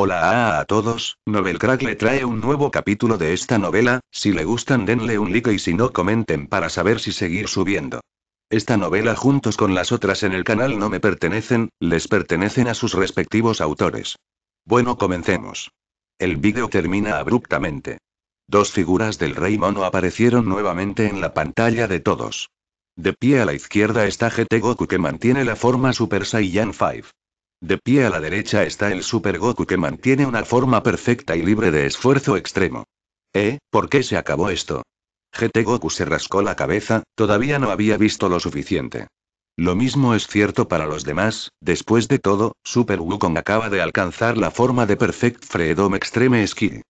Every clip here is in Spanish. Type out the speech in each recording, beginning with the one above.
Hola a, todos, Novelcrack Crack le trae un nuevo capítulo de esta novela, si le gustan denle un like y si no comenten para saber si seguir subiendo. Esta novela juntos con las otras en el canal no me pertenecen, les pertenecen a sus respectivos autores. Bueno comencemos. El vídeo termina abruptamente. Dos figuras del rey mono aparecieron nuevamente en la pantalla de todos. De pie a la izquierda está GT Goku que mantiene la forma Super Saiyan 5. De pie a la derecha está el Super Goku que mantiene una forma perfecta y libre de esfuerzo extremo. ¿Eh? ¿Por qué se acabó esto? GT Goku se rascó la cabeza, todavía no había visto lo suficiente. Lo mismo es cierto para los demás, después de todo, Super Wukong acaba de alcanzar la forma de Perfect Freedom Extreme Skill.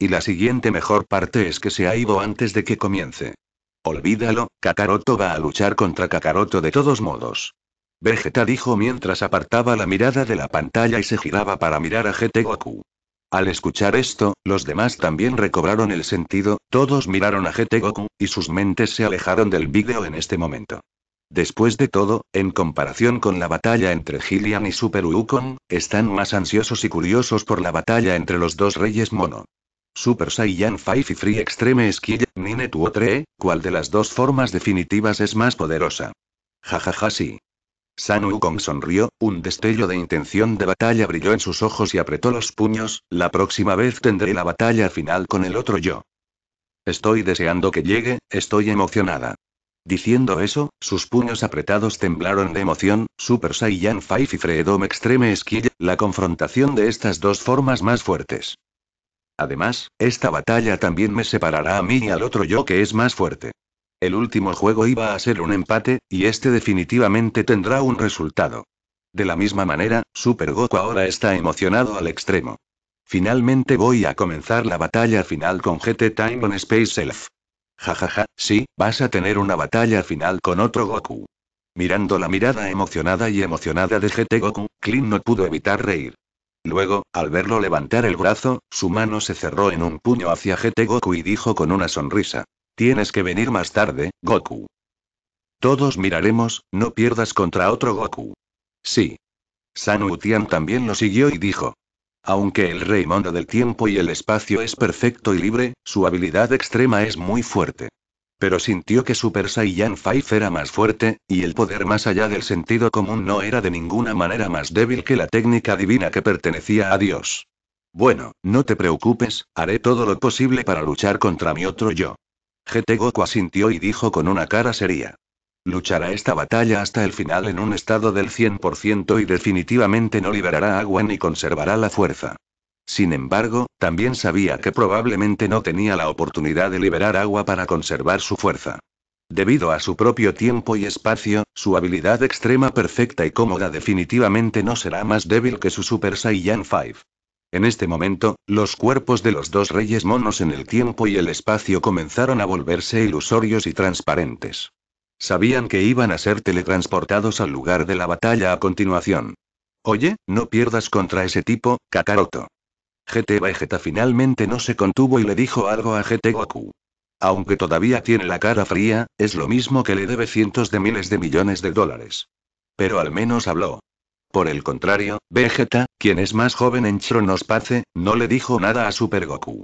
Y la siguiente mejor parte es que se ha ido antes de que comience. Olvídalo, Kakaroto va a luchar contra Kakaroto de todos modos. Vegeta dijo mientras apartaba la mirada de la pantalla y se giraba para mirar a GT Goku. Al escuchar esto, los demás también recobraron el sentido, todos miraron a GT Goku, y sus mentes se alejaron del vídeo en este momento. Después de todo, en comparación con la batalla entre Gillian y Super Wukong, están más ansiosos y curiosos por la batalla entre los dos reyes mono. Super Saiyan 5 y Free Extreme Skill, Nine Tuotre, ¿cuál de las dos formas definitivas es más poderosa? Jajaja ja, ja, sí. San Wukong sonrió, un destello de intención de batalla brilló en sus ojos y apretó los puños, la próxima vez tendré la batalla final con el otro yo. Estoy deseando que llegue, estoy emocionada. Diciendo eso, sus puños apretados temblaron de emoción, Super Saiyan 5 y Freedom Extreme Skill, la confrontación de estas dos formas más fuertes. Además, esta batalla también me separará a mí y al otro yo que es más fuerte. El último juego iba a ser un empate, y este definitivamente tendrá un resultado. De la misma manera, Super Goku ahora está emocionado al extremo. Finalmente voy a comenzar la batalla final con GT Time on Space Elf. Jajaja, ja, sí, vas a tener una batalla final con otro Goku. Mirando la mirada emocionada y emocionada de GT Goku, Clint no pudo evitar reír. Luego, al verlo levantar el brazo, su mano se cerró en un puño hacia GT Goku y dijo con una sonrisa. Tienes que venir más tarde, Goku. Todos miraremos, no pierdas contra otro Goku. Sí. San Utian también lo siguió y dijo. Aunque el rey mono del tiempo y el espacio es perfecto y libre, su habilidad extrema es muy fuerte. Pero sintió que Super Saiyan 5 era más fuerte, y el poder más allá del sentido común no era de ninguna manera más débil que la técnica divina que pertenecía a Dios. Bueno, no te preocupes, haré todo lo posible para luchar contra mi otro yo. GT Goku asintió y dijo con una cara seria. Luchará esta batalla hasta el final en un estado del 100% y definitivamente no liberará agua ni conservará la fuerza. Sin embargo, también sabía que probablemente no tenía la oportunidad de liberar agua para conservar su fuerza. Debido a su propio tiempo y espacio, su habilidad extrema perfecta y cómoda definitivamente no será más débil que su Super Saiyan 5. En este momento, los cuerpos de los dos reyes monos en el tiempo y el espacio comenzaron a volverse ilusorios y transparentes. Sabían que iban a ser teletransportados al lugar de la batalla a continuación. Oye, no pierdas contra ese tipo, Kakaroto. GT Vegeta finalmente no se contuvo y le dijo algo a GT Goku. Aunque todavía tiene la cara fría, es lo mismo que le debe cientos de miles de millones de dólares. Pero al menos habló. Por el contrario, Vegeta, quien es más joven en Chronospace, no le dijo nada a Super Goku.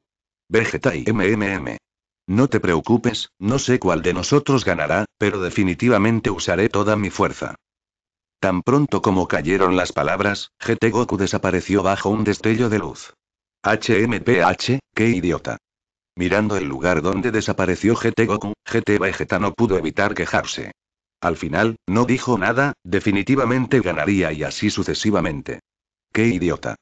Vegeta y MMM. No te preocupes, no sé cuál de nosotros ganará, pero definitivamente usaré toda mi fuerza. Tan pronto como cayeron las palabras, GT Goku desapareció bajo un destello de luz. HMPH, qué idiota. Mirando el lugar donde desapareció GT Goku, GT Vegeta no pudo evitar quejarse. Al final, no dijo nada, definitivamente ganaría y así sucesivamente. ¡Qué idiota!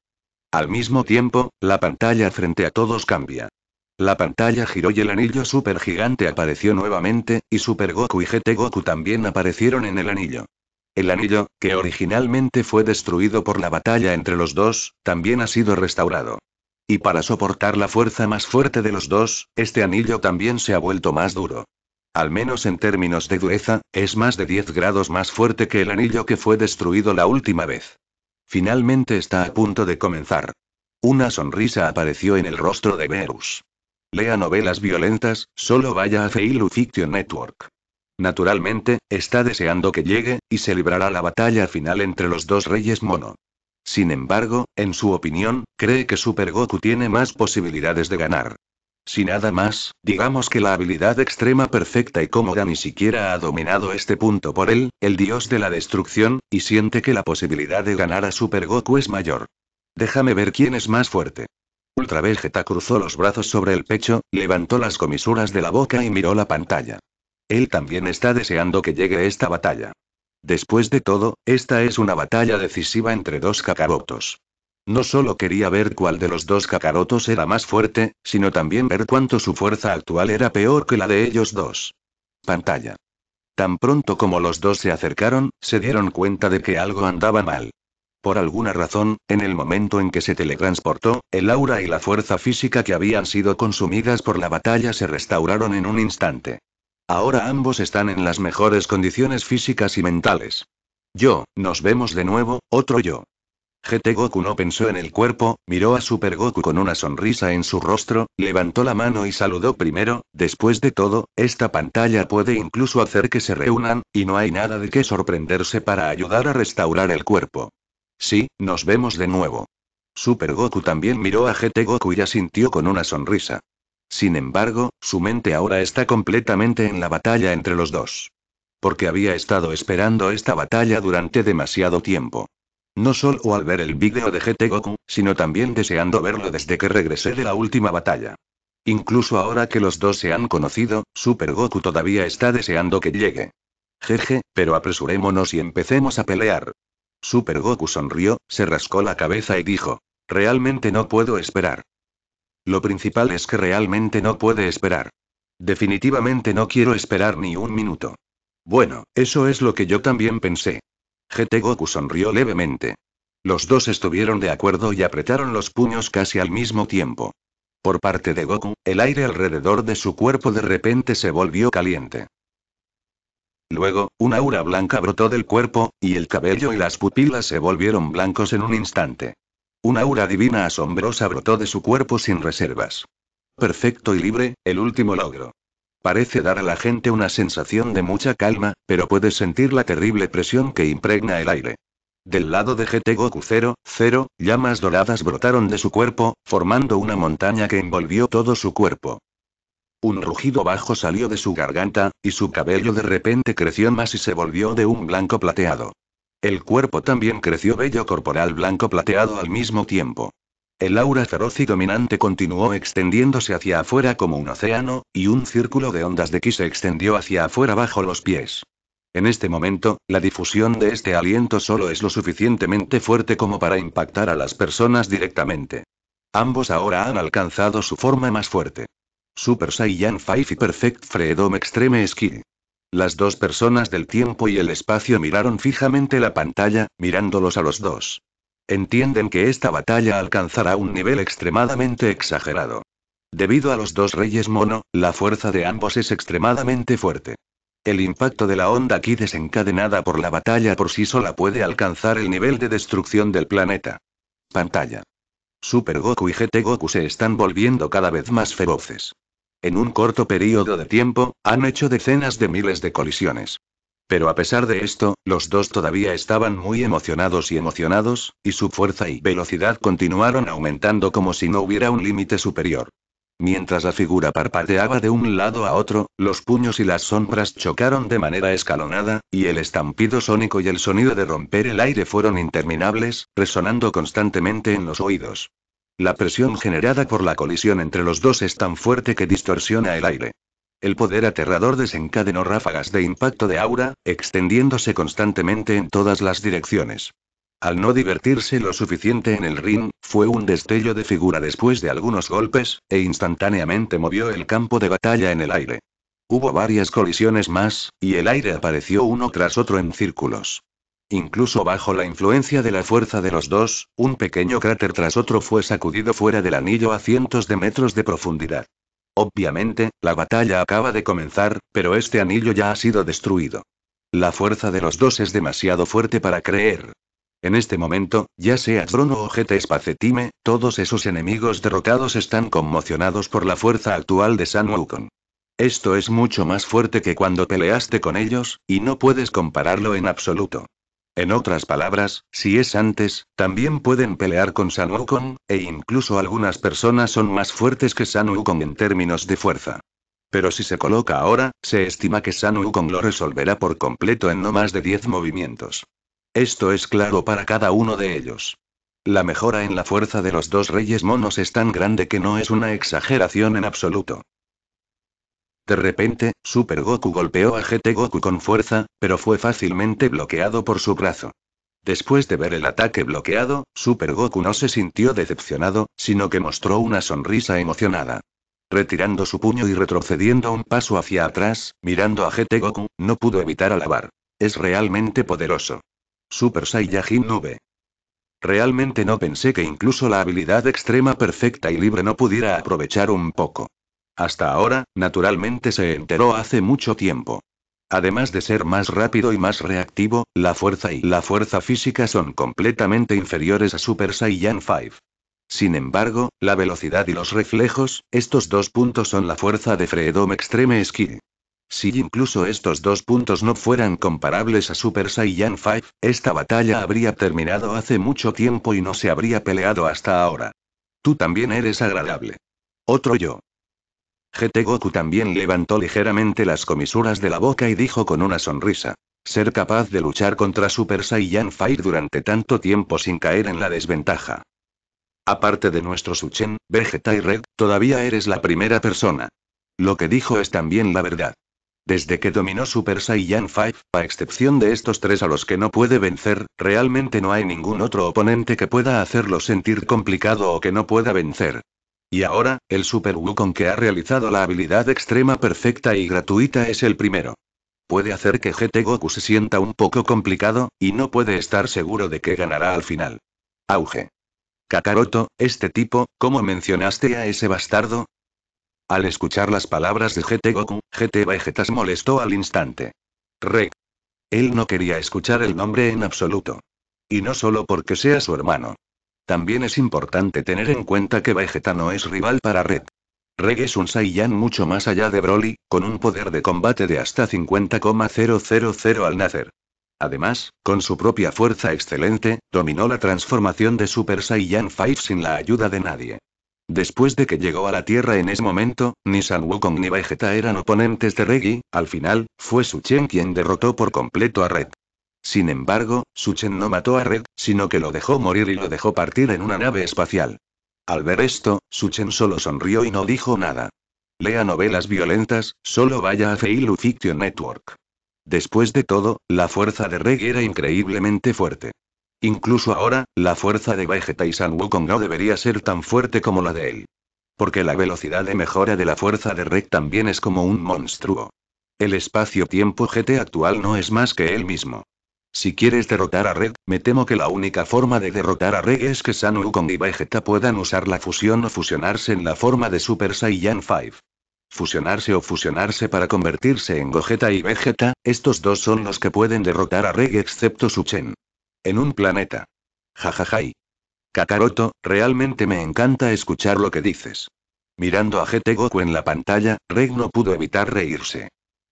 Al mismo tiempo, la pantalla frente a todos cambia. La pantalla giró y el anillo gigante apareció nuevamente, y Super Goku y GT Goku también aparecieron en el anillo. El anillo, que originalmente fue destruido por la batalla entre los dos, también ha sido restaurado. Y para soportar la fuerza más fuerte de los dos, este anillo también se ha vuelto más duro. Al menos en términos de dureza, es más de 10 grados más fuerte que el anillo que fue destruido la última vez. Finalmente está a punto de comenzar. Una sonrisa apareció en el rostro de Verus. Lea novelas violentas, solo vaya a Feilu Fiction Network. Naturalmente, está deseando que llegue, y se librará la batalla final entre los dos reyes mono. Sin embargo, en su opinión, cree que Super Goku tiene más posibilidades de ganar. Si nada más, digamos que la habilidad extrema perfecta y cómoda ni siquiera ha dominado este punto por él, el dios de la destrucción, y siente que la posibilidad de ganar a Super Goku es mayor. Déjame ver quién es más fuerte. Ultra Vegeta cruzó los brazos sobre el pecho, levantó las comisuras de la boca y miró la pantalla. Él también está deseando que llegue esta batalla. Después de todo, esta es una batalla decisiva entre dos cacabotos. No solo quería ver cuál de los dos cacarotos era más fuerte, sino también ver cuánto su fuerza actual era peor que la de ellos dos. Pantalla. Tan pronto como los dos se acercaron, se dieron cuenta de que algo andaba mal. Por alguna razón, en el momento en que se teletransportó, el aura y la fuerza física que habían sido consumidas por la batalla se restauraron en un instante. Ahora ambos están en las mejores condiciones físicas y mentales. Yo, nos vemos de nuevo, otro yo. GT Goku no pensó en el cuerpo, miró a Super Goku con una sonrisa en su rostro, levantó la mano y saludó primero, después de todo, esta pantalla puede incluso hacer que se reúnan, y no hay nada de qué sorprenderse para ayudar a restaurar el cuerpo. Sí, nos vemos de nuevo. Super Goku también miró a GT Goku y asintió con una sonrisa. Sin embargo, su mente ahora está completamente en la batalla entre los dos. Porque había estado esperando esta batalla durante demasiado tiempo. No solo al ver el vídeo de GT Goku, sino también deseando verlo desde que regresé de la última batalla. Incluso ahora que los dos se han conocido, Super Goku todavía está deseando que llegue. Jeje, pero apresurémonos y empecemos a pelear. Super Goku sonrió, se rascó la cabeza y dijo, realmente no puedo esperar. Lo principal es que realmente no puede esperar. Definitivamente no quiero esperar ni un minuto. Bueno, eso es lo que yo también pensé. GT Goku sonrió levemente. Los dos estuvieron de acuerdo y apretaron los puños casi al mismo tiempo. Por parte de Goku, el aire alrededor de su cuerpo de repente se volvió caliente. Luego, una aura blanca brotó del cuerpo, y el cabello y las pupilas se volvieron blancos en un instante. Una aura divina asombrosa brotó de su cuerpo sin reservas. Perfecto y libre, el último logro. Parece dar a la gente una sensación de mucha calma, pero puedes sentir la terrible presión que impregna el aire. Del lado de GT Goku 0, 0, llamas doradas brotaron de su cuerpo, formando una montaña que envolvió todo su cuerpo. Un rugido bajo salió de su garganta, y su cabello de repente creció más y se volvió de un blanco plateado. El cuerpo también creció bello corporal blanco plateado al mismo tiempo. El aura feroz y dominante continuó extendiéndose hacia afuera como un océano, y un círculo de ondas de ki se extendió hacia afuera bajo los pies. En este momento, la difusión de este aliento solo es lo suficientemente fuerte como para impactar a las personas directamente. Ambos ahora han alcanzado su forma más fuerte. Super Saiyan 5 y Perfect Freedom Extreme Skill. Las dos personas del tiempo y el espacio miraron fijamente la pantalla, mirándolos a los dos entienden que esta batalla alcanzará un nivel extremadamente exagerado. Debido a los dos reyes mono, la fuerza de ambos es extremadamente fuerte. El impacto de la onda aquí desencadenada por la batalla por sí sola puede alcanzar el nivel de destrucción del planeta. Pantalla. Super Goku y GT Goku se están volviendo cada vez más feroces. En un corto periodo de tiempo, han hecho decenas de miles de colisiones. Pero a pesar de esto, los dos todavía estaban muy emocionados y emocionados, y su fuerza y velocidad continuaron aumentando como si no hubiera un límite superior. Mientras la figura parpadeaba de un lado a otro, los puños y las sombras chocaron de manera escalonada, y el estampido sónico y el sonido de romper el aire fueron interminables, resonando constantemente en los oídos. La presión generada por la colisión entre los dos es tan fuerte que distorsiona el aire. El poder aterrador desencadenó ráfagas de impacto de aura, extendiéndose constantemente en todas las direcciones. Al no divertirse lo suficiente en el ring, fue un destello de figura después de algunos golpes, e instantáneamente movió el campo de batalla en el aire. Hubo varias colisiones más, y el aire apareció uno tras otro en círculos. Incluso bajo la influencia de la fuerza de los dos, un pequeño cráter tras otro fue sacudido fuera del anillo a cientos de metros de profundidad. Obviamente, la batalla acaba de comenzar, pero este anillo ya ha sido destruido. La fuerza de los dos es demasiado fuerte para creer. En este momento, ya sea Drono o Gete Spacetime, todos esos enemigos derrotados están conmocionados por la fuerza actual de San Wukong. Esto es mucho más fuerte que cuando peleaste con ellos, y no puedes compararlo en absoluto. En otras palabras, si es antes, también pueden pelear con San Wukong, e incluso algunas personas son más fuertes que San Wukong en términos de fuerza. Pero si se coloca ahora, se estima que San Wukong lo resolverá por completo en no más de 10 movimientos. Esto es claro para cada uno de ellos. La mejora en la fuerza de los dos reyes monos es tan grande que no es una exageración en absoluto. De repente, Super Goku golpeó a GT Goku con fuerza, pero fue fácilmente bloqueado por su brazo. Después de ver el ataque bloqueado, Super Goku no se sintió decepcionado, sino que mostró una sonrisa emocionada. Retirando su puño y retrocediendo un paso hacia atrás, mirando a GT Goku, no pudo evitar alabar. Es realmente poderoso. Super Saiyajin Nube. Realmente no pensé que incluso la habilidad extrema perfecta y libre no pudiera aprovechar un poco. Hasta ahora, naturalmente se enteró hace mucho tiempo. Además de ser más rápido y más reactivo, la fuerza y la fuerza física son completamente inferiores a Super Saiyan 5. Sin embargo, la velocidad y los reflejos, estos dos puntos son la fuerza de Freedom Extreme Skill. Si incluso estos dos puntos no fueran comparables a Super Saiyan 5, esta batalla habría terminado hace mucho tiempo y no se habría peleado hasta ahora. Tú también eres agradable. Otro yo. GT Goku también levantó ligeramente las comisuras de la boca y dijo con una sonrisa. Ser capaz de luchar contra Super Saiyan Fire durante tanto tiempo sin caer en la desventaja. Aparte de nuestro Suchen, Vegeta y Red, todavía eres la primera persona. Lo que dijo es también la verdad. Desde que dominó Super Saiyan 5, a excepción de estos tres a los que no puede vencer, realmente no hay ningún otro oponente que pueda hacerlo sentir complicado o que no pueda vencer. Y ahora, el Super con que ha realizado la habilidad extrema perfecta y gratuita es el primero. Puede hacer que GT Goku se sienta un poco complicado, y no puede estar seguro de que ganará al final. Auge. Kakaroto, este tipo, ¿cómo mencionaste a ese bastardo? Al escuchar las palabras de GT Goku, GT se molestó al instante. Rek. Él no quería escuchar el nombre en absoluto. Y no solo porque sea su hermano. También es importante tener en cuenta que Vegeta no es rival para Red. Reg es un Saiyan mucho más allá de Broly, con un poder de combate de hasta 50,000 al nacer. Además, con su propia fuerza excelente, dominó la transformación de Super Saiyan 5 sin la ayuda de nadie. Después de que llegó a la Tierra en ese momento, ni San Wukong ni Vegeta eran oponentes de Reggie. al final, fue Su Chen quien derrotó por completo a Red. Sin embargo, Suchen no mató a Red, sino que lo dejó morir y lo dejó partir en una nave espacial. Al ver esto, Suchen solo sonrió y no dijo nada. Lea novelas violentas, solo vaya a Feilu Fiction Network. Después de todo, la fuerza de Reg era increíblemente fuerte. Incluso ahora, la fuerza de Vegeta y San Wukong no debería ser tan fuerte como la de él. Porque la velocidad de mejora de la fuerza de Reg también es como un monstruo. El espacio-tiempo GT actual no es más que él mismo. Si quieres derrotar a Reg, me temo que la única forma de derrotar a Reg es que Sanu Wukong y Vegeta puedan usar la fusión o fusionarse en la forma de Super Saiyan 5. Fusionarse o fusionarse para convertirse en Gogeta y Vegeta, estos dos son los que pueden derrotar a Reg excepto Suchen. En un planeta. Jajajai. Kakaroto, realmente me encanta escuchar lo que dices. Mirando a GT Goku en la pantalla, Reg no pudo evitar reírse.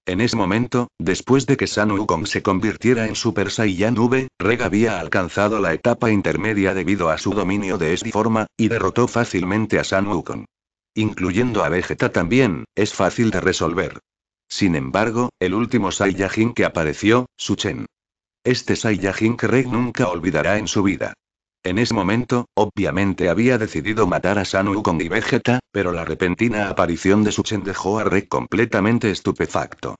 En ese momento, después de que San Wukong se convirtiera en Super Saiyan V, Reg había alcanzado la etapa intermedia debido a su dominio de esta forma, y derrotó fácilmente a San Wukong. Incluyendo a Vegeta también, es fácil de resolver. Sin embargo, el último Saiyajin que apareció, Suchen. Este Saiyajin que Reg nunca olvidará en su vida. En ese momento, obviamente había decidido matar a Sanu con y Vegeta, pero la repentina aparición de Suchen dejó a Rek completamente estupefacto.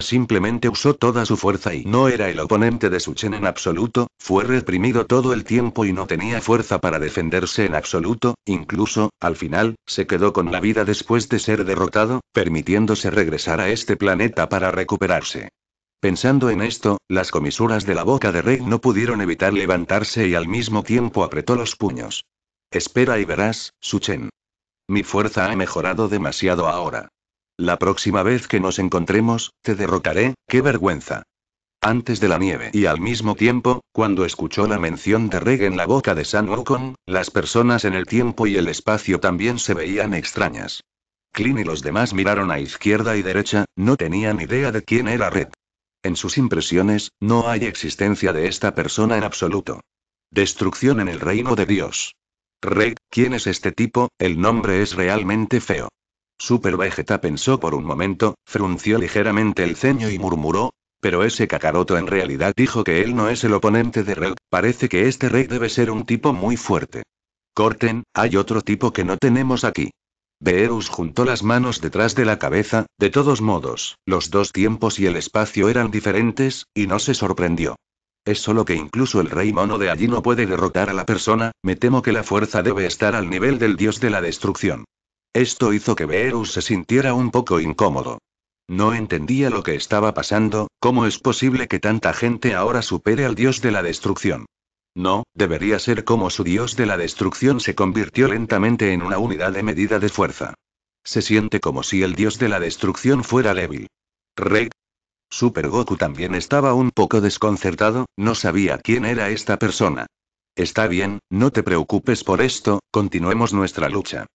Simplemente usó toda su fuerza y no era el oponente de Suchen en absoluto, fue reprimido todo el tiempo y no tenía fuerza para defenderse en absoluto, incluso, al final, se quedó con la vida después de ser derrotado, permitiéndose regresar a este planeta para recuperarse. Pensando en esto, las comisuras de la boca de Reg no pudieron evitar levantarse y al mismo tiempo apretó los puños. Espera y verás, Suchen. Mi fuerza ha mejorado demasiado ahora. La próxima vez que nos encontremos, te derrocaré. qué vergüenza. Antes de la nieve y al mismo tiempo, cuando escuchó la mención de Reg en la boca de San Wukong, las personas en el tiempo y el espacio también se veían extrañas. Clint y los demás miraron a izquierda y derecha, no tenían idea de quién era Red. En sus impresiones, no hay existencia de esta persona en absoluto. Destrucción en el reino de Dios. Rey, ¿quién es este tipo? El nombre es realmente feo. Super Vegeta pensó por un momento, frunció ligeramente el ceño y murmuró, pero ese cacaroto en realidad dijo que él no es el oponente de Rey, parece que este rey debe ser un tipo muy fuerte. Corten, hay otro tipo que no tenemos aquí. Beerus juntó las manos detrás de la cabeza, de todos modos, los dos tiempos y el espacio eran diferentes, y no se sorprendió. Es solo que incluso el rey mono de allí no puede derrotar a la persona, me temo que la fuerza debe estar al nivel del dios de la destrucción. Esto hizo que Beerus se sintiera un poco incómodo. No entendía lo que estaba pasando, cómo es posible que tanta gente ahora supere al dios de la destrucción. No, debería ser como su dios de la destrucción se convirtió lentamente en una unidad de medida de fuerza. Se siente como si el dios de la destrucción fuera débil. Rey. Super Goku también estaba un poco desconcertado, no sabía quién era esta persona. Está bien, no te preocupes por esto, continuemos nuestra lucha.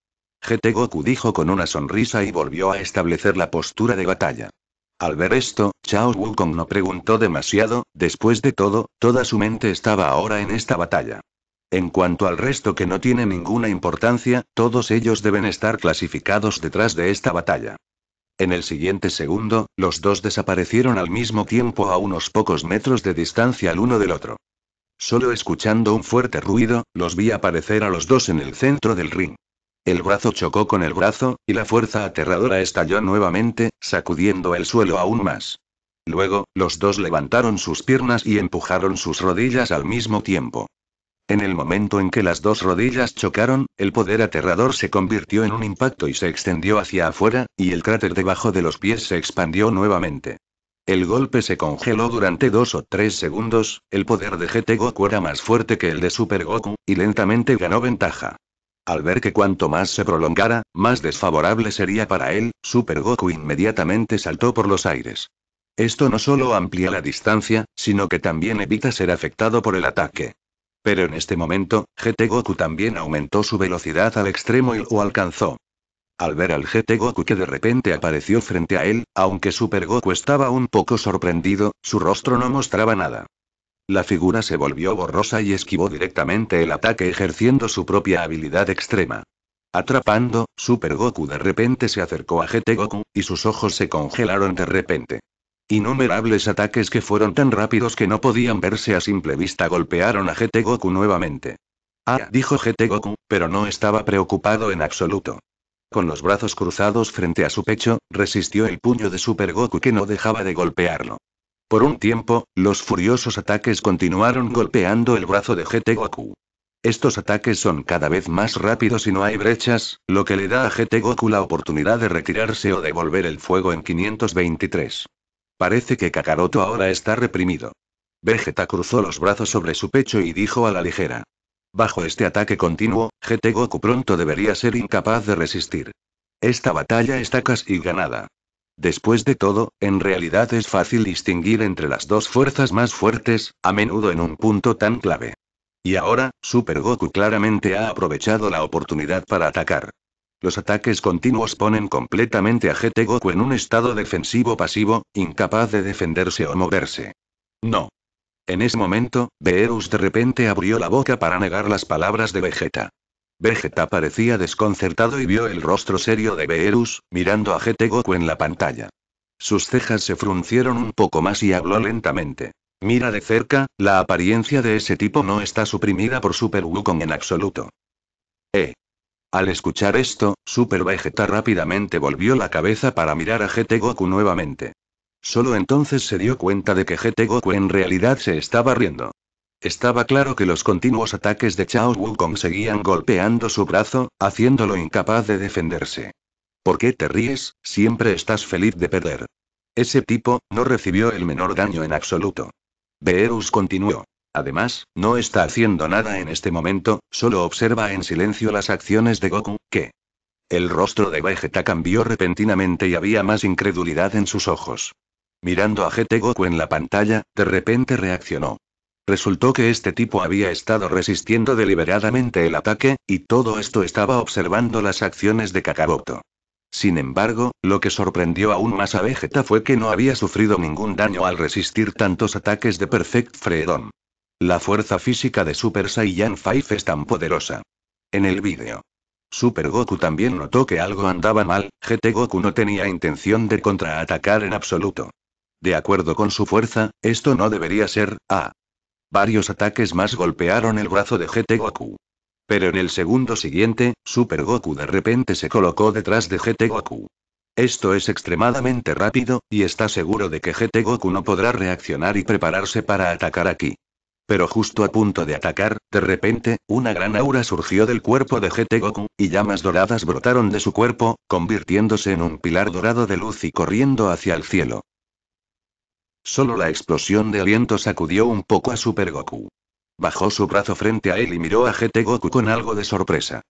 GT Goku dijo con una sonrisa y volvió a establecer la postura de batalla. Al ver esto, Chao Wukong no preguntó demasiado, después de todo, toda su mente estaba ahora en esta batalla. En cuanto al resto que no tiene ninguna importancia, todos ellos deben estar clasificados detrás de esta batalla. En el siguiente segundo, los dos desaparecieron al mismo tiempo a unos pocos metros de distancia el uno del otro. Solo escuchando un fuerte ruido, los vi aparecer a los dos en el centro del ring. El brazo chocó con el brazo, y la fuerza aterradora estalló nuevamente, sacudiendo el suelo aún más. Luego, los dos levantaron sus piernas y empujaron sus rodillas al mismo tiempo. En el momento en que las dos rodillas chocaron, el poder aterrador se convirtió en un impacto y se extendió hacia afuera, y el cráter debajo de los pies se expandió nuevamente. El golpe se congeló durante dos o tres segundos, el poder de GT Goku era más fuerte que el de Super Goku, y lentamente ganó ventaja. Al ver que cuanto más se prolongara, más desfavorable sería para él, Super Goku inmediatamente saltó por los aires. Esto no solo amplía la distancia, sino que también evita ser afectado por el ataque. Pero en este momento, GT Goku también aumentó su velocidad al extremo y lo alcanzó. Al ver al GT Goku que de repente apareció frente a él, aunque Super Goku estaba un poco sorprendido, su rostro no mostraba nada. La figura se volvió borrosa y esquivó directamente el ataque ejerciendo su propia habilidad extrema. Atrapando, Super Goku de repente se acercó a GT Goku, y sus ojos se congelaron de repente. Innumerables ataques que fueron tan rápidos que no podían verse a simple vista golpearon a GT Goku nuevamente. Ah, dijo GT Goku, pero no estaba preocupado en absoluto. Con los brazos cruzados frente a su pecho, resistió el puño de Super Goku que no dejaba de golpearlo. Por un tiempo, los furiosos ataques continuaron golpeando el brazo de GT Goku. Estos ataques son cada vez más rápidos y no hay brechas, lo que le da a GT Goku la oportunidad de retirarse o devolver el fuego en 523. Parece que Kakaroto ahora está reprimido. Vegeta cruzó los brazos sobre su pecho y dijo a la ligera. Bajo este ataque continuo, GT Goku pronto debería ser incapaz de resistir. Esta batalla está casi ganada. Después de todo, en realidad es fácil distinguir entre las dos fuerzas más fuertes, a menudo en un punto tan clave. Y ahora, Super Goku claramente ha aprovechado la oportunidad para atacar. Los ataques continuos ponen completamente a GT Goku en un estado defensivo pasivo, incapaz de defenderse o moverse. No. En ese momento, Beerus de repente abrió la boca para negar las palabras de Vegeta. Vegeta parecía desconcertado y vio el rostro serio de Beerus, mirando a GT Goku en la pantalla. Sus cejas se fruncieron un poco más y habló lentamente. Mira de cerca, la apariencia de ese tipo no está suprimida por Super Wukong en absoluto. Eh. Al escuchar esto, Super Vegeta rápidamente volvió la cabeza para mirar a GT Goku nuevamente. Solo entonces se dio cuenta de que GT Goku en realidad se estaba riendo. Estaba claro que los continuos ataques de Chao Wu seguían golpeando su brazo, haciéndolo incapaz de defenderse. ¿Por qué te ríes? Siempre estás feliz de perder. Ese tipo, no recibió el menor daño en absoluto. Beerus continuó. Además, no está haciendo nada en este momento, solo observa en silencio las acciones de Goku, que... El rostro de Vegeta cambió repentinamente y había más incredulidad en sus ojos. Mirando a GT Goku en la pantalla, de repente reaccionó. Resultó que este tipo había estado resistiendo deliberadamente el ataque, y todo esto estaba observando las acciones de Kakaboto. Sin embargo, lo que sorprendió aún más a Vegeta fue que no había sufrido ningún daño al resistir tantos ataques de Perfect Freedom. La fuerza física de Super Saiyan 5 es tan poderosa. En el vídeo. Super Goku también notó que algo andaba mal, GT Goku no tenía intención de contraatacar en absoluto. De acuerdo con su fuerza, esto no debería ser, A. Ah, Varios ataques más golpearon el brazo de GT Goku. Pero en el segundo siguiente, Super Goku de repente se colocó detrás de GT Goku. Esto es extremadamente rápido, y está seguro de que GT Goku no podrá reaccionar y prepararse para atacar aquí. Pero justo a punto de atacar, de repente, una gran aura surgió del cuerpo de GT Goku, y llamas doradas brotaron de su cuerpo, convirtiéndose en un pilar dorado de luz y corriendo hacia el cielo. Solo la explosión de aliento sacudió un poco a Super Goku. Bajó su brazo frente a él y miró a GT Goku con algo de sorpresa.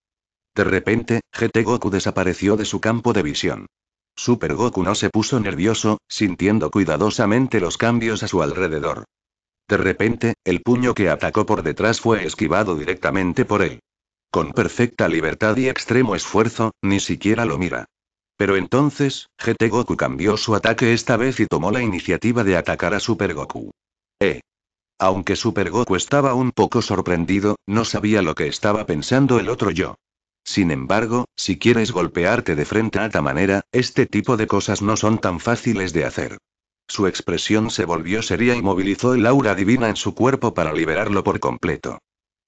De repente, GT Goku desapareció de su campo de visión. Super Goku no se puso nervioso, sintiendo cuidadosamente los cambios a su alrededor. De repente, el puño que atacó por detrás fue esquivado directamente por él. Con perfecta libertad y extremo esfuerzo, ni siquiera lo mira. Pero entonces, GT Goku cambió su ataque esta vez y tomó la iniciativa de atacar a Super Goku. Eh. Aunque Super Goku estaba un poco sorprendido, no sabía lo que estaba pensando el otro yo. Sin embargo, si quieres golpearte de frente a esta manera, este tipo de cosas no son tan fáciles de hacer. Su expresión se volvió seria y movilizó el aura divina en su cuerpo para liberarlo por completo.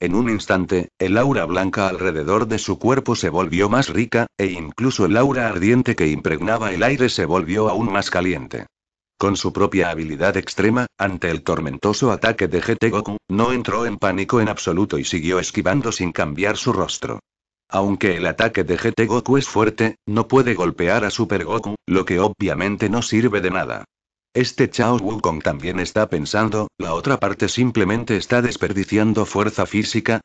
En un instante, el aura blanca alrededor de su cuerpo se volvió más rica, e incluso el aura ardiente que impregnaba el aire se volvió aún más caliente. Con su propia habilidad extrema, ante el tormentoso ataque de GT Goku, no entró en pánico en absoluto y siguió esquivando sin cambiar su rostro. Aunque el ataque de GT Goku es fuerte, no puede golpear a Super Goku, lo que obviamente no sirve de nada. Este Chao Wukong también está pensando, la otra parte simplemente está desperdiciando fuerza física.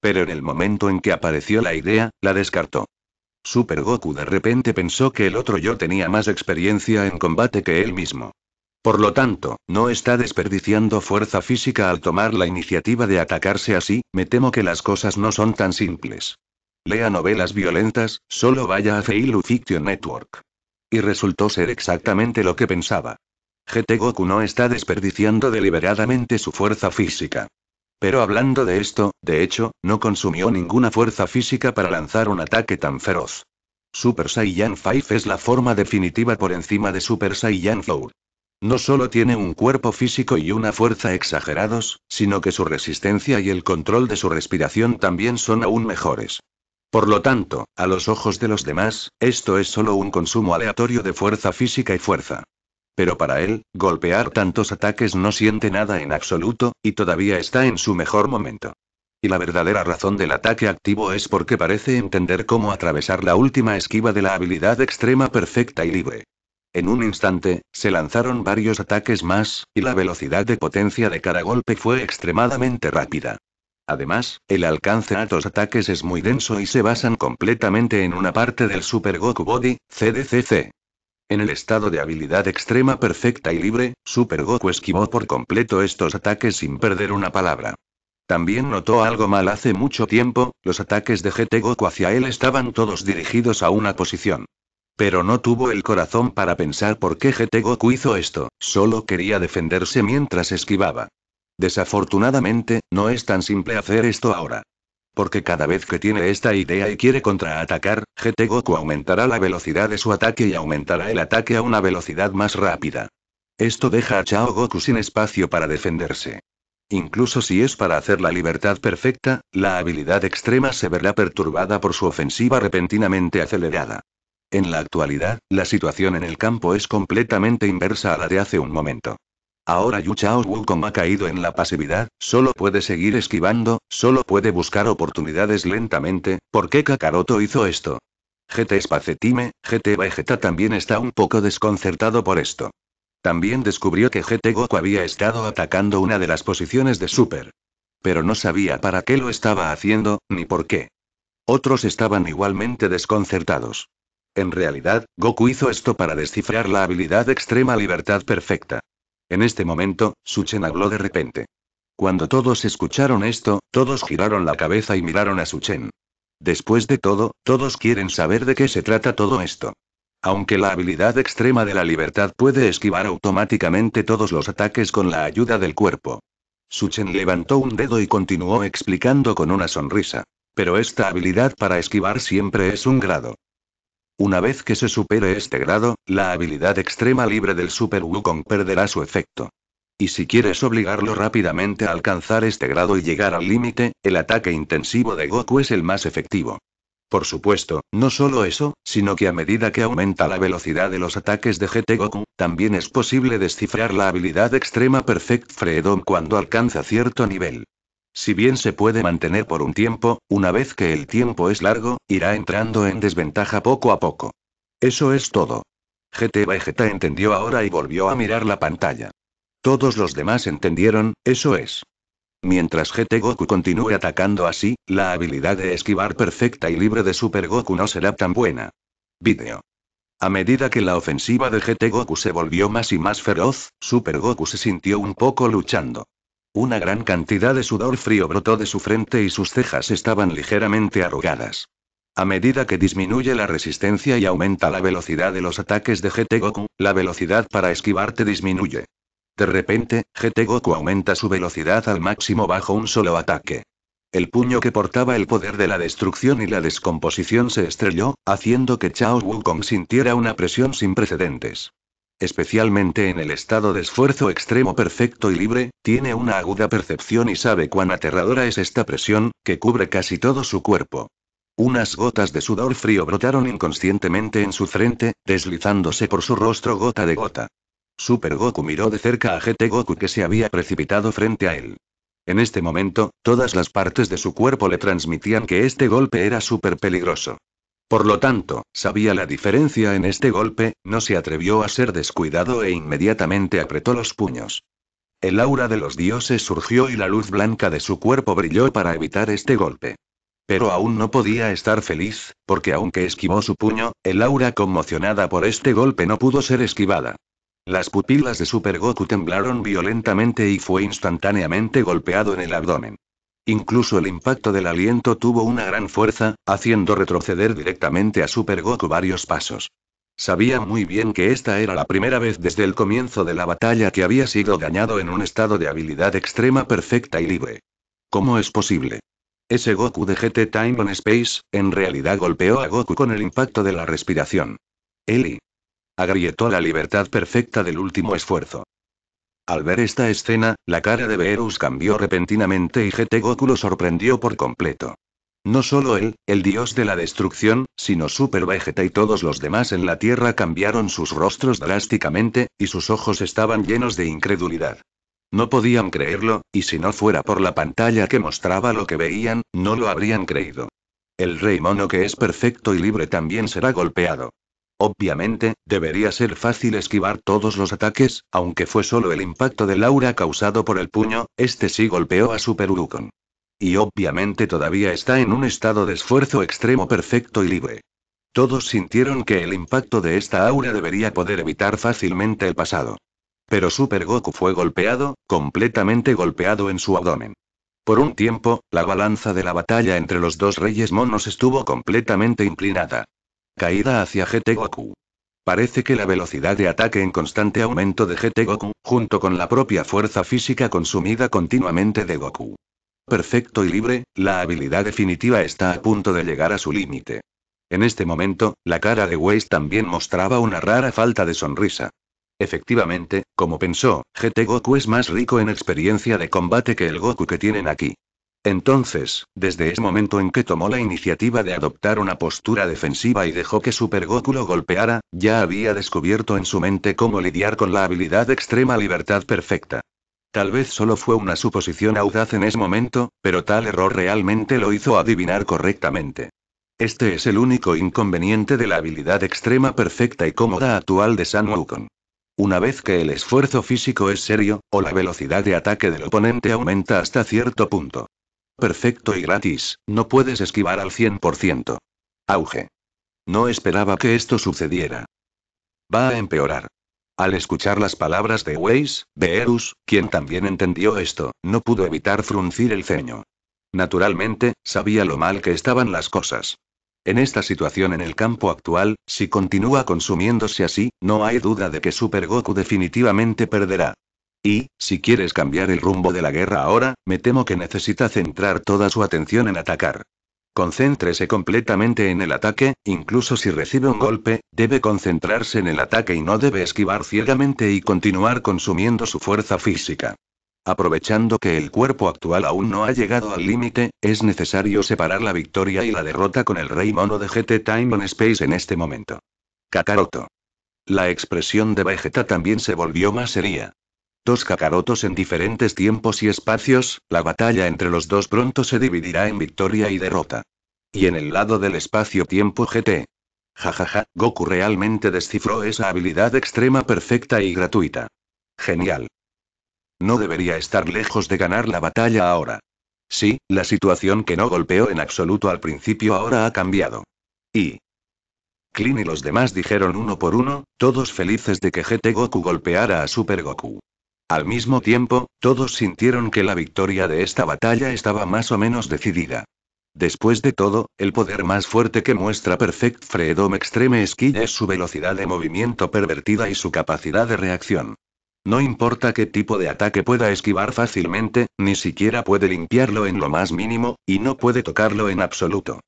Pero en el momento en que apareció la idea, la descartó. Super Goku de repente pensó que el otro yo tenía más experiencia en combate que él mismo. Por lo tanto, no está desperdiciando fuerza física al tomar la iniciativa de atacarse así, me temo que las cosas no son tan simples. Lea novelas violentas, solo vaya a Feilu Fiction Network. Y resultó ser exactamente lo que pensaba. GT Goku no está desperdiciando deliberadamente su fuerza física. Pero hablando de esto, de hecho, no consumió ninguna fuerza física para lanzar un ataque tan feroz. Super Saiyan 5 es la forma definitiva por encima de Super Saiyan 4. No solo tiene un cuerpo físico y una fuerza exagerados, sino que su resistencia y el control de su respiración también son aún mejores. Por lo tanto, a los ojos de los demás, esto es solo un consumo aleatorio de fuerza física y fuerza pero para él, golpear tantos ataques no siente nada en absoluto, y todavía está en su mejor momento. Y la verdadera razón del ataque activo es porque parece entender cómo atravesar la última esquiva de la habilidad extrema perfecta y libre. En un instante, se lanzaron varios ataques más, y la velocidad de potencia de cada golpe fue extremadamente rápida. Además, el alcance a estos ataques es muy denso y se basan completamente en una parte del Super Goku Body, CDCC. En el estado de habilidad extrema perfecta y libre, Super Goku esquivó por completo estos ataques sin perder una palabra. También notó algo mal hace mucho tiempo, los ataques de GT Goku hacia él estaban todos dirigidos a una posición. Pero no tuvo el corazón para pensar por qué GT Goku hizo esto, solo quería defenderse mientras esquivaba. Desafortunadamente, no es tan simple hacer esto ahora porque cada vez que tiene esta idea y quiere contraatacar, GT Goku aumentará la velocidad de su ataque y aumentará el ataque a una velocidad más rápida. Esto deja a Chao Goku sin espacio para defenderse. Incluso si es para hacer la libertad perfecta, la habilidad extrema se verá perturbada por su ofensiva repentinamente acelerada. En la actualidad, la situación en el campo es completamente inversa a la de hace un momento. Ahora Yu Chao Wukong ha caído en la pasividad, solo puede seguir esquivando, solo puede buscar oportunidades lentamente, ¿por qué Kakaroto hizo esto? GT Spacetime, GT Vegeta también está un poco desconcertado por esto. También descubrió que GT Goku había estado atacando una de las posiciones de Super. Pero no sabía para qué lo estaba haciendo, ni por qué. Otros estaban igualmente desconcertados. En realidad, Goku hizo esto para descifrar la habilidad extrema libertad perfecta. En este momento, Suchen habló de repente. Cuando todos escucharon esto, todos giraron la cabeza y miraron a Suchen. Después de todo, todos quieren saber de qué se trata todo esto. Aunque la habilidad extrema de la libertad puede esquivar automáticamente todos los ataques con la ayuda del cuerpo. Suchen levantó un dedo y continuó explicando con una sonrisa. Pero esta habilidad para esquivar siempre es un grado. Una vez que se supere este grado, la habilidad extrema libre del Super Wukong perderá su efecto. Y si quieres obligarlo rápidamente a alcanzar este grado y llegar al límite, el ataque intensivo de Goku es el más efectivo. Por supuesto, no solo eso, sino que a medida que aumenta la velocidad de los ataques de GT Goku, también es posible descifrar la habilidad extrema Perfect Freedom cuando alcanza cierto nivel. Si bien se puede mantener por un tiempo, una vez que el tiempo es largo, irá entrando en desventaja poco a poco. Eso es todo. GT Vegeta entendió ahora y volvió a mirar la pantalla. Todos los demás entendieron, eso es. Mientras GT Goku continúe atacando así, la habilidad de esquivar perfecta y libre de Super Goku no será tan buena. Video. A medida que la ofensiva de GT Goku se volvió más y más feroz, Super Goku se sintió un poco luchando. Una gran cantidad de sudor frío brotó de su frente y sus cejas estaban ligeramente arrugadas. A medida que disminuye la resistencia y aumenta la velocidad de los ataques de GT Goku, la velocidad para esquivarte disminuye. De repente, GT Goku aumenta su velocidad al máximo bajo un solo ataque. El puño que portaba el poder de la destrucción y la descomposición se estrelló, haciendo que Chao Wukong sintiera una presión sin precedentes especialmente en el estado de esfuerzo extremo perfecto y libre, tiene una aguda percepción y sabe cuán aterradora es esta presión, que cubre casi todo su cuerpo. Unas gotas de sudor frío brotaron inconscientemente en su frente, deslizándose por su rostro gota de gota. Super Goku miró de cerca a GT Goku que se había precipitado frente a él. En este momento, todas las partes de su cuerpo le transmitían que este golpe era súper peligroso. Por lo tanto, sabía la diferencia en este golpe, no se atrevió a ser descuidado e inmediatamente apretó los puños. El aura de los dioses surgió y la luz blanca de su cuerpo brilló para evitar este golpe. Pero aún no podía estar feliz, porque aunque esquivó su puño, el aura conmocionada por este golpe no pudo ser esquivada. Las pupilas de Super Goku temblaron violentamente y fue instantáneamente golpeado en el abdomen. Incluso el impacto del aliento tuvo una gran fuerza, haciendo retroceder directamente a Super Goku varios pasos. Sabía muy bien que esta era la primera vez desde el comienzo de la batalla que había sido dañado en un estado de habilidad extrema perfecta y libre. ¿Cómo es posible? Ese Goku de GT Time on Space, en realidad golpeó a Goku con el impacto de la respiración. Eli. Agrietó la libertad perfecta del último esfuerzo. Al ver esta escena, la cara de Beerus cambió repentinamente y GT Goku lo sorprendió por completo. No solo él, el dios de la destrucción, sino Super Vegeta y todos los demás en la Tierra cambiaron sus rostros drásticamente, y sus ojos estaban llenos de incredulidad. No podían creerlo, y si no fuera por la pantalla que mostraba lo que veían, no lo habrían creído. El rey mono que es perfecto y libre también será golpeado. Obviamente, debería ser fácil esquivar todos los ataques, aunque fue solo el impacto del aura causado por el puño, este sí golpeó a Super Urukon. Y obviamente todavía está en un estado de esfuerzo extremo perfecto y libre. Todos sintieron que el impacto de esta aura debería poder evitar fácilmente el pasado. Pero Super Goku fue golpeado, completamente golpeado en su abdomen. Por un tiempo, la balanza de la batalla entre los dos reyes monos estuvo completamente inclinada. Caída hacia GT Goku. Parece que la velocidad de ataque en constante aumento de GT Goku, junto con la propia fuerza física consumida continuamente de Goku. Perfecto y libre, la habilidad definitiva está a punto de llegar a su límite. En este momento, la cara de Weiss también mostraba una rara falta de sonrisa. Efectivamente, como pensó, GT Goku es más rico en experiencia de combate que el Goku que tienen aquí. Entonces, desde ese momento en que tomó la iniciativa de adoptar una postura defensiva y dejó que Super Goku golpeara, ya había descubierto en su mente cómo lidiar con la habilidad extrema libertad perfecta. Tal vez solo fue una suposición audaz en ese momento, pero tal error realmente lo hizo adivinar correctamente. Este es el único inconveniente de la habilidad extrema perfecta y cómoda actual de San Wukong. Una vez que el esfuerzo físico es serio, o la velocidad de ataque del oponente aumenta hasta cierto punto, perfecto y gratis, no puedes esquivar al 100%. Auge. No esperaba que esto sucediera. Va a empeorar. Al escuchar las palabras de Weiss, Beerus, quien también entendió esto, no pudo evitar fruncir el ceño. Naturalmente, sabía lo mal que estaban las cosas. En esta situación en el campo actual, si continúa consumiéndose así, no hay duda de que Super Goku definitivamente perderá. Y, si quieres cambiar el rumbo de la guerra ahora, me temo que necesita centrar toda su atención en atacar. Concéntrese completamente en el ataque, incluso si recibe un golpe, debe concentrarse en el ataque y no debe esquivar ciegamente y continuar consumiendo su fuerza física. Aprovechando que el cuerpo actual aún no ha llegado al límite, es necesario separar la victoria y la derrota con el rey mono de GT Time on Space en este momento. Kakaroto. La expresión de Vegeta también se volvió más seria dos Kakarotos en diferentes tiempos y espacios, la batalla entre los dos pronto se dividirá en victoria y derrota. Y en el lado del espacio-tiempo GT. Jajaja, Goku realmente descifró esa habilidad extrema perfecta y gratuita. Genial. No debería estar lejos de ganar la batalla ahora. Sí, la situación que no golpeó en absoluto al principio ahora ha cambiado. Y... Clean y los demás dijeron uno por uno, todos felices de que GT Goku golpeara a Super Goku. Al mismo tiempo, todos sintieron que la victoria de esta batalla estaba más o menos decidida. Después de todo, el poder más fuerte que muestra Perfect Freedom Extreme Skill es su velocidad de movimiento pervertida y su capacidad de reacción. No importa qué tipo de ataque pueda esquivar fácilmente, ni siquiera puede limpiarlo en lo más mínimo, y no puede tocarlo en absoluto.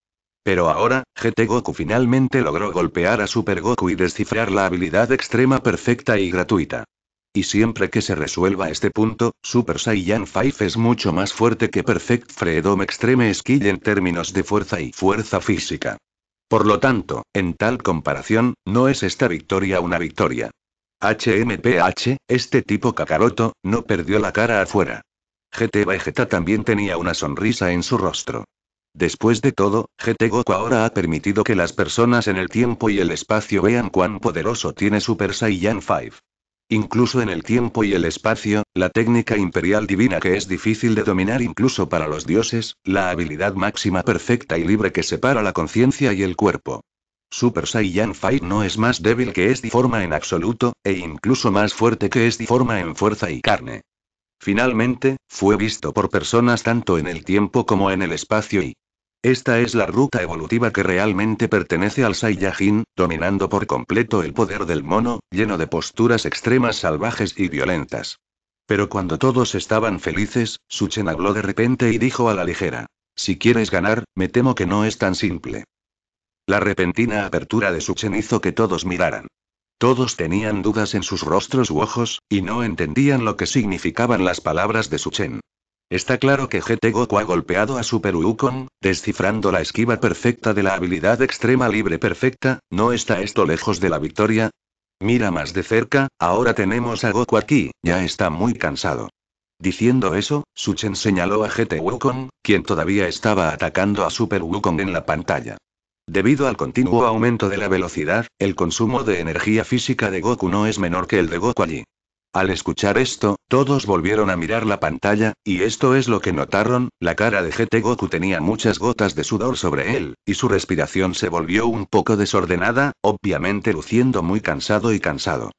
Pero ahora, GT Goku finalmente logró golpear a Super Goku y descifrar la habilidad extrema perfecta y gratuita. Y siempre que se resuelva este punto, Super Saiyan 5 es mucho más fuerte que Perfect Freedom Extreme Skill en términos de fuerza y fuerza física. Por lo tanto, en tal comparación, no es esta victoria una victoria. HMPH, este tipo Kakaroto, no perdió la cara afuera. GT Vegeta también tenía una sonrisa en su rostro. Después de todo, GT Goku ahora ha permitido que las personas en el tiempo y el espacio vean cuán poderoso tiene Super Saiyan 5. Incluso en el tiempo y el espacio, la técnica imperial divina que es difícil de dominar incluso para los dioses, la habilidad máxima perfecta y libre que separa la conciencia y el cuerpo. Super Saiyan Fight no es más débil que es forma en absoluto, e incluso más fuerte que es forma en fuerza y carne. Finalmente, fue visto por personas tanto en el tiempo como en el espacio y, esta es la ruta evolutiva que realmente pertenece al Saiyajin, dominando por completo el poder del mono, lleno de posturas extremas salvajes y violentas. Pero cuando todos estaban felices, Suchen habló de repente y dijo a la ligera, si quieres ganar, me temo que no es tan simple. La repentina apertura de Suchen hizo que todos miraran. Todos tenían dudas en sus rostros u ojos, y no entendían lo que significaban las palabras de Suchen. Está claro que GT Goku ha golpeado a Super Wukong, descifrando la esquiva perfecta de la habilidad extrema libre perfecta, ¿no está esto lejos de la victoria? Mira más de cerca, ahora tenemos a Goku aquí, ya está muy cansado. Diciendo eso, Suchen señaló a GT Goku, quien todavía estaba atacando a Super Wukong en la pantalla. Debido al continuo aumento de la velocidad, el consumo de energía física de Goku no es menor que el de Goku allí. Al escuchar esto, todos volvieron a mirar la pantalla, y esto es lo que notaron, la cara de GT Goku tenía muchas gotas de sudor sobre él, y su respiración se volvió un poco desordenada, obviamente luciendo muy cansado y cansado.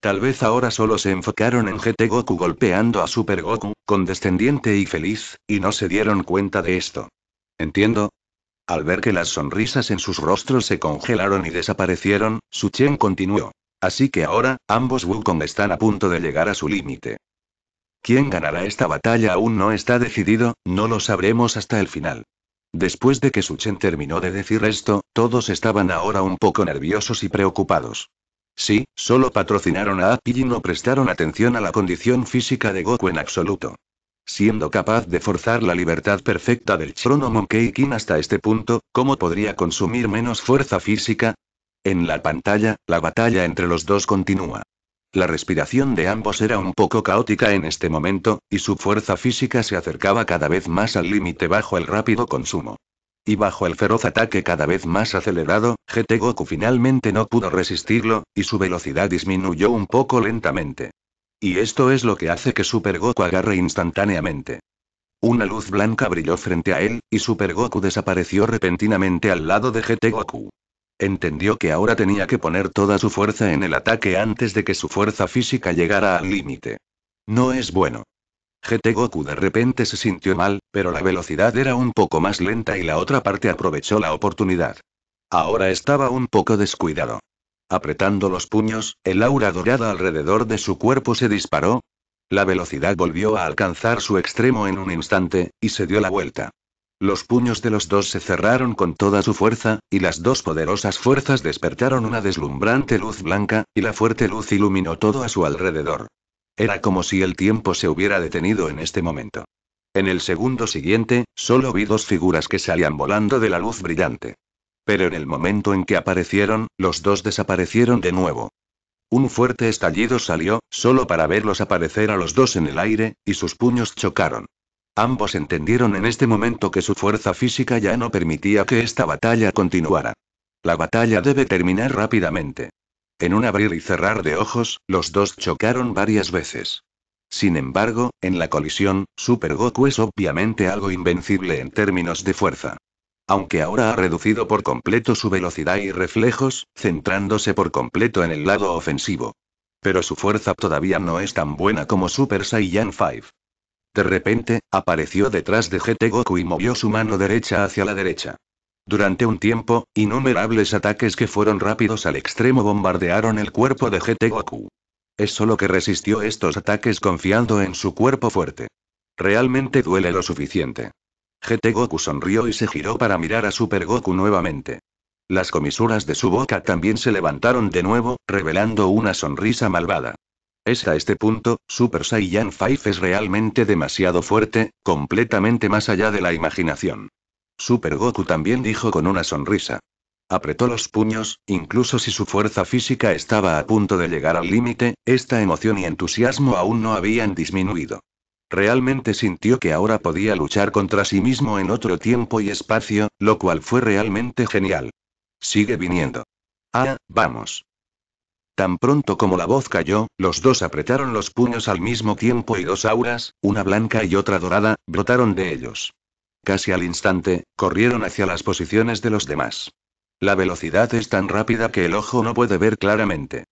Tal vez ahora solo se enfocaron en GT Goku golpeando a Super Goku, condescendiente y feliz, y no se dieron cuenta de esto. Entiendo, al ver que las sonrisas en sus rostros se congelaron y desaparecieron, Suchen continuó. Así que ahora, ambos Wukong están a punto de llegar a su límite. Quién ganará esta batalla aún no está decidido, no lo sabremos hasta el final. Después de que Suchen terminó de decir esto, todos estaban ahora un poco nerviosos y preocupados. Sí, solo patrocinaron a Appy y no prestaron atención a la condición física de Goku en absoluto. Siendo capaz de forzar la libertad perfecta del Chrono Monkey King hasta este punto, ¿cómo podría consumir menos fuerza física? En la pantalla, la batalla entre los dos continúa. La respiración de ambos era un poco caótica en este momento, y su fuerza física se acercaba cada vez más al límite bajo el rápido consumo. Y bajo el feroz ataque cada vez más acelerado, GT Goku finalmente no pudo resistirlo, y su velocidad disminuyó un poco lentamente. Y esto es lo que hace que Super Goku agarre instantáneamente. Una luz blanca brilló frente a él, y Super Goku desapareció repentinamente al lado de GT Goku. Entendió que ahora tenía que poner toda su fuerza en el ataque antes de que su fuerza física llegara al límite. No es bueno. GT Goku de repente se sintió mal, pero la velocidad era un poco más lenta y la otra parte aprovechó la oportunidad. Ahora estaba un poco descuidado. Apretando los puños, el aura dorada alrededor de su cuerpo se disparó. La velocidad volvió a alcanzar su extremo en un instante, y se dio la vuelta. Los puños de los dos se cerraron con toda su fuerza, y las dos poderosas fuerzas despertaron una deslumbrante luz blanca, y la fuerte luz iluminó todo a su alrededor. Era como si el tiempo se hubiera detenido en este momento. En el segundo siguiente, solo vi dos figuras que salían volando de la luz brillante. Pero en el momento en que aparecieron, los dos desaparecieron de nuevo. Un fuerte estallido salió, solo para verlos aparecer a los dos en el aire, y sus puños chocaron. Ambos entendieron en este momento que su fuerza física ya no permitía que esta batalla continuara. La batalla debe terminar rápidamente. En un abrir y cerrar de ojos, los dos chocaron varias veces. Sin embargo, en la colisión, Super Goku es obviamente algo invencible en términos de fuerza. Aunque ahora ha reducido por completo su velocidad y reflejos, centrándose por completo en el lado ofensivo. Pero su fuerza todavía no es tan buena como Super Saiyan 5. De repente, apareció detrás de GT Goku y movió su mano derecha hacia la derecha. Durante un tiempo, innumerables ataques que fueron rápidos al extremo bombardearon el cuerpo de GT Goku. Es solo que resistió estos ataques confiando en su cuerpo fuerte. Realmente duele lo suficiente. GT Goku sonrió y se giró para mirar a Super Goku nuevamente. Las comisuras de su boca también se levantaron de nuevo, revelando una sonrisa malvada. Es a este punto, Super Saiyan 5 es realmente demasiado fuerte, completamente más allá de la imaginación. Super Goku también dijo con una sonrisa. Apretó los puños, incluso si su fuerza física estaba a punto de llegar al límite, esta emoción y entusiasmo aún no habían disminuido. Realmente sintió que ahora podía luchar contra sí mismo en otro tiempo y espacio, lo cual fue realmente genial. Sigue viniendo. Ah, vamos. Tan pronto como la voz cayó, los dos apretaron los puños al mismo tiempo y dos auras, una blanca y otra dorada, brotaron de ellos. Casi al instante, corrieron hacia las posiciones de los demás. La velocidad es tan rápida que el ojo no puede ver claramente.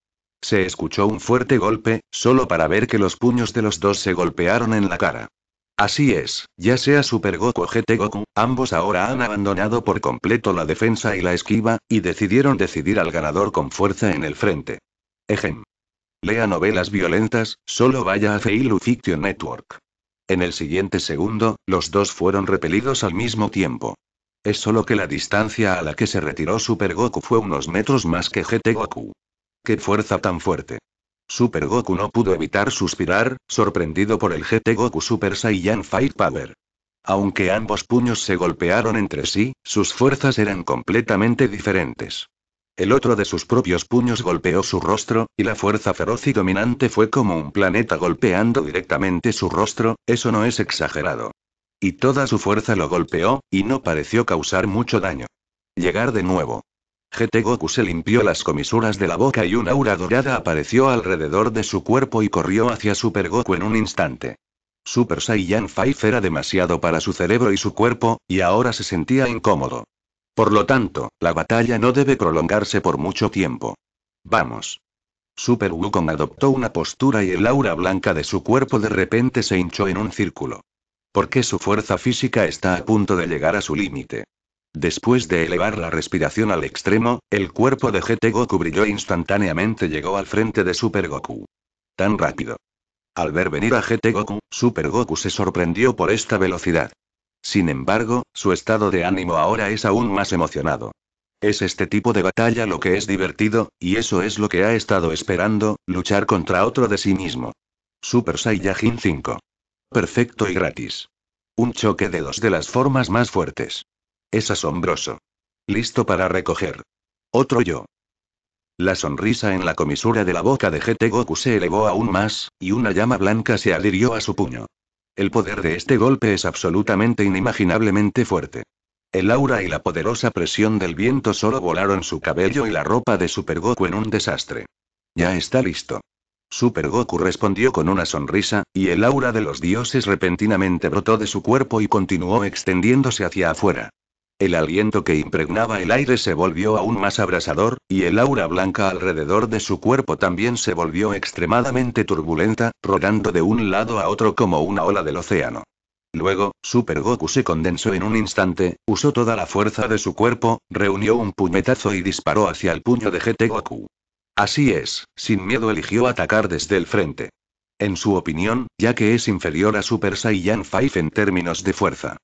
Se escuchó un fuerte golpe, solo para ver que los puños de los dos se golpearon en la cara. Así es, ya sea Super Goku o GT Goku, ambos ahora han abandonado por completo la defensa y la esquiva, y decidieron decidir al ganador con fuerza en el frente. Ejem. Lea novelas violentas, solo vaya a Feilu Fiction Network. En el siguiente segundo, los dos fueron repelidos al mismo tiempo. Es solo que la distancia a la que se retiró Super Goku fue unos metros más que GT Goku. ¡Qué fuerza tan fuerte! Super Goku no pudo evitar suspirar, sorprendido por el GT Goku Super Saiyan Fight Power. Aunque ambos puños se golpearon entre sí, sus fuerzas eran completamente diferentes. El otro de sus propios puños golpeó su rostro, y la fuerza feroz y dominante fue como un planeta golpeando directamente su rostro, eso no es exagerado. Y toda su fuerza lo golpeó, y no pareció causar mucho daño. Llegar de nuevo. GT Goku se limpió las comisuras de la boca y un aura dorada apareció alrededor de su cuerpo y corrió hacia Super Goku en un instante. Super Saiyan 5 era demasiado para su cerebro y su cuerpo, y ahora se sentía incómodo. Por lo tanto, la batalla no debe prolongarse por mucho tiempo. Vamos. Super Wukong adoptó una postura y el aura blanca de su cuerpo de repente se hinchó en un círculo. Porque su fuerza física está a punto de llegar a su límite. Después de elevar la respiración al extremo, el cuerpo de GT Goku brilló instantáneamente instantáneamente llegó al frente de Super Goku. Tan rápido. Al ver venir a GT Goku, Super Goku se sorprendió por esta velocidad. Sin embargo, su estado de ánimo ahora es aún más emocionado. Es este tipo de batalla lo que es divertido, y eso es lo que ha estado esperando, luchar contra otro de sí mismo. Super Saiyajin 5. Perfecto y gratis. Un choque de dos de las formas más fuertes. Es asombroso. Listo para recoger. Otro yo. La sonrisa en la comisura de la boca de GT Goku se elevó aún más, y una llama blanca se adhirió a su puño. El poder de este golpe es absolutamente inimaginablemente fuerte. El aura y la poderosa presión del viento solo volaron su cabello y la ropa de Super Goku en un desastre. Ya está listo. Super Goku respondió con una sonrisa, y el aura de los dioses repentinamente brotó de su cuerpo y continuó extendiéndose hacia afuera. El aliento que impregnaba el aire se volvió aún más abrasador, y el aura blanca alrededor de su cuerpo también se volvió extremadamente turbulenta, rodando de un lado a otro como una ola del océano. Luego, Super Goku se condensó en un instante, usó toda la fuerza de su cuerpo, reunió un puñetazo y disparó hacia el puño de GT Goku. Así es, sin miedo eligió atacar desde el frente. En su opinión, ya que es inferior a Super Saiyan 5 en términos de fuerza.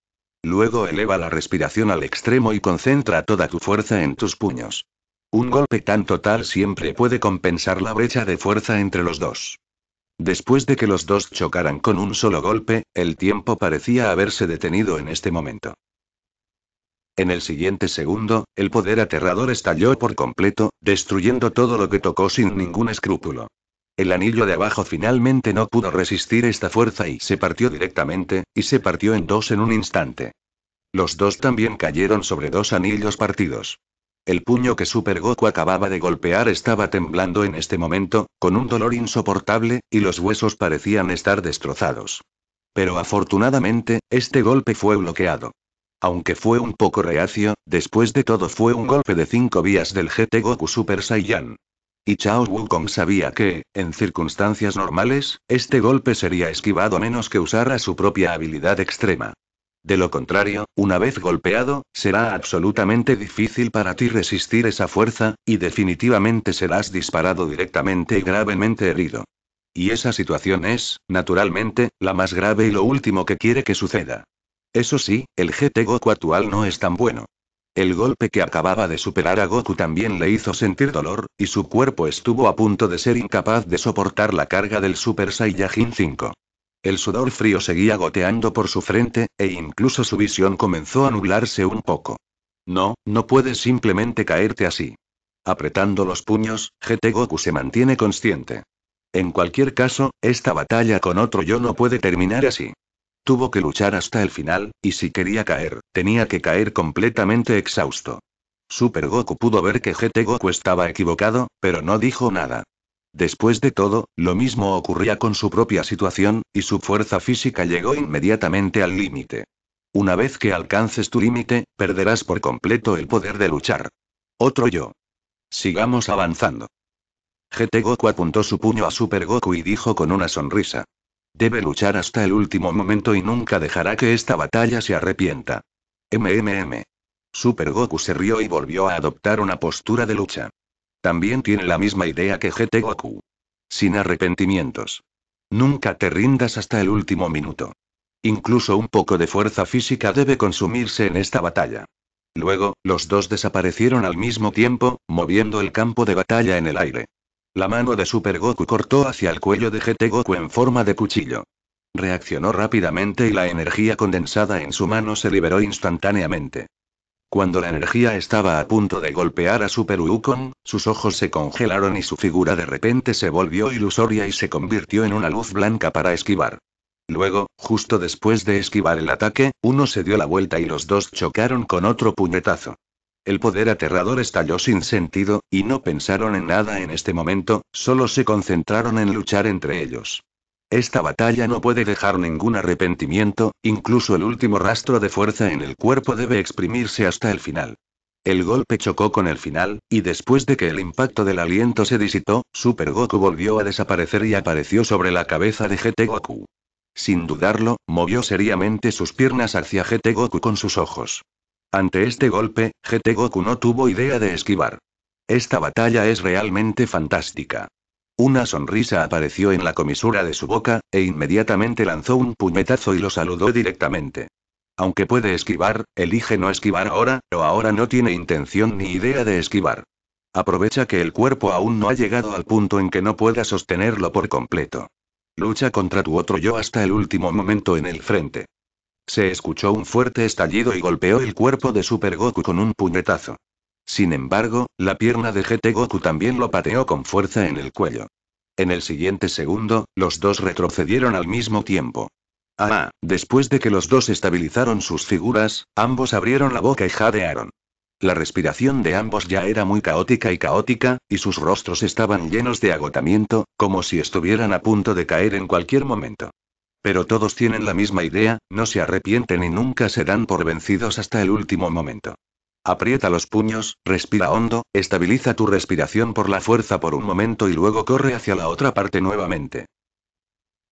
Luego eleva la respiración al extremo y concentra toda tu fuerza en tus puños. Un golpe tan total siempre puede compensar la brecha de fuerza entre los dos. Después de que los dos chocaran con un solo golpe, el tiempo parecía haberse detenido en este momento. En el siguiente segundo, el poder aterrador estalló por completo, destruyendo todo lo que tocó sin ningún escrúpulo. El anillo de abajo finalmente no pudo resistir esta fuerza y se partió directamente, y se partió en dos en un instante. Los dos también cayeron sobre dos anillos partidos. El puño que Super Goku acababa de golpear estaba temblando en este momento, con un dolor insoportable, y los huesos parecían estar destrozados. Pero afortunadamente, este golpe fue bloqueado. Aunque fue un poco reacio, después de todo fue un golpe de cinco vías del GT Goku Super Saiyan. Y Chao Wukong sabía que, en circunstancias normales, este golpe sería esquivado menos que usara su propia habilidad extrema. De lo contrario, una vez golpeado, será absolutamente difícil para ti resistir esa fuerza, y definitivamente serás disparado directamente y gravemente herido. Y esa situación es, naturalmente, la más grave y lo último que quiere que suceda. Eso sí, el GT Goku actual no es tan bueno. El golpe que acababa de superar a Goku también le hizo sentir dolor, y su cuerpo estuvo a punto de ser incapaz de soportar la carga del Super Saiyajin 5. El sudor frío seguía goteando por su frente, e incluso su visión comenzó a nublarse un poco. No, no puedes simplemente caerte así. Apretando los puños, GT Goku se mantiene consciente. En cualquier caso, esta batalla con otro yo no puede terminar así. Tuvo que luchar hasta el final, y si quería caer, tenía que caer completamente exhausto. Super Goku pudo ver que GT Goku estaba equivocado, pero no dijo nada. Después de todo, lo mismo ocurría con su propia situación, y su fuerza física llegó inmediatamente al límite. Una vez que alcances tu límite, perderás por completo el poder de luchar. Otro yo. Sigamos avanzando. GT Goku apuntó su puño a Super Goku y dijo con una sonrisa. Debe luchar hasta el último momento y nunca dejará que esta batalla se arrepienta. MMM. Super Goku se rió y volvió a adoptar una postura de lucha. También tiene la misma idea que GT Goku. Sin arrepentimientos. Nunca te rindas hasta el último minuto. Incluso un poco de fuerza física debe consumirse en esta batalla. Luego, los dos desaparecieron al mismo tiempo, moviendo el campo de batalla en el aire. La mano de Super Goku cortó hacia el cuello de GT Goku en forma de cuchillo. Reaccionó rápidamente y la energía condensada en su mano se liberó instantáneamente. Cuando la energía estaba a punto de golpear a Super Ukon, sus ojos se congelaron y su figura de repente se volvió ilusoria y se convirtió en una luz blanca para esquivar. Luego, justo después de esquivar el ataque, uno se dio la vuelta y los dos chocaron con otro puñetazo. El poder aterrador estalló sin sentido, y no pensaron en nada en este momento, solo se concentraron en luchar entre ellos. Esta batalla no puede dejar ningún arrepentimiento, incluso el último rastro de fuerza en el cuerpo debe exprimirse hasta el final. El golpe chocó con el final, y después de que el impacto del aliento se disitó, Super Goku volvió a desaparecer y apareció sobre la cabeza de GT Goku. Sin dudarlo, movió seriamente sus piernas hacia GT Goku con sus ojos. Ante este golpe, GT Goku no tuvo idea de esquivar. Esta batalla es realmente fantástica. Una sonrisa apareció en la comisura de su boca, e inmediatamente lanzó un puñetazo y lo saludó directamente. Aunque puede esquivar, elige no esquivar ahora, o ahora no tiene intención ni idea de esquivar. Aprovecha que el cuerpo aún no ha llegado al punto en que no pueda sostenerlo por completo. Lucha contra tu otro yo hasta el último momento en el frente. Se escuchó un fuerte estallido y golpeó el cuerpo de Super Goku con un puñetazo. Sin embargo, la pierna de GT Goku también lo pateó con fuerza en el cuello. En el siguiente segundo, los dos retrocedieron al mismo tiempo. Ah, después de que los dos estabilizaron sus figuras, ambos abrieron la boca y jadearon. La respiración de ambos ya era muy caótica y caótica, y sus rostros estaban llenos de agotamiento, como si estuvieran a punto de caer en cualquier momento. Pero todos tienen la misma idea, no se arrepienten y nunca se dan por vencidos hasta el último momento. Aprieta los puños, respira hondo, estabiliza tu respiración por la fuerza por un momento y luego corre hacia la otra parte nuevamente.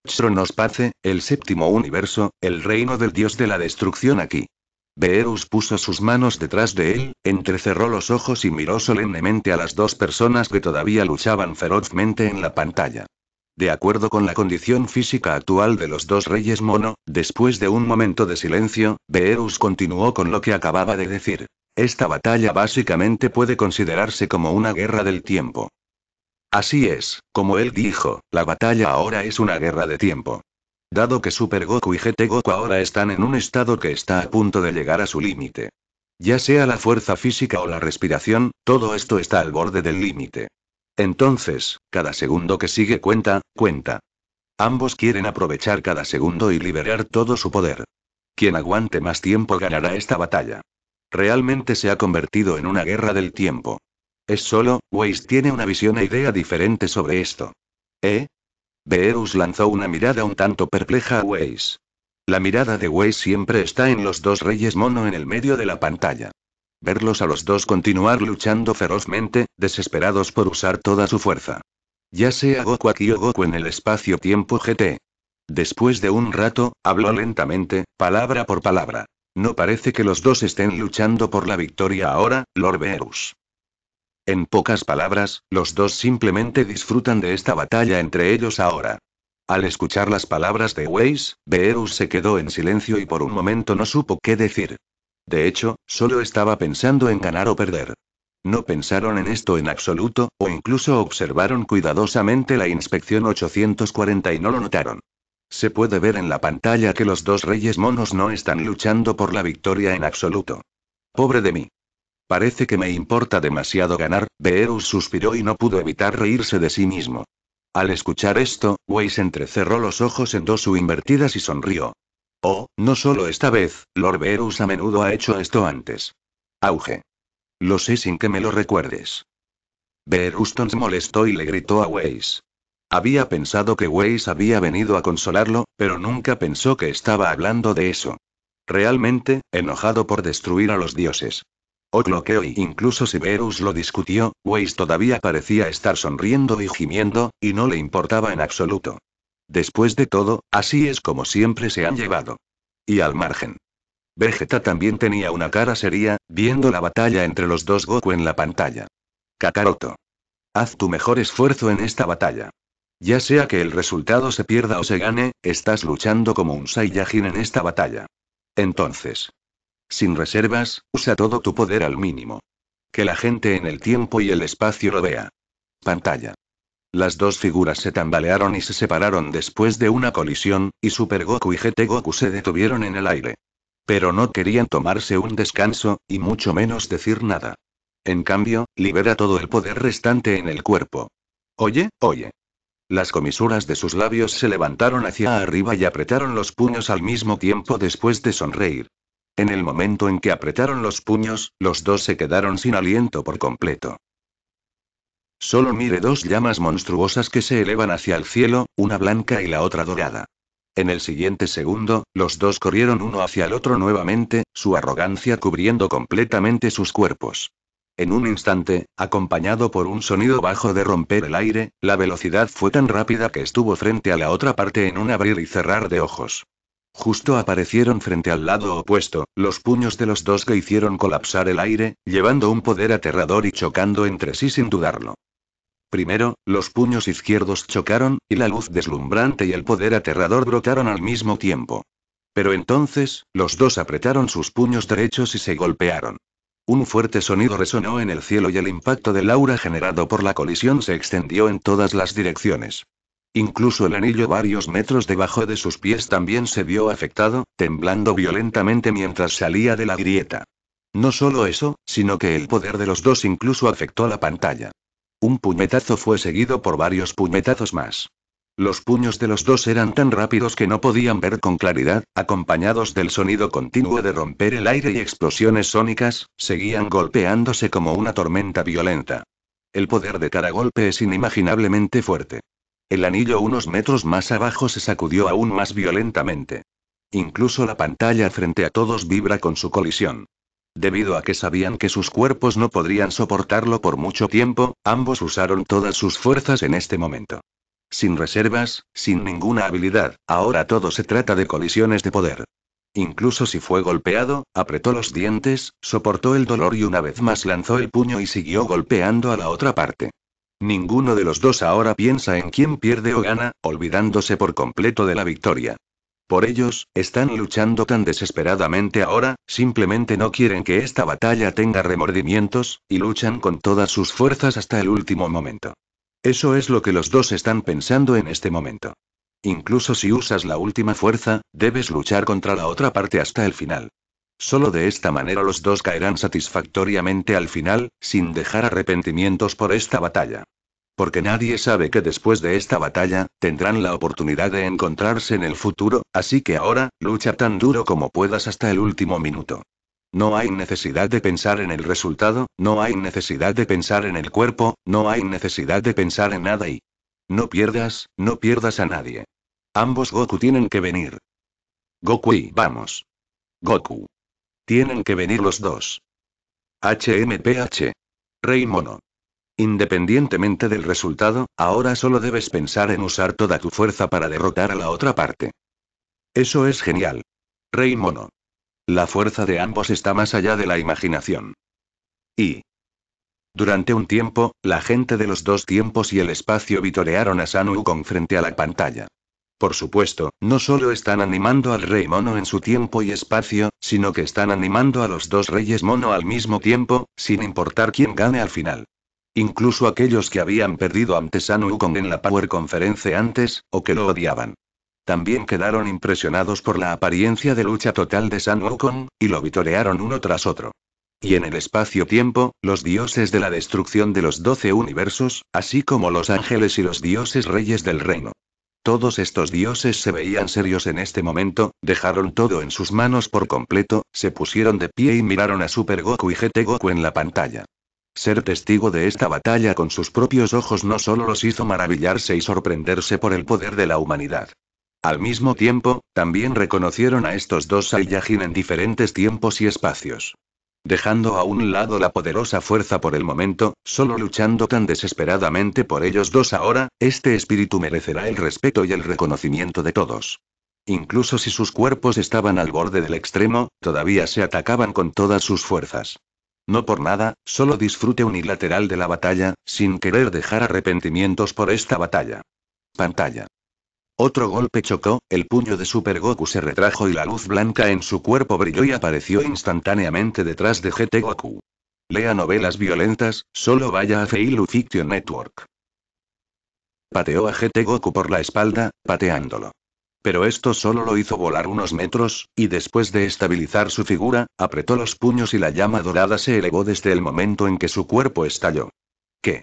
Chronos el séptimo universo, el reino del dios de la destrucción aquí. Beerus puso sus manos detrás de él, entrecerró los ojos y miró solemnemente a las dos personas que todavía luchaban ferozmente en la pantalla de acuerdo con la condición física actual de los dos reyes mono, después de un momento de silencio, Beerus continuó con lo que acababa de decir. Esta batalla básicamente puede considerarse como una guerra del tiempo. Así es, como él dijo, la batalla ahora es una guerra de tiempo. Dado que Super Goku y GT Goku ahora están en un estado que está a punto de llegar a su límite. Ya sea la fuerza física o la respiración, todo esto está al borde del límite. Entonces, cada segundo que sigue cuenta, cuenta. Ambos quieren aprovechar cada segundo y liberar todo su poder. Quien aguante más tiempo ganará esta batalla. Realmente se ha convertido en una guerra del tiempo. Es solo, Weiss tiene una visión e idea diferente sobre esto. ¿Eh? Beerus lanzó una mirada un tanto perpleja a Weiss. La mirada de Weiss siempre está en los dos reyes mono en el medio de la pantalla. Verlos a los dos continuar luchando ferozmente, desesperados por usar toda su fuerza. Ya sea Goku aquí o Goku en el espacio-tiempo GT. Después de un rato, habló lentamente, palabra por palabra. No parece que los dos estén luchando por la victoria ahora, Lord Beerus. En pocas palabras, los dos simplemente disfrutan de esta batalla entre ellos ahora. Al escuchar las palabras de Weiss, Beerus se quedó en silencio y por un momento no supo qué decir. De hecho, solo estaba pensando en ganar o perder. No pensaron en esto en absoluto, o incluso observaron cuidadosamente la inspección 840 y no lo notaron. Se puede ver en la pantalla que los dos reyes monos no están luchando por la victoria en absoluto. Pobre de mí. Parece que me importa demasiado ganar, Beerus suspiró y no pudo evitar reírse de sí mismo. Al escuchar esto, Weiss entrecerró los ojos en dos su invertidas y sonrió. Oh, no solo esta vez, Lord Beerus a menudo ha hecho esto antes. Auge. Lo sé sin que me lo recuerdes. Beeruston se molestó y le gritó a Weiss. Había pensado que Weiss había venido a consolarlo, pero nunca pensó que estaba hablando de eso. Realmente, enojado por destruir a los dioses. O que y incluso si Beerus lo discutió, Weiss todavía parecía estar sonriendo y gimiendo, y no le importaba en absoluto. Después de todo, así es como siempre se han llevado. Y al margen. Vegeta también tenía una cara seria, viendo la batalla entre los dos Goku en la pantalla. Kakaroto. Haz tu mejor esfuerzo en esta batalla. Ya sea que el resultado se pierda o se gane, estás luchando como un Saiyajin en esta batalla. Entonces. Sin reservas, usa todo tu poder al mínimo. Que la gente en el tiempo y el espacio lo vea. Pantalla. Las dos figuras se tambalearon y se separaron después de una colisión, y Super Goku y GT Goku se detuvieron en el aire. Pero no querían tomarse un descanso, y mucho menos decir nada. En cambio, libera todo el poder restante en el cuerpo. Oye, oye. Las comisuras de sus labios se levantaron hacia arriba y apretaron los puños al mismo tiempo después de sonreír. En el momento en que apretaron los puños, los dos se quedaron sin aliento por completo. Solo mire dos llamas monstruosas que se elevan hacia el cielo, una blanca y la otra dorada. En el siguiente segundo, los dos corrieron uno hacia el otro nuevamente, su arrogancia cubriendo completamente sus cuerpos. En un instante, acompañado por un sonido bajo de romper el aire, la velocidad fue tan rápida que estuvo frente a la otra parte en un abrir y cerrar de ojos. Justo aparecieron frente al lado opuesto, los puños de los dos que hicieron colapsar el aire, llevando un poder aterrador y chocando entre sí sin dudarlo. Primero, los puños izquierdos chocaron, y la luz deslumbrante y el poder aterrador brotaron al mismo tiempo. Pero entonces, los dos apretaron sus puños derechos y se golpearon. Un fuerte sonido resonó en el cielo y el impacto del aura generado por la colisión se extendió en todas las direcciones. Incluso el anillo varios metros debajo de sus pies también se vio afectado, temblando violentamente mientras salía de la grieta. No solo eso, sino que el poder de los dos incluso afectó la pantalla. Un puñetazo fue seguido por varios puñetazos más. Los puños de los dos eran tan rápidos que no podían ver con claridad, acompañados del sonido continuo de romper el aire y explosiones sónicas, seguían golpeándose como una tormenta violenta. El poder de cada golpe es inimaginablemente fuerte. El anillo unos metros más abajo se sacudió aún más violentamente. Incluso la pantalla frente a todos vibra con su colisión. Debido a que sabían que sus cuerpos no podrían soportarlo por mucho tiempo, ambos usaron todas sus fuerzas en este momento. Sin reservas, sin ninguna habilidad, ahora todo se trata de colisiones de poder. Incluso si fue golpeado, apretó los dientes, soportó el dolor y una vez más lanzó el puño y siguió golpeando a la otra parte. Ninguno de los dos ahora piensa en quién pierde o gana, olvidándose por completo de la victoria. Por ellos, están luchando tan desesperadamente ahora, simplemente no quieren que esta batalla tenga remordimientos, y luchan con todas sus fuerzas hasta el último momento. Eso es lo que los dos están pensando en este momento. Incluso si usas la última fuerza, debes luchar contra la otra parte hasta el final. Solo de esta manera los dos caerán satisfactoriamente al final, sin dejar arrepentimientos por esta batalla porque nadie sabe que después de esta batalla, tendrán la oportunidad de encontrarse en el futuro, así que ahora, lucha tan duro como puedas hasta el último minuto. No hay necesidad de pensar en el resultado, no hay necesidad de pensar en el cuerpo, no hay necesidad de pensar en nada y... No pierdas, no pierdas a nadie. Ambos Goku tienen que venir. Goku y vamos. Goku. Tienen que venir los dos. HMPH. Rey Mono. Independientemente del resultado, ahora solo debes pensar en usar toda tu fuerza para derrotar a la otra parte. Eso es genial. Rey mono. La fuerza de ambos está más allá de la imaginación. Y. Durante un tiempo, la gente de los dos tiempos y el espacio vitorearon a Sanu con frente a la pantalla. Por supuesto, no solo están animando al rey mono en su tiempo y espacio, sino que están animando a los dos reyes mono al mismo tiempo, sin importar quién gane al final. Incluso aquellos que habían perdido ante San Wukong en la Power Conference antes, o que lo odiaban. También quedaron impresionados por la apariencia de lucha total de San Wukong, y lo vitorearon uno tras otro. Y en el espacio-tiempo, los dioses de la destrucción de los doce universos, así como los ángeles y los dioses reyes del reino. Todos estos dioses se veían serios en este momento, dejaron todo en sus manos por completo, se pusieron de pie y miraron a Super Goku y GT Goku en la pantalla. Ser testigo de esta batalla con sus propios ojos no solo los hizo maravillarse y sorprenderse por el poder de la humanidad. Al mismo tiempo, también reconocieron a estos dos Saiyajin en diferentes tiempos y espacios. Dejando a un lado la poderosa fuerza por el momento, solo luchando tan desesperadamente por ellos dos ahora, este espíritu merecerá el respeto y el reconocimiento de todos. Incluso si sus cuerpos estaban al borde del extremo, todavía se atacaban con todas sus fuerzas. No por nada, solo disfrute unilateral de la batalla, sin querer dejar arrepentimientos por esta batalla. Pantalla. Otro golpe chocó, el puño de Super Goku se retrajo y la luz blanca en su cuerpo brilló y apareció instantáneamente detrás de GT Goku. Lea novelas violentas, solo vaya a Feilu Fiction Network. Pateó a GT Goku por la espalda, pateándolo. Pero esto solo lo hizo volar unos metros, y después de estabilizar su figura, apretó los puños y la llama dorada se elevó desde el momento en que su cuerpo estalló. ¿Qué?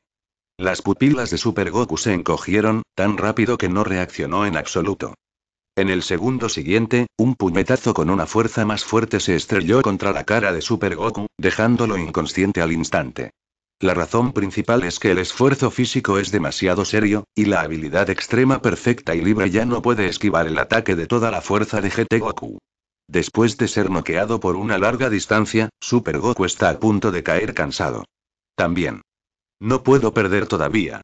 Las pupilas de Super Goku se encogieron, tan rápido que no reaccionó en absoluto. En el segundo siguiente, un puñetazo con una fuerza más fuerte se estrelló contra la cara de Super Goku, dejándolo inconsciente al instante. La razón principal es que el esfuerzo físico es demasiado serio, y la habilidad extrema perfecta y libre ya no puede esquivar el ataque de toda la fuerza de GT Goku. Después de ser noqueado por una larga distancia, Super Goku está a punto de caer cansado. También. No puedo perder todavía.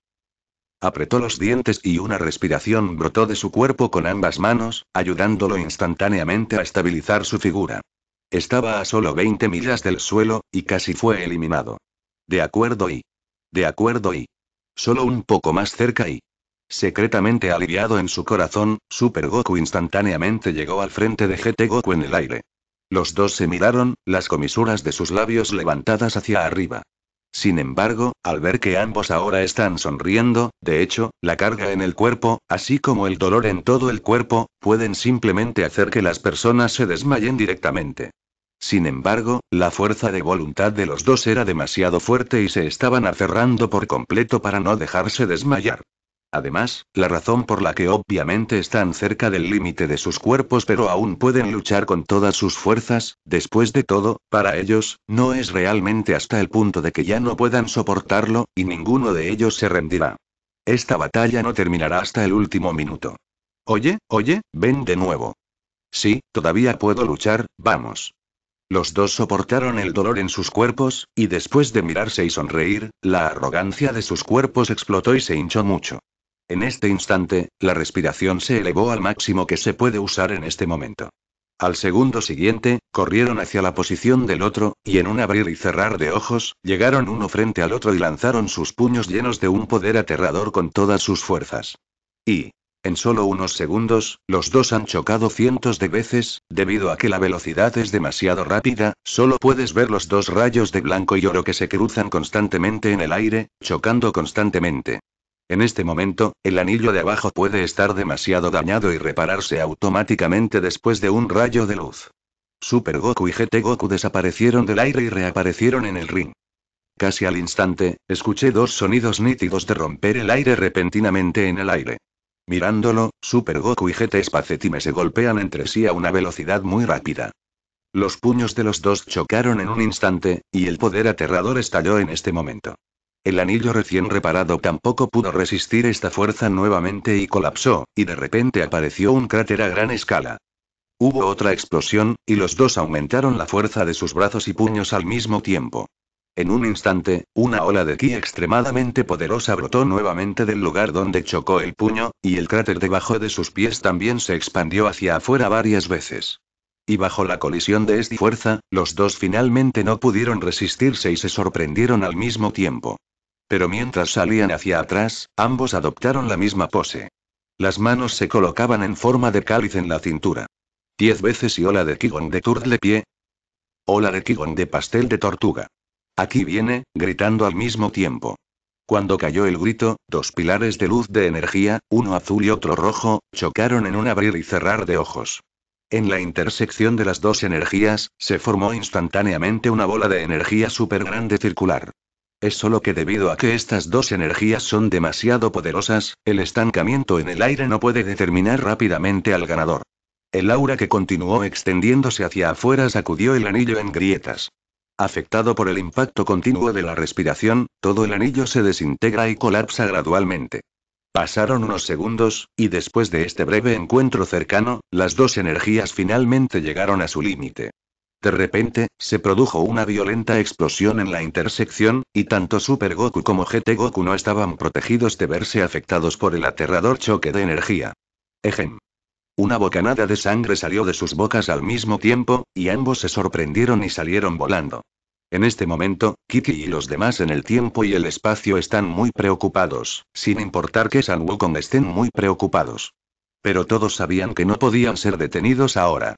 Apretó los dientes y una respiración brotó de su cuerpo con ambas manos, ayudándolo instantáneamente a estabilizar su figura. Estaba a solo 20 millas del suelo, y casi fue eliminado. De acuerdo y... De acuerdo y... Solo un poco más cerca y... Secretamente aliviado en su corazón, Super Goku instantáneamente llegó al frente de GT Goku en el aire. Los dos se miraron, las comisuras de sus labios levantadas hacia arriba. Sin embargo, al ver que ambos ahora están sonriendo, de hecho, la carga en el cuerpo, así como el dolor en todo el cuerpo, pueden simplemente hacer que las personas se desmayen directamente. Sin embargo, la fuerza de voluntad de los dos era demasiado fuerte y se estaban aferrando por completo para no dejarse desmayar. Además, la razón por la que obviamente están cerca del límite de sus cuerpos pero aún pueden luchar con todas sus fuerzas, después de todo, para ellos, no es realmente hasta el punto de que ya no puedan soportarlo, y ninguno de ellos se rendirá. Esta batalla no terminará hasta el último minuto. Oye, oye, ven de nuevo. Sí, todavía puedo luchar, vamos. Los dos soportaron el dolor en sus cuerpos, y después de mirarse y sonreír, la arrogancia de sus cuerpos explotó y se hinchó mucho. En este instante, la respiración se elevó al máximo que se puede usar en este momento. Al segundo siguiente, corrieron hacia la posición del otro, y en un abrir y cerrar de ojos, llegaron uno frente al otro y lanzaron sus puños llenos de un poder aterrador con todas sus fuerzas. Y, en solo unos segundos, los dos han chocado cientos de veces, debido a que la velocidad es demasiado rápida, solo puedes ver los dos rayos de blanco y oro que se cruzan constantemente en el aire, chocando constantemente. En este momento, el anillo de abajo puede estar demasiado dañado y repararse automáticamente después de un rayo de luz. Super Goku y GT Goku desaparecieron del aire y reaparecieron en el ring. Casi al instante, escuché dos sonidos nítidos de romper el aire repentinamente en el aire. Mirándolo, Super Goku y GT Spacetime se golpean entre sí a una velocidad muy rápida. Los puños de los dos chocaron en un instante, y el poder aterrador estalló en este momento. El anillo recién reparado tampoco pudo resistir esta fuerza nuevamente y colapsó, y de repente apareció un cráter a gran escala. Hubo otra explosión, y los dos aumentaron la fuerza de sus brazos y puños al mismo tiempo. En un instante, una ola de ki extremadamente poderosa brotó nuevamente del lugar donde chocó el puño, y el cráter debajo de sus pies también se expandió hacia afuera varias veces. Y bajo la colisión de esta fuerza, los dos finalmente no pudieron resistirse y se sorprendieron al mismo tiempo. Pero mientras salían hacia atrás, ambos adoptaron la misma pose. Las manos se colocaban en forma de cáliz en la cintura. Diez veces y ola de Kigon de turdle pie. Ola de Kigon de pastel de tortuga. Aquí viene, gritando al mismo tiempo. Cuando cayó el grito, dos pilares de luz de energía, uno azul y otro rojo, chocaron en un abrir y cerrar de ojos. En la intersección de las dos energías, se formó instantáneamente una bola de energía súper grande circular. Es solo que debido a que estas dos energías son demasiado poderosas, el estancamiento en el aire no puede determinar rápidamente al ganador. El aura que continuó extendiéndose hacia afuera sacudió el anillo en grietas. Afectado por el impacto continuo de la respiración, todo el anillo se desintegra y colapsa gradualmente. Pasaron unos segundos, y después de este breve encuentro cercano, las dos energías finalmente llegaron a su límite. De repente, se produjo una violenta explosión en la intersección, y tanto Super Goku como GT Goku no estaban protegidos de verse afectados por el aterrador choque de energía. Ejem. Una bocanada de sangre salió de sus bocas al mismo tiempo, y ambos se sorprendieron y salieron volando. En este momento, Kiki y los demás en el tiempo y el espacio están muy preocupados, sin importar que San Wukong estén muy preocupados. Pero todos sabían que no podían ser detenidos ahora.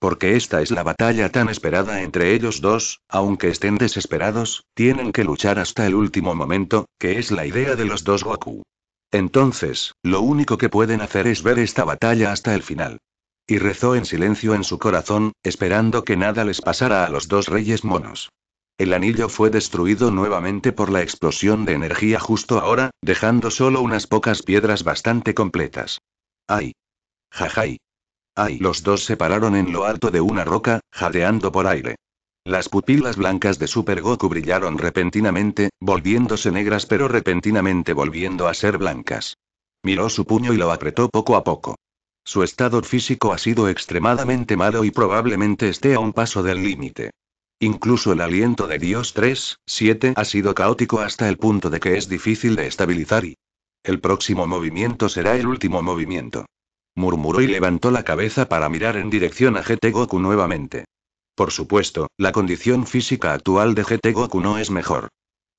Porque esta es la batalla tan esperada entre ellos dos, aunque estén desesperados, tienen que luchar hasta el último momento, que es la idea de los dos Goku. Entonces, lo único que pueden hacer es ver esta batalla hasta el final. Y rezó en silencio en su corazón, esperando que nada les pasara a los dos reyes monos. El anillo fue destruido nuevamente por la explosión de energía justo ahora, dejando solo unas pocas piedras bastante completas. ¡Ay! ¡Jajay! ¡Ay! Los dos se pararon en lo alto de una roca, jadeando por aire. Las pupilas blancas de Super Goku brillaron repentinamente, volviéndose negras pero repentinamente volviendo a ser blancas. Miró su puño y lo apretó poco a poco. Su estado físico ha sido extremadamente malo y probablemente esté a un paso del límite. Incluso el aliento de Dios 3, 7 ha sido caótico hasta el punto de que es difícil de estabilizar y... El próximo movimiento será el último movimiento. Murmuró y levantó la cabeza para mirar en dirección a GT Goku nuevamente. Por supuesto, la condición física actual de GT Goku no es mejor.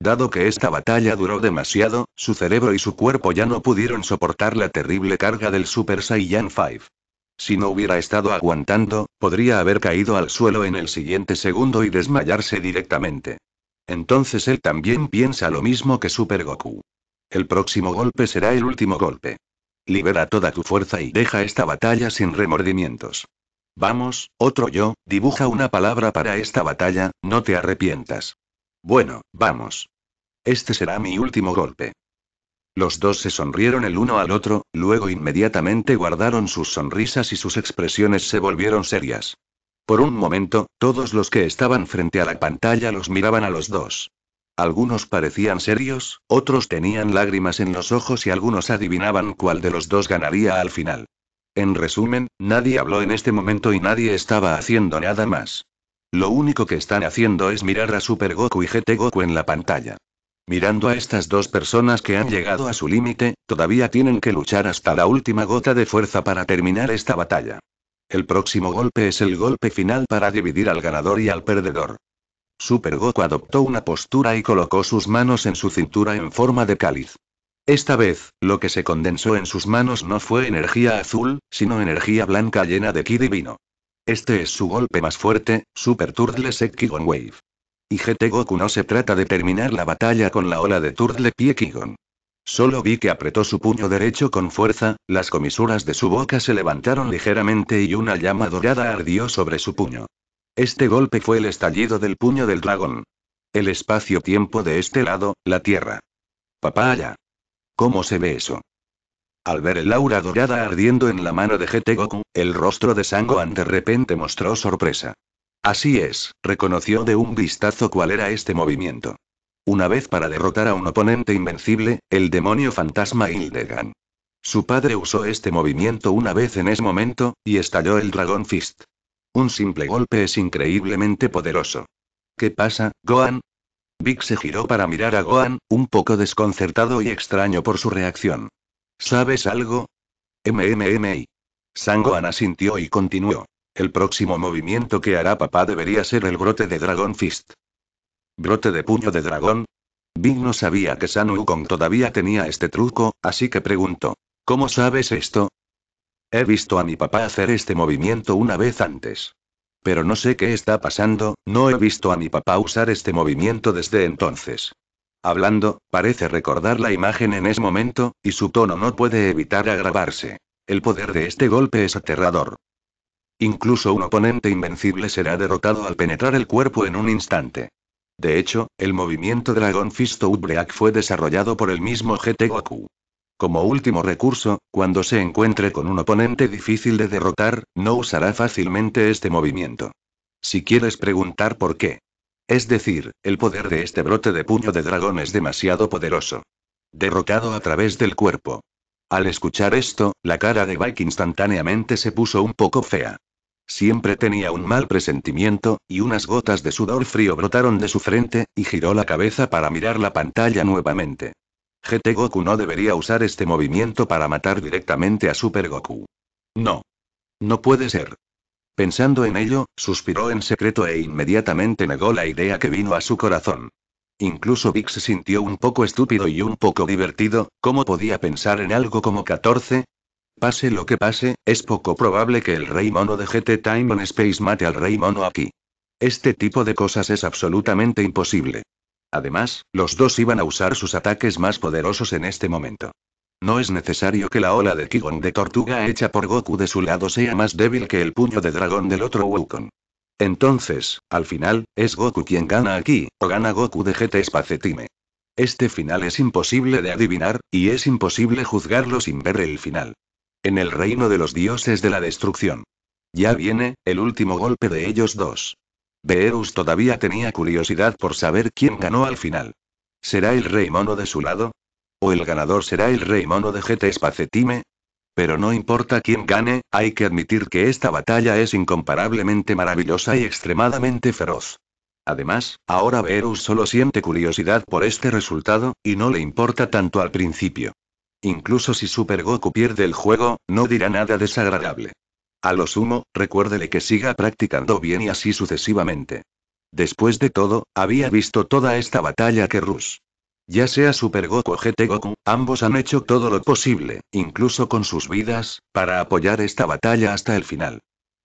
Dado que esta batalla duró demasiado, su cerebro y su cuerpo ya no pudieron soportar la terrible carga del Super Saiyan 5. Si no hubiera estado aguantando, podría haber caído al suelo en el siguiente segundo y desmayarse directamente. Entonces él también piensa lo mismo que Super Goku. El próximo golpe será el último golpe. Libera toda tu fuerza y deja esta batalla sin remordimientos. Vamos, otro yo, dibuja una palabra para esta batalla, no te arrepientas. Bueno, vamos. Este será mi último golpe. Los dos se sonrieron el uno al otro, luego inmediatamente guardaron sus sonrisas y sus expresiones se volvieron serias. Por un momento, todos los que estaban frente a la pantalla los miraban a los dos. Algunos parecían serios, otros tenían lágrimas en los ojos y algunos adivinaban cuál de los dos ganaría al final. En resumen, nadie habló en este momento y nadie estaba haciendo nada más. Lo único que están haciendo es mirar a Super Goku y GT Goku en la pantalla. Mirando a estas dos personas que han llegado a su límite, todavía tienen que luchar hasta la última gota de fuerza para terminar esta batalla. El próximo golpe es el golpe final para dividir al ganador y al perdedor. Super Goku adoptó una postura y colocó sus manos en su cintura en forma de cáliz. Esta vez, lo que se condensó en sus manos no fue energía azul, sino energía blanca llena de ki divino. Este es su golpe más fuerte, Super Turtle Sekigon Wave. Y GT Goku no se trata de terminar la batalla con la ola de Turtle Pie Kigon. Solo vi que apretó su puño derecho con fuerza, las comisuras de su boca se levantaron ligeramente y una llama dorada ardió sobre su puño. Este golpe fue el estallido del puño del dragón. El espacio-tiempo de este lado, la Tierra. Papaya. ¿Cómo se ve eso? Al ver el aura dorada ardiendo en la mano de GT Goku, el rostro de Sangohan de repente mostró sorpresa. Así es, reconoció de un vistazo cuál era este movimiento. Una vez para derrotar a un oponente invencible, el demonio fantasma Hildegan. Su padre usó este movimiento una vez en ese momento, y estalló el Dragon Fist. Un simple golpe es increíblemente poderoso. ¿Qué pasa, Gohan? Vic se giró para mirar a Gohan, un poco desconcertado y extraño por su reacción. ¿Sabes algo? MMMI. San Gohan asintió y continuó. El próximo movimiento que hará papá debería ser el brote de Dragon Fist. ¿Brote de puño de dragón? Vic no sabía que San Wukong todavía tenía este truco, así que preguntó. ¿Cómo sabes esto? He visto a mi papá hacer este movimiento una vez antes pero no sé qué está pasando, no he visto a mi papá usar este movimiento desde entonces. Hablando, parece recordar la imagen en ese momento, y su tono no puede evitar agravarse. El poder de este golpe es aterrador. Incluso un oponente invencible será derrotado al penetrar el cuerpo en un instante. De hecho, el movimiento Dragon Fist Outbreak fue desarrollado por el mismo GT Goku. Como último recurso, cuando se encuentre con un oponente difícil de derrotar, no usará fácilmente este movimiento. Si quieres preguntar por qué. Es decir, el poder de este brote de puño de dragón es demasiado poderoso. Derrotado a través del cuerpo. Al escuchar esto, la cara de Bike instantáneamente se puso un poco fea. Siempre tenía un mal presentimiento, y unas gotas de sudor frío brotaron de su frente, y giró la cabeza para mirar la pantalla nuevamente. GT Goku no debería usar este movimiento para matar directamente a Super Goku. No. No puede ser. Pensando en ello, suspiró en secreto e inmediatamente negó la idea que vino a su corazón. Incluso Vix se sintió un poco estúpido y un poco divertido, ¿cómo podía pensar en algo como 14? Pase lo que pase, es poco probable que el rey mono de GT Time on Space mate al rey mono aquí. Este tipo de cosas es absolutamente imposible. Además, los dos iban a usar sus ataques más poderosos en este momento. No es necesario que la ola de Kigon de tortuga hecha por Goku de su lado sea más débil que el puño de dragón del otro Wukong. Entonces, al final, es Goku quien gana aquí, o gana Goku de GT Spacetime. Este final es imposible de adivinar, y es imposible juzgarlo sin ver el final. En el reino de los dioses de la destrucción. Ya viene, el último golpe de ellos dos. Beerus todavía tenía curiosidad por saber quién ganó al final. ¿Será el rey mono de su lado? ¿O el ganador será el rey mono de GT Spacetime? Pero no importa quién gane, hay que admitir que esta batalla es incomparablemente maravillosa y extremadamente feroz. Además, ahora Beerus solo siente curiosidad por este resultado, y no le importa tanto al principio. Incluso si Super Goku pierde el juego, no dirá nada desagradable. A lo sumo, recuérdele que siga practicando bien y así sucesivamente. Después de todo, había visto toda esta batalla que Rus. Ya sea Super Goku o GT Goku, ambos han hecho todo lo posible, incluso con sus vidas, para apoyar esta batalla hasta el final.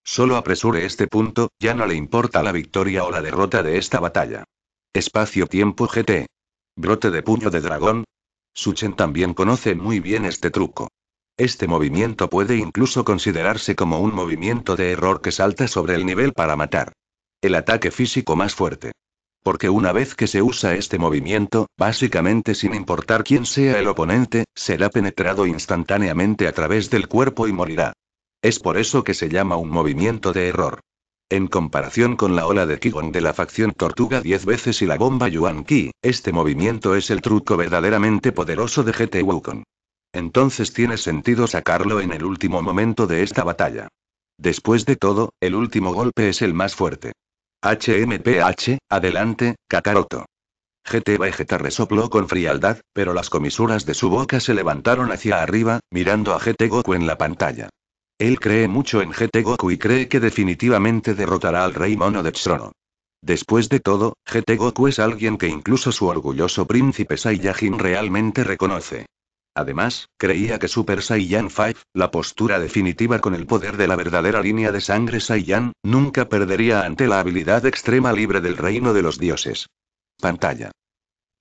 Solo apresure este punto, ya no le importa la victoria o la derrota de esta batalla. Espacio-tiempo GT. Brote de puño de dragón. Suchen también conoce muy bien este truco. Este movimiento puede incluso considerarse como un movimiento de error que salta sobre el nivel para matar. El ataque físico más fuerte. Porque una vez que se usa este movimiento, básicamente sin importar quién sea el oponente, será penetrado instantáneamente a través del cuerpo y morirá. Es por eso que se llama un movimiento de error. En comparación con la ola de Qigong de la facción Tortuga 10 veces y la bomba Yuan Qi, este movimiento es el truco verdaderamente poderoso de GT Wukong. Entonces tiene sentido sacarlo en el último momento de esta batalla. Después de todo, el último golpe es el más fuerte. HMPH, adelante, Kakaroto. GT Vegeta resopló con frialdad, pero las comisuras de su boca se levantaron hacia arriba, mirando a GT Goku en la pantalla. Él cree mucho en GT Goku y cree que definitivamente derrotará al rey mono de Trono. Después de todo, GT Goku es alguien que incluso su orgulloso príncipe Saiyajin realmente reconoce. Además, creía que Super Saiyan 5, la postura definitiva con el poder de la verdadera línea de sangre Saiyan, nunca perdería ante la habilidad extrema libre del reino de los dioses. Pantalla.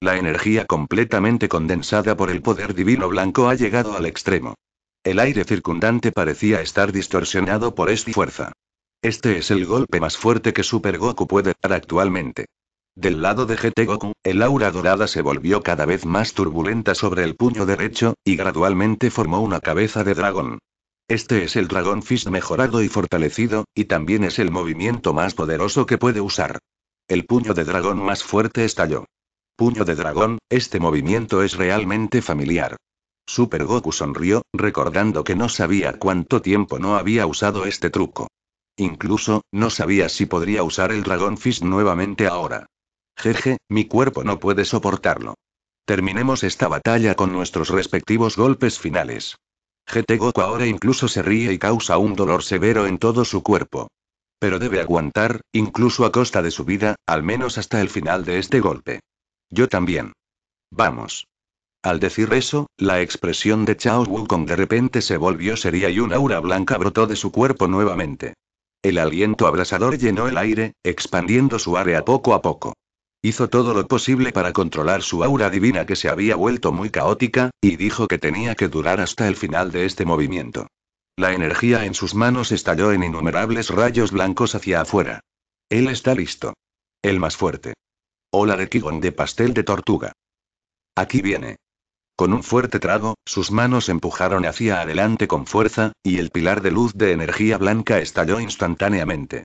La energía completamente condensada por el poder divino blanco ha llegado al extremo. El aire circundante parecía estar distorsionado por esta fuerza. Este es el golpe más fuerte que Super Goku puede dar actualmente. Del lado de GT Goku, el aura dorada se volvió cada vez más turbulenta sobre el puño derecho, y gradualmente formó una cabeza de dragón. Este es el Dragon Fist mejorado y fortalecido, y también es el movimiento más poderoso que puede usar. El puño de dragón más fuerte estalló. Puño de dragón, este movimiento es realmente familiar. Super Goku sonrió, recordando que no sabía cuánto tiempo no había usado este truco. Incluso, no sabía si podría usar el Dragon Fist nuevamente ahora. Jeje, mi cuerpo no puede soportarlo. Terminemos esta batalla con nuestros respectivos golpes finales. GT Goku ahora incluso se ríe y causa un dolor severo en todo su cuerpo. Pero debe aguantar, incluso a costa de su vida, al menos hasta el final de este golpe. Yo también. Vamos. Al decir eso, la expresión de Chao Wukong de repente se volvió seria y una aura blanca brotó de su cuerpo nuevamente. El aliento abrasador llenó el aire, expandiendo su área poco a poco. Hizo todo lo posible para controlar su aura divina que se había vuelto muy caótica, y dijo que tenía que durar hasta el final de este movimiento. La energía en sus manos estalló en innumerables rayos blancos hacia afuera. Él está listo. El más fuerte. Hola, de Kigon de pastel de tortuga. Aquí viene. Con un fuerte trago, sus manos empujaron hacia adelante con fuerza, y el pilar de luz de energía blanca estalló instantáneamente.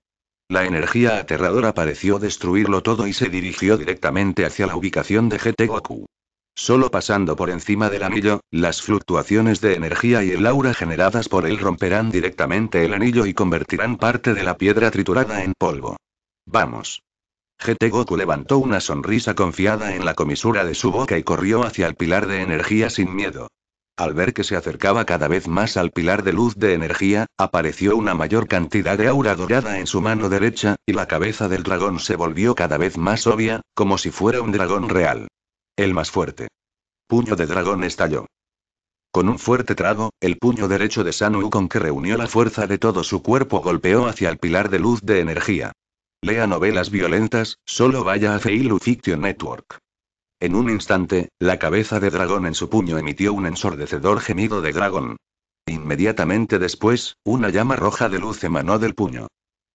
La energía aterradora pareció destruirlo todo y se dirigió directamente hacia la ubicación de GT Goku. Solo pasando por encima del anillo, las fluctuaciones de energía y el aura generadas por él romperán directamente el anillo y convertirán parte de la piedra triturada en polvo. Vamos. GT Goku levantó una sonrisa confiada en la comisura de su boca y corrió hacia el pilar de energía sin miedo. Al ver que se acercaba cada vez más al pilar de luz de energía, apareció una mayor cantidad de aura dorada en su mano derecha, y la cabeza del dragón se volvió cada vez más obvia, como si fuera un dragón real. El más fuerte. Puño de dragón estalló. Con un fuerte trago, el puño derecho de Sanu con que reunió la fuerza de todo su cuerpo golpeó hacia el pilar de luz de energía. Lea novelas violentas, solo vaya a Feilu Fiction Network. En un instante, la cabeza de dragón en su puño emitió un ensordecedor gemido de dragón. Inmediatamente después, una llama roja de luz emanó del puño.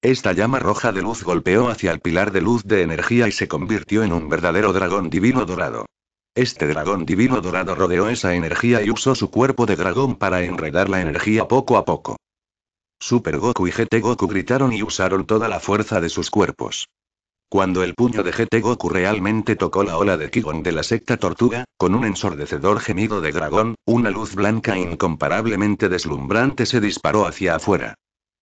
Esta llama roja de luz golpeó hacia el pilar de luz de energía y se convirtió en un verdadero dragón divino dorado. Este dragón divino dorado rodeó esa energía y usó su cuerpo de dragón para enredar la energía poco a poco. Super Goku y GT Goku gritaron y usaron toda la fuerza de sus cuerpos. Cuando el puño de GT Goku realmente tocó la ola de Kigon de la secta Tortuga, con un ensordecedor gemido de dragón, una luz blanca incomparablemente deslumbrante se disparó hacia afuera.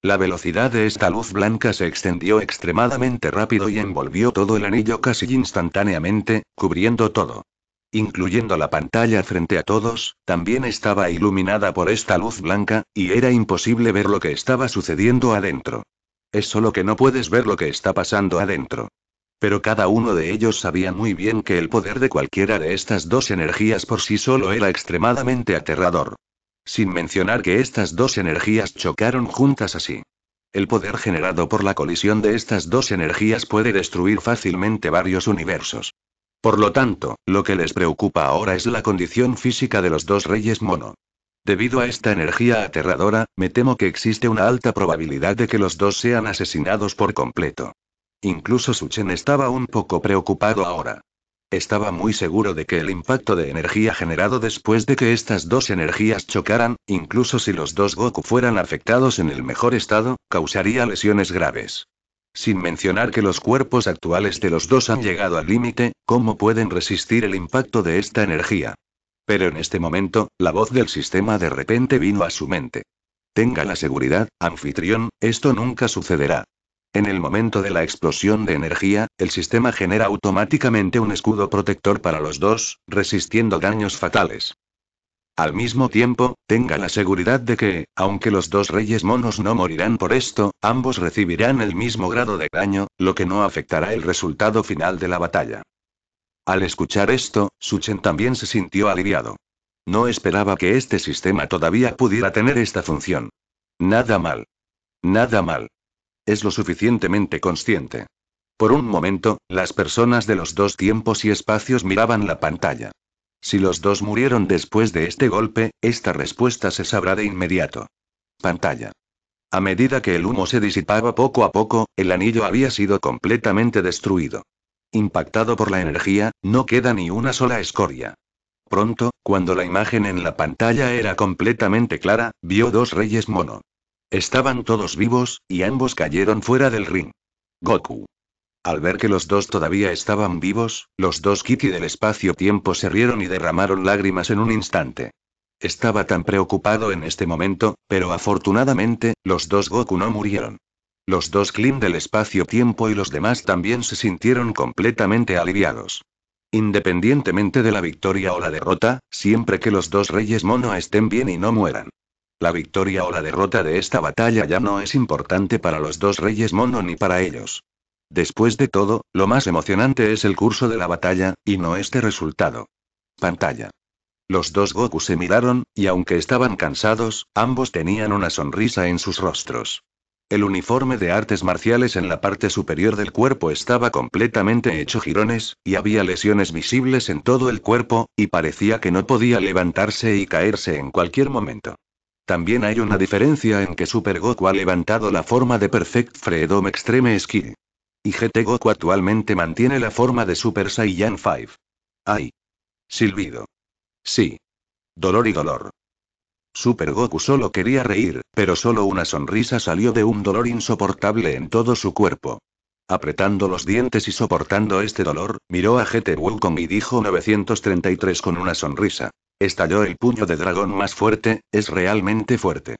La velocidad de esta luz blanca se extendió extremadamente rápido y envolvió todo el anillo casi instantáneamente, cubriendo todo. Incluyendo la pantalla frente a todos, también estaba iluminada por esta luz blanca, y era imposible ver lo que estaba sucediendo adentro. Es solo que no puedes ver lo que está pasando adentro. Pero cada uno de ellos sabía muy bien que el poder de cualquiera de estas dos energías por sí solo era extremadamente aterrador. Sin mencionar que estas dos energías chocaron juntas así. El poder generado por la colisión de estas dos energías puede destruir fácilmente varios universos. Por lo tanto, lo que les preocupa ahora es la condición física de los dos reyes mono. Debido a esta energía aterradora, me temo que existe una alta probabilidad de que los dos sean asesinados por completo. Incluso Suchen estaba un poco preocupado ahora. Estaba muy seguro de que el impacto de energía generado después de que estas dos energías chocaran, incluso si los dos Goku fueran afectados en el mejor estado, causaría lesiones graves. Sin mencionar que los cuerpos actuales de los dos han llegado al límite, ¿cómo pueden resistir el impacto de esta energía? Pero en este momento, la voz del sistema de repente vino a su mente. Tenga la seguridad, anfitrión, esto nunca sucederá. En el momento de la explosión de energía, el sistema genera automáticamente un escudo protector para los dos, resistiendo daños fatales. Al mismo tiempo, tenga la seguridad de que, aunque los dos reyes monos no morirán por esto, ambos recibirán el mismo grado de daño, lo que no afectará el resultado final de la batalla. Al escuchar esto, Suchen también se sintió aliviado. No esperaba que este sistema todavía pudiera tener esta función. Nada mal. Nada mal es lo suficientemente consciente. Por un momento, las personas de los dos tiempos y espacios miraban la pantalla. Si los dos murieron después de este golpe, esta respuesta se sabrá de inmediato. Pantalla. A medida que el humo se disipaba poco a poco, el anillo había sido completamente destruido. Impactado por la energía, no queda ni una sola escoria. Pronto, cuando la imagen en la pantalla era completamente clara, vio dos reyes mono. Estaban todos vivos, y ambos cayeron fuera del ring. Goku. Al ver que los dos todavía estaban vivos, los dos Kitty del espacio-tiempo se rieron y derramaron lágrimas en un instante. Estaba tan preocupado en este momento, pero afortunadamente, los dos Goku no murieron. Los dos Klim del espacio-tiempo y los demás también se sintieron completamente aliviados. Independientemente de la victoria o la derrota, siempre que los dos reyes mono estén bien y no mueran. La victoria o la derrota de esta batalla ya no es importante para los dos reyes mono ni para ellos. Después de todo, lo más emocionante es el curso de la batalla, y no este resultado. Pantalla. Los dos Goku se miraron, y aunque estaban cansados, ambos tenían una sonrisa en sus rostros. El uniforme de artes marciales en la parte superior del cuerpo estaba completamente hecho jirones, y había lesiones visibles en todo el cuerpo, y parecía que no podía levantarse y caerse en cualquier momento. También hay una diferencia en que Super Goku ha levantado la forma de Perfect Freedom Extreme Skill. Y GT Goku actualmente mantiene la forma de Super Saiyan 5. Ay. Silbido. Sí. Dolor y dolor. Super Goku solo quería reír, pero solo una sonrisa salió de un dolor insoportable en todo su cuerpo. Apretando los dientes y soportando este dolor, miró a GT Wukong y dijo 933 con una sonrisa. Estalló el puño de dragón más fuerte, es realmente fuerte.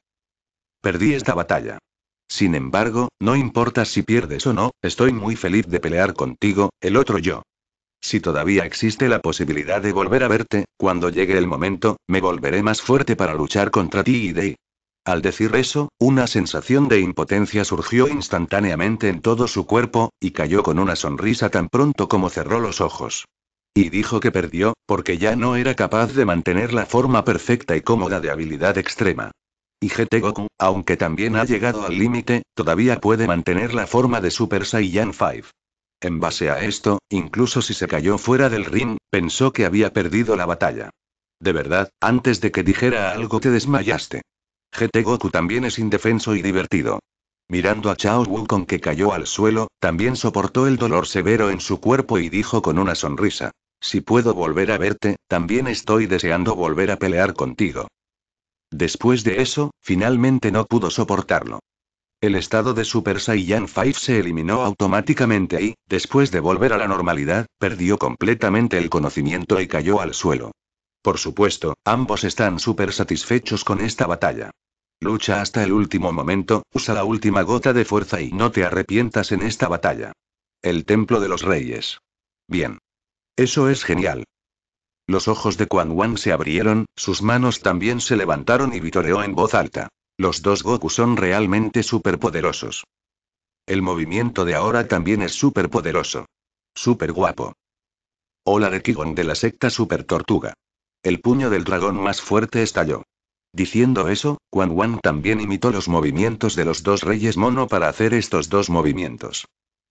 Perdí esta batalla. Sin embargo, no importa si pierdes o no, estoy muy feliz de pelear contigo, el otro yo. Si todavía existe la posibilidad de volver a verte, cuando llegue el momento, me volveré más fuerte para luchar contra ti y Dei. Al decir eso, una sensación de impotencia surgió instantáneamente en todo su cuerpo, y cayó con una sonrisa tan pronto como cerró los ojos. Y dijo que perdió, porque ya no era capaz de mantener la forma perfecta y cómoda de habilidad extrema. Y GT Goku, aunque también ha llegado al límite, todavía puede mantener la forma de Super Saiyan 5. En base a esto, incluso si se cayó fuera del ring, pensó que había perdido la batalla. De verdad, antes de que dijera algo te desmayaste. GT Goku también es indefenso y divertido. Mirando a Chao Wu con que cayó al suelo, también soportó el dolor severo en su cuerpo y dijo con una sonrisa. Si puedo volver a verte, también estoy deseando volver a pelear contigo. Después de eso, finalmente no pudo soportarlo. El estado de Super Saiyan 5 se eliminó automáticamente y, después de volver a la normalidad, perdió completamente el conocimiento y cayó al suelo. Por supuesto, ambos están súper satisfechos con esta batalla. Lucha hasta el último momento, usa la última gota de fuerza y no te arrepientas en esta batalla. El Templo de los Reyes. Bien. Eso es genial. Los ojos de Quan Wan se abrieron, sus manos también se levantaron y vitoreó en voz alta. Los dos Goku son realmente superpoderosos. El movimiento de ahora también es poderoso, Super guapo. Hola de Kigon de la secta Super Tortuga. El puño del dragón más fuerte estalló. Diciendo eso, Quan Wan también imitó los movimientos de los dos reyes mono para hacer estos dos movimientos.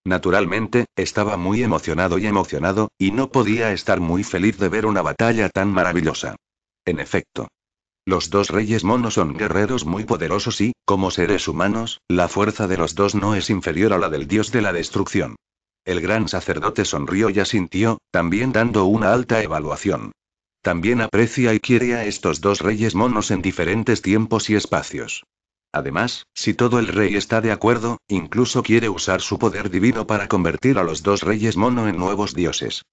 Naturalmente, estaba muy emocionado y emocionado, y no podía estar muy feliz de ver una batalla tan maravillosa. En efecto. Los dos reyes monos son guerreros muy poderosos y, como seres humanos, la fuerza de los dos no es inferior a la del dios de la destrucción. El gran sacerdote sonrió y asintió, también dando una alta evaluación. También aprecia y quiere a estos dos reyes monos en diferentes tiempos y espacios. Además, si todo el rey está de acuerdo, incluso quiere usar su poder divino para convertir a los dos reyes mono en nuevos dioses.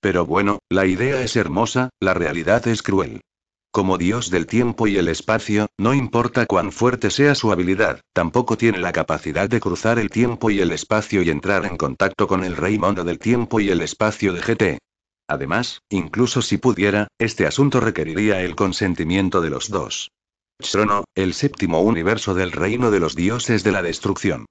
Pero bueno, la idea es hermosa, la realidad es cruel. Como dios del tiempo y el espacio, no importa cuán fuerte sea su habilidad, tampoco tiene la capacidad de cruzar el tiempo y el espacio y entrar en contacto con el rey mono del tiempo y el espacio de GT. Además, incluso si pudiera, este asunto requeriría el consentimiento de los dos. Trono, el séptimo universo del reino de los dioses de la destrucción.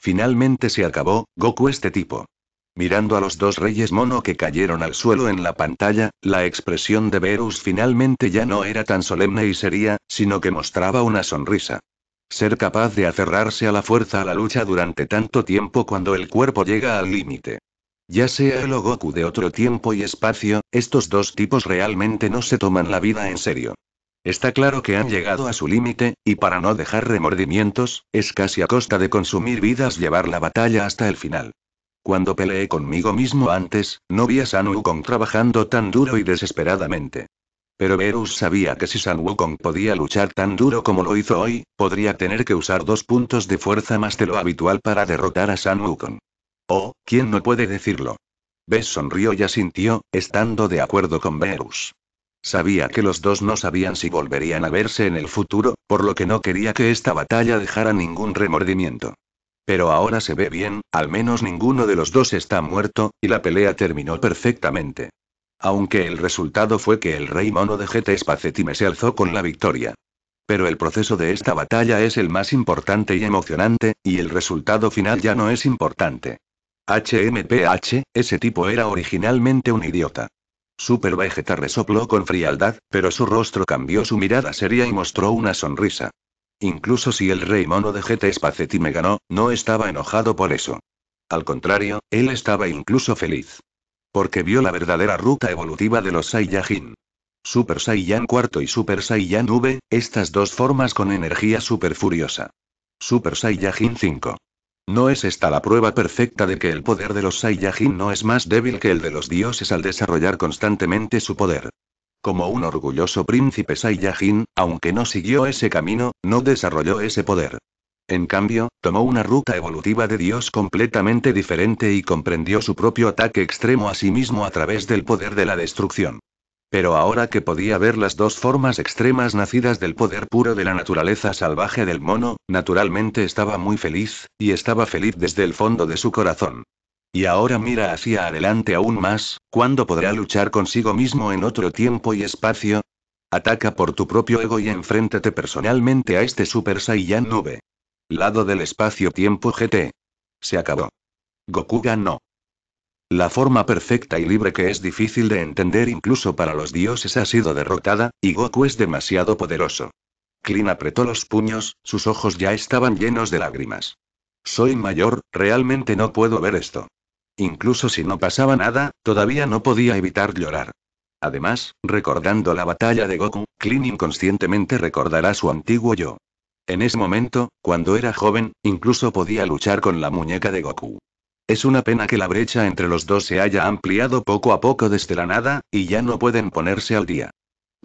Finalmente se acabó, Goku este tipo. Mirando a los dos reyes mono que cayeron al suelo en la pantalla, la expresión de Verus finalmente ya no era tan solemne y seria, sino que mostraba una sonrisa. Ser capaz de aferrarse a la fuerza a la lucha durante tanto tiempo cuando el cuerpo llega al límite. Ya sea el o Goku de otro tiempo y espacio, estos dos tipos realmente no se toman la vida en serio. Está claro que han llegado a su límite, y para no dejar remordimientos, es casi a costa de consumir vidas llevar la batalla hasta el final. Cuando peleé conmigo mismo antes, no vi a San Wukong trabajando tan duro y desesperadamente. Pero Verus sabía que si San Wukong podía luchar tan duro como lo hizo hoy, podría tener que usar dos puntos de fuerza más de lo habitual para derrotar a San Wukong. Oh, ¿quién no puede decirlo? Bess sonrió y asintió, estando de acuerdo con Verus. Sabía que los dos no sabían si volverían a verse en el futuro, por lo que no quería que esta batalla dejara ningún remordimiento. Pero ahora se ve bien, al menos ninguno de los dos está muerto, y la pelea terminó perfectamente. Aunque el resultado fue que el rey mono de GT Spacetime se alzó con la victoria. Pero el proceso de esta batalla es el más importante y emocionante, y el resultado final ya no es importante. HMPH, ese tipo era originalmente un idiota. Super Vegeta resopló con frialdad, pero su rostro cambió su mirada seria y mostró una sonrisa. Incluso si el rey mono de GT Spaceti me ganó, no estaba enojado por eso. Al contrario, él estaba incluso feliz. Porque vio la verdadera ruta evolutiva de los Saiyajin. Super Saiyan cuarto y Super Saiyan V, estas dos formas con energía super furiosa. Super Saiyajin 5. No es esta la prueba perfecta de que el poder de los Saiyajin no es más débil que el de los dioses al desarrollar constantemente su poder. Como un orgulloso príncipe Saiyajin, aunque no siguió ese camino, no desarrolló ese poder. En cambio, tomó una ruta evolutiva de Dios completamente diferente y comprendió su propio ataque extremo a sí mismo a través del poder de la destrucción. Pero ahora que podía ver las dos formas extremas nacidas del poder puro de la naturaleza salvaje del mono, naturalmente estaba muy feliz, y estaba feliz desde el fondo de su corazón. Y ahora mira hacia adelante aún más, ¿cuándo podrá luchar consigo mismo en otro tiempo y espacio? Ataca por tu propio ego y enfréntate personalmente a este Super Saiyan nube. Lado del espacio-tiempo GT. Se acabó. Goku ganó. La forma perfecta y libre que es difícil de entender incluso para los dioses ha sido derrotada, y Goku es demasiado poderoso. Clean apretó los puños, sus ojos ya estaban llenos de lágrimas. Soy mayor, realmente no puedo ver esto. Incluso si no pasaba nada, todavía no podía evitar llorar. Además, recordando la batalla de Goku, Clean inconscientemente recordará su antiguo yo. En ese momento, cuando era joven, incluso podía luchar con la muñeca de Goku. Es una pena que la brecha entre los dos se haya ampliado poco a poco desde la nada, y ya no pueden ponerse al día.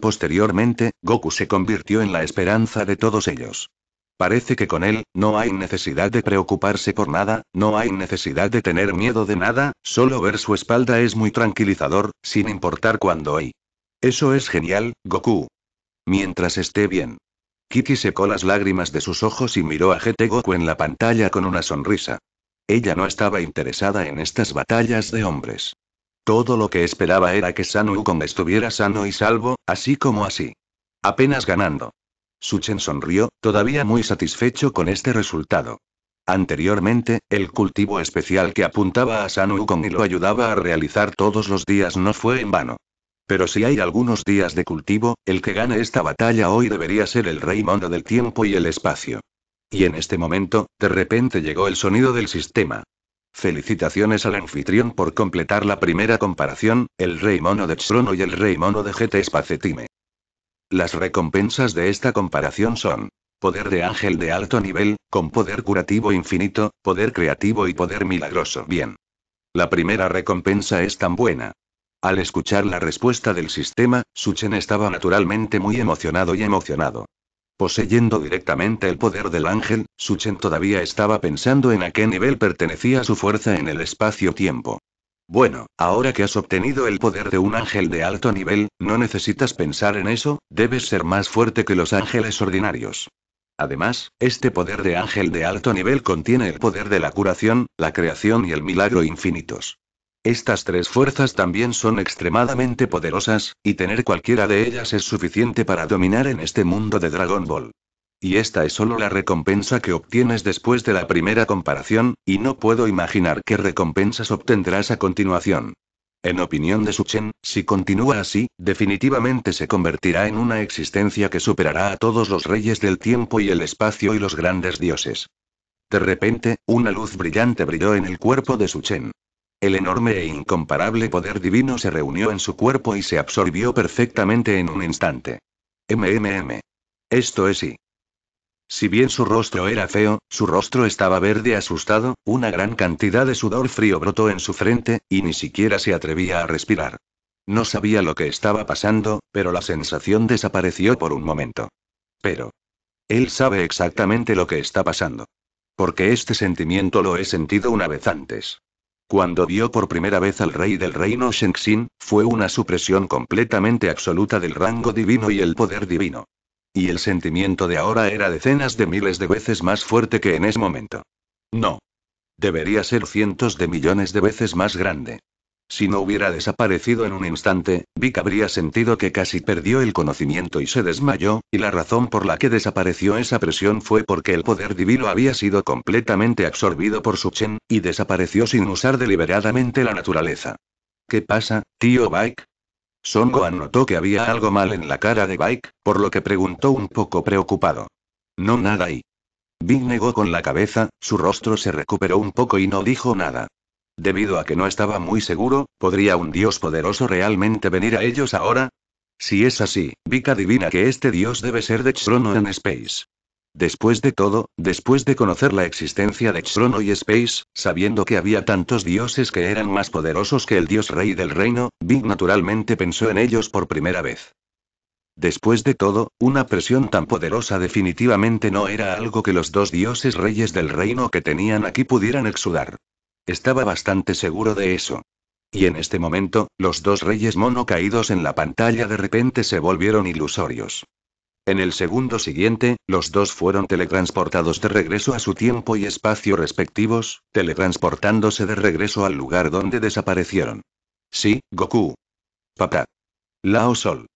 Posteriormente, Goku se convirtió en la esperanza de todos ellos. Parece que con él, no hay necesidad de preocuparse por nada, no hay necesidad de tener miedo de nada, solo ver su espalda es muy tranquilizador, sin importar cuándo hay. Eso es genial, Goku. Mientras esté bien. Kiki secó las lágrimas de sus ojos y miró a GT Goku en la pantalla con una sonrisa. Ella no estaba interesada en estas batallas de hombres. Todo lo que esperaba era que San Wukong estuviera sano y salvo, así como así. Apenas ganando. Suchen sonrió, todavía muy satisfecho con este resultado. Anteriormente, el cultivo especial que apuntaba a San Wukong y lo ayudaba a realizar todos los días no fue en vano. Pero si hay algunos días de cultivo, el que gane esta batalla hoy debería ser el rey mono del tiempo y el espacio. Y en este momento, de repente llegó el sonido del sistema. Felicitaciones al anfitrión por completar la primera comparación, el rey mono de Trono y el rey mono de GT Spacetime. Las recompensas de esta comparación son poder de ángel de alto nivel, con poder curativo infinito, poder creativo y poder milagroso. Bien. La primera recompensa es tan buena. Al escuchar la respuesta del sistema, Suchen estaba naturalmente muy emocionado y emocionado. Poseyendo directamente el poder del ángel, Suchen todavía estaba pensando en a qué nivel pertenecía su fuerza en el espacio-tiempo. Bueno, ahora que has obtenido el poder de un ángel de alto nivel, no necesitas pensar en eso, debes ser más fuerte que los ángeles ordinarios. Además, este poder de ángel de alto nivel contiene el poder de la curación, la creación y el milagro infinitos. Estas tres fuerzas también son extremadamente poderosas, y tener cualquiera de ellas es suficiente para dominar en este mundo de Dragon Ball. Y esta es solo la recompensa que obtienes después de la primera comparación, y no puedo imaginar qué recompensas obtendrás a continuación. En opinión de Suchen, si continúa así, definitivamente se convertirá en una existencia que superará a todos los reyes del tiempo y el espacio y los grandes dioses. De repente, una luz brillante brilló en el cuerpo de Suchen. El enorme e incomparable poder divino se reunió en su cuerpo y se absorbió perfectamente en un instante. MMM. Esto es y. Si bien su rostro era feo, su rostro estaba verde asustado, una gran cantidad de sudor frío brotó en su frente, y ni siquiera se atrevía a respirar. No sabía lo que estaba pasando, pero la sensación desapareció por un momento. Pero. Él sabe exactamente lo que está pasando. Porque este sentimiento lo he sentido una vez antes. Cuando vio por primera vez al rey del reino Shenxin, fue una supresión completamente absoluta del rango divino y el poder divino. Y el sentimiento de ahora era decenas de miles de veces más fuerte que en ese momento. No. Debería ser cientos de millones de veces más grande. Si no hubiera desaparecido en un instante, Vic habría sentido que casi perdió el conocimiento y se desmayó, y la razón por la que desapareció esa presión fue porque el poder divino había sido completamente absorbido por su Chen, y desapareció sin usar deliberadamente la naturaleza. ¿Qué pasa, tío Bike? Son anotó notó que había algo mal en la cara de Bike, por lo que preguntó un poco preocupado. No nada y... Vic negó con la cabeza, su rostro se recuperó un poco y no dijo nada. Debido a que no estaba muy seguro, ¿podría un dios poderoso realmente venir a ellos ahora? Si es así, Vic adivina que este dios debe ser de Chrono en Space. Después de todo, después de conocer la existencia de Chrono y Space, sabiendo que había tantos dioses que eran más poderosos que el dios rey del reino, Big naturalmente pensó en ellos por primera vez. Después de todo, una presión tan poderosa definitivamente no era algo que los dos dioses reyes del reino que tenían aquí pudieran exudar. Estaba bastante seguro de eso. Y en este momento, los dos reyes mono caídos en la pantalla de repente se volvieron ilusorios. En el segundo siguiente, los dos fueron teletransportados de regreso a su tiempo y espacio respectivos, teletransportándose de regreso al lugar donde desaparecieron. Sí, Goku. Papá. Lao Sol.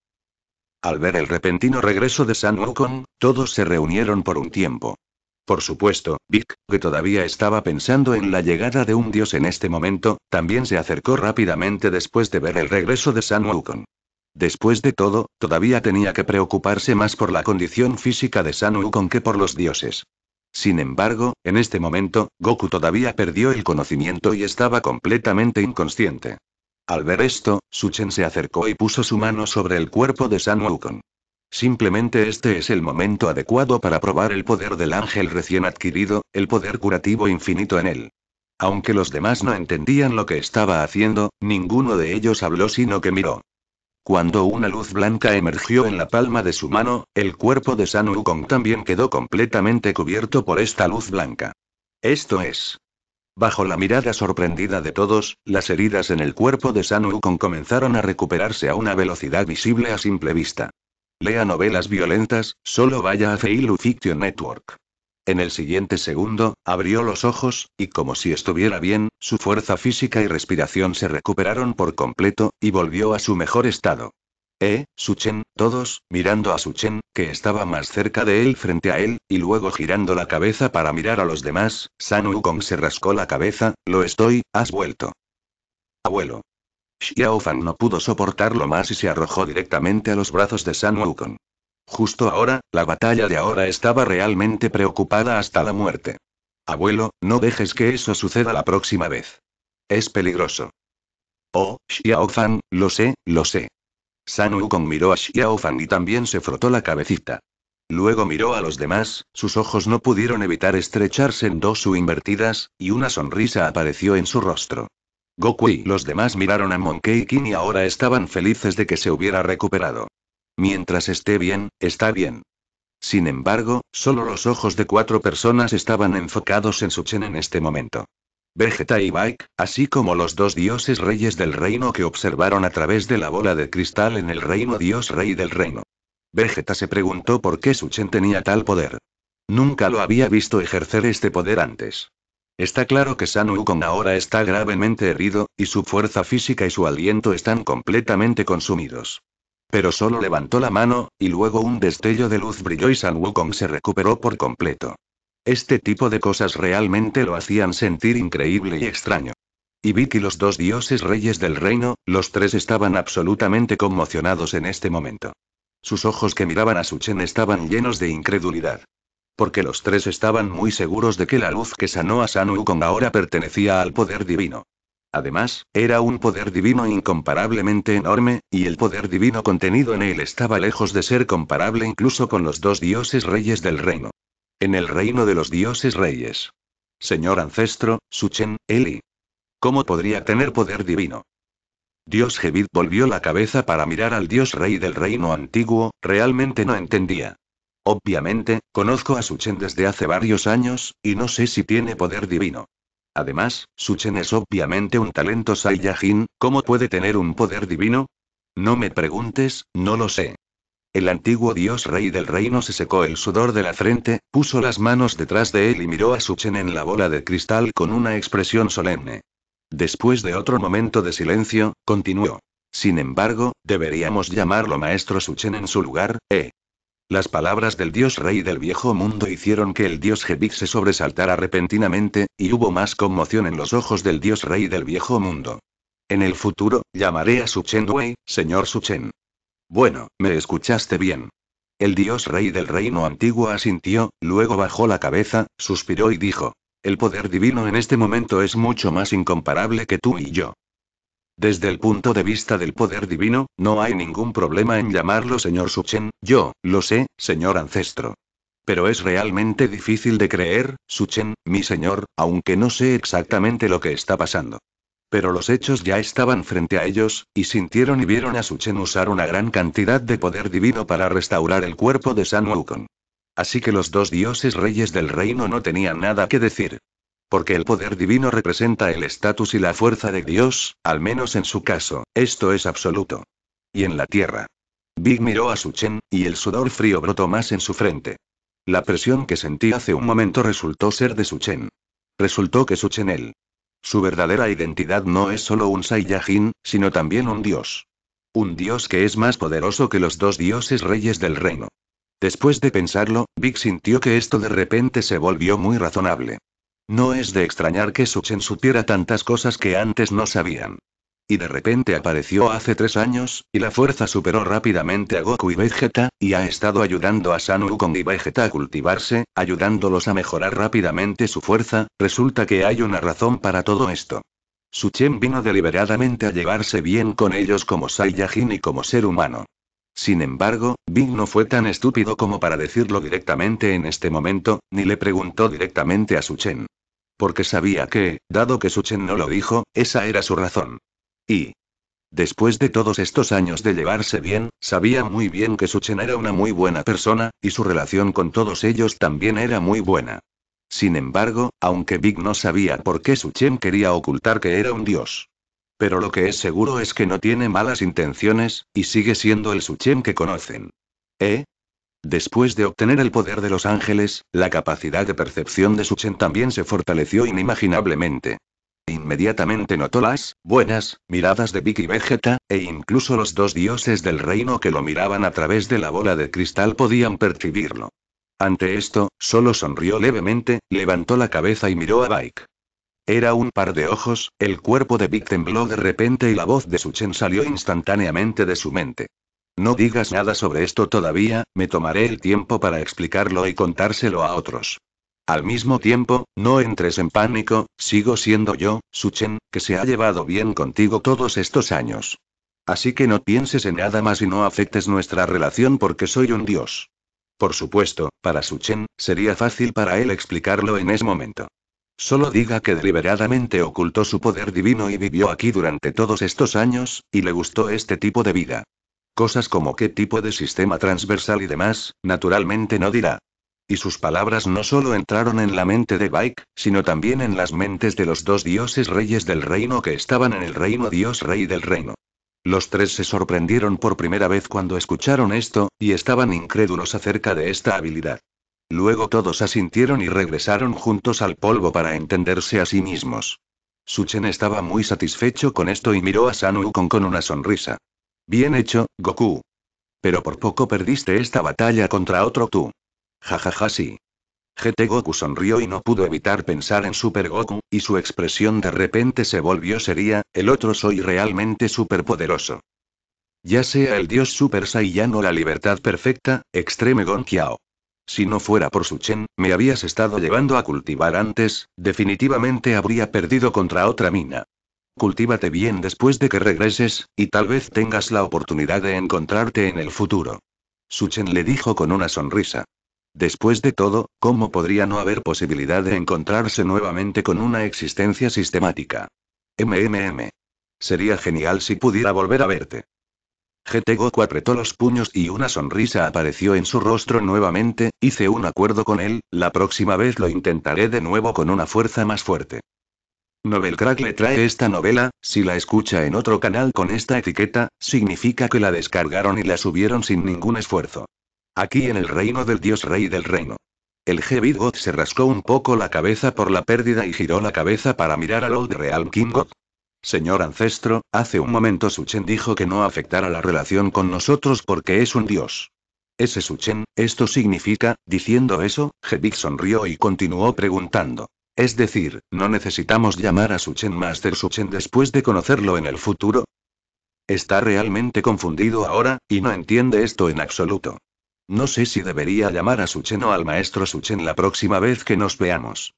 Al ver el repentino regreso de San Wukong, todos se reunieron por un tiempo. Por supuesto, Vic, que todavía estaba pensando en la llegada de un dios en este momento, también se acercó rápidamente después de ver el regreso de San Wukong. Después de todo, todavía tenía que preocuparse más por la condición física de San Wukong que por los dioses. Sin embargo, en este momento, Goku todavía perdió el conocimiento y estaba completamente inconsciente. Al ver esto, Suchen se acercó y puso su mano sobre el cuerpo de San Wukong. Simplemente este es el momento adecuado para probar el poder del ángel recién adquirido, el poder curativo infinito en él. Aunque los demás no entendían lo que estaba haciendo, ninguno de ellos habló sino que miró. Cuando una luz blanca emergió en la palma de su mano, el cuerpo de San Wukong también quedó completamente cubierto por esta luz blanca. Esto es. Bajo la mirada sorprendida de todos, las heridas en el cuerpo de San Wukong comenzaron a recuperarse a una velocidad visible a simple vista. Lea novelas violentas, solo vaya a Feilu Fiction Network. En el siguiente segundo, abrió los ojos, y como si estuviera bien, su fuerza física y respiración se recuperaron por completo, y volvió a su mejor estado. Eh, Suchen, todos, mirando a Suchen, que estaba más cerca de él frente a él, y luego girando la cabeza para mirar a los demás, San Wukong se rascó la cabeza, lo estoy, has vuelto. Abuelo. Xiao Fan no pudo soportarlo más y se arrojó directamente a los brazos de San Wukong. Justo ahora, la batalla de ahora estaba realmente preocupada hasta la muerte. Abuelo, no dejes que eso suceda la próxima vez. Es peligroso. Oh, Xiao lo sé, lo sé. San Wukong miró a Xiao y también se frotó la cabecita. Luego miró a los demás, sus ojos no pudieron evitar estrecharse en dos U invertidas, y una sonrisa apareció en su rostro. Goku y los demás miraron a Monkey King y ahora estaban felices de que se hubiera recuperado. Mientras esté bien, está bien. Sin embargo, solo los ojos de cuatro personas estaban enfocados en su Suchen en este momento. Vegeta y Bike, así como los dos dioses reyes del reino que observaron a través de la bola de cristal en el reino dios rey del reino. Vegeta se preguntó por qué Suchen tenía tal poder. Nunca lo había visto ejercer este poder antes. Está claro que San Wukong ahora está gravemente herido, y su fuerza física y su aliento están completamente consumidos. Pero solo levantó la mano, y luego un destello de luz brilló y San Wukong se recuperó por completo. Este tipo de cosas realmente lo hacían sentir increíble y extraño. Y vi y los dos dioses reyes del reino, los tres estaban absolutamente conmocionados en este momento. Sus ojos que miraban a Suchen estaban llenos de incredulidad porque los tres estaban muy seguros de que la luz que sanó a San con ahora pertenecía al poder divino. Además, era un poder divino incomparablemente enorme, y el poder divino contenido en él estaba lejos de ser comparable incluso con los dos dioses reyes del reino. En el reino de los dioses reyes. Señor ancestro, Suchen, Eli. ¿Cómo podría tener poder divino? Dios Jebid volvió la cabeza para mirar al dios rey del reino antiguo, realmente no entendía. Obviamente, conozco a Suchen desde hace varios años, y no sé si tiene poder divino. Además, Suchen es obviamente un talento Saiyajin, ¿cómo puede tener un poder divino? No me preguntes, no lo sé. El antiguo dios rey del reino se secó el sudor de la frente, puso las manos detrás de él y miró a Suchen en la bola de cristal con una expresión solemne. Después de otro momento de silencio, continuó. Sin embargo, deberíamos llamarlo maestro Suchen en su lugar, ¿eh? Las palabras del dios rey del viejo mundo hicieron que el dios Jebik se sobresaltara repentinamente, y hubo más conmoción en los ojos del dios rey del viejo mundo. En el futuro, llamaré a Suchen Wei, señor Suchen. Bueno, me escuchaste bien. El dios rey del reino antiguo asintió, luego bajó la cabeza, suspiró y dijo. El poder divino en este momento es mucho más incomparable que tú y yo. Desde el punto de vista del poder divino, no hay ningún problema en llamarlo señor Suchen, yo, lo sé, señor ancestro. Pero es realmente difícil de creer, Suchen, mi señor, aunque no sé exactamente lo que está pasando. Pero los hechos ya estaban frente a ellos, y sintieron y vieron a Suchen usar una gran cantidad de poder divino para restaurar el cuerpo de San Wukong. Así que los dos dioses reyes del reino no tenían nada que decir porque el poder divino representa el estatus y la fuerza de Dios, al menos en su caso, esto es absoluto. Y en la tierra. Big miró a Suchen, y el sudor frío brotó más en su frente. La presión que sentí hace un momento resultó ser de Suchen. Resultó que Suchen él. Su verdadera identidad no es solo un Saiyajin, sino también un dios. Un dios que es más poderoso que los dos dioses reyes del reino. Después de pensarlo, Big sintió que esto de repente se volvió muy razonable. No es de extrañar que Suchen supiera tantas cosas que antes no sabían. Y de repente apareció hace tres años, y la fuerza superó rápidamente a Goku y Vegeta, y ha estado ayudando a San Wukong y Vegeta a cultivarse, ayudándolos a mejorar rápidamente su fuerza, resulta que hay una razón para todo esto. Suchen vino deliberadamente a llevarse bien con ellos como Saiyajin y como ser humano. Sin embargo, Bing no fue tan estúpido como para decirlo directamente en este momento, ni le preguntó directamente a Suchen. Porque sabía que, dado que Suchen no lo dijo, esa era su razón. Y, Después de todos estos años de llevarse bien, sabía muy bien que Suchen era una muy buena persona, y su relación con todos ellos también era muy buena. Sin embargo, aunque Big no sabía por qué Suchen quería ocultar que era un dios, pero lo que es seguro es que no tiene malas intenciones, y sigue siendo el Suchen que conocen. ¿Eh? Después de obtener el poder de los ángeles, la capacidad de percepción de Suchen también se fortaleció inimaginablemente. Inmediatamente notó las buenas miradas de Vicky Vegeta, e incluso los dos dioses del reino que lo miraban a través de la bola de cristal podían percibirlo. Ante esto, solo sonrió levemente, levantó la cabeza y miró a Bike. Era un par de ojos, el cuerpo de Vic tembló de repente y la voz de Suchen salió instantáneamente de su mente. No digas nada sobre esto todavía, me tomaré el tiempo para explicarlo y contárselo a otros. Al mismo tiempo, no entres en pánico, sigo siendo yo, Suchen, que se ha llevado bien contigo todos estos años. Así que no pienses en nada más y no afectes nuestra relación porque soy un dios. Por supuesto, para Suchen, sería fácil para él explicarlo en ese momento. Solo diga que deliberadamente ocultó su poder divino y vivió aquí durante todos estos años, y le gustó este tipo de vida. Cosas como qué tipo de sistema transversal y demás, naturalmente no dirá. Y sus palabras no solo entraron en la mente de Bike, sino también en las mentes de los dos dioses reyes del reino que estaban en el reino dios rey del reino. Los tres se sorprendieron por primera vez cuando escucharon esto, y estaban incrédulos acerca de esta habilidad. Luego todos asintieron y regresaron juntos al polvo para entenderse a sí mismos. Suchen estaba muy satisfecho con esto y miró a San Wukong con una sonrisa. Bien hecho, Goku. Pero por poco perdiste esta batalla contra otro tú. Jajaja ja, sí. GT Goku sonrió y no pudo evitar pensar en Super Goku, y su expresión de repente se volvió seria, el otro soy realmente superpoderoso. Ya sea el dios Super Saiyan o la libertad perfecta, extreme Gonkiao. Si no fuera por Suchen, me habías estado llevando a cultivar antes, definitivamente habría perdido contra otra mina. Cultívate bien después de que regreses, y tal vez tengas la oportunidad de encontrarte en el futuro. Suchen le dijo con una sonrisa. Después de todo, ¿cómo podría no haber posibilidad de encontrarse nuevamente con una existencia sistemática? MMM. Sería genial si pudiera volver a verte. GT Goku apretó los puños y una sonrisa apareció en su rostro nuevamente, hice un acuerdo con él, la próxima vez lo intentaré de nuevo con una fuerza más fuerte. Novel Crack le trae esta novela, si la escucha en otro canal con esta etiqueta, significa que la descargaron y la subieron sin ningún esfuerzo. Aquí en el reino del dios rey del reino. El Heavy God se rascó un poco la cabeza por la pérdida y giró la cabeza para mirar al Old Real King God. Señor ancestro, hace un momento Suchen dijo que no afectara la relación con nosotros porque es un dios. Ese Suchen, esto significa, diciendo eso, Jebik sonrió y continuó preguntando. Es decir, ¿no necesitamos llamar a Suchen Master Suchen después de conocerlo en el futuro? Está realmente confundido ahora, y no entiende esto en absoluto. No sé si debería llamar a Suchen o al maestro Suchen la próxima vez que nos veamos.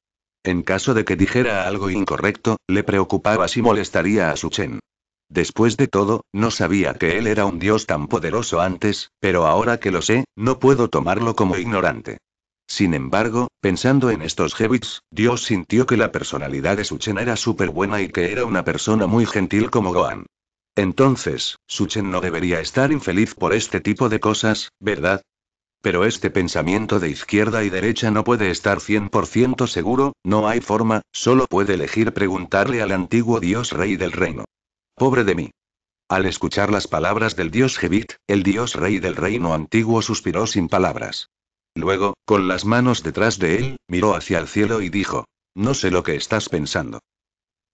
En caso de que dijera algo incorrecto, le preocupaba si molestaría a Suchen. Después de todo, no sabía que él era un dios tan poderoso antes, pero ahora que lo sé, no puedo tomarlo como ignorante. Sin embargo, pensando en estos Hebits, Dios sintió que la personalidad de Suchen era súper buena y que era una persona muy gentil como Gohan. Entonces, Suchen no debería estar infeliz por este tipo de cosas, ¿verdad? Pero este pensamiento de izquierda y derecha no puede estar 100% seguro, no hay forma, solo puede elegir preguntarle al antiguo dios rey del reino. Pobre de mí. Al escuchar las palabras del dios Jebit, el dios rey del reino antiguo suspiró sin palabras. Luego, con las manos detrás de él, miró hacia el cielo y dijo, no sé lo que estás pensando.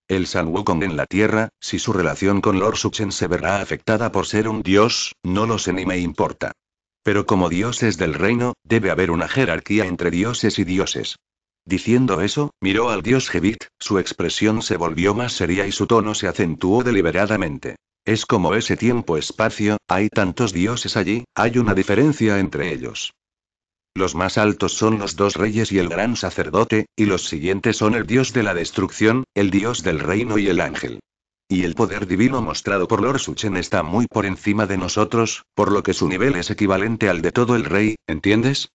El San Wukong en la Tierra, si su relación con Lord Suchen se verá afectada por ser un dios, no lo sé ni me importa. Pero como dioses del reino, debe haber una jerarquía entre dioses y dioses. Diciendo eso, miró al dios Jevit, su expresión se volvió más seria y su tono se acentuó deliberadamente. Es como ese tiempo-espacio, hay tantos dioses allí, hay una diferencia entre ellos. Los más altos son los dos reyes y el gran sacerdote, y los siguientes son el dios de la destrucción, el dios del reino y el ángel. Y el poder divino mostrado por Lord Suchen está muy por encima de nosotros, por lo que su nivel es equivalente al de todo el rey, ¿entiendes?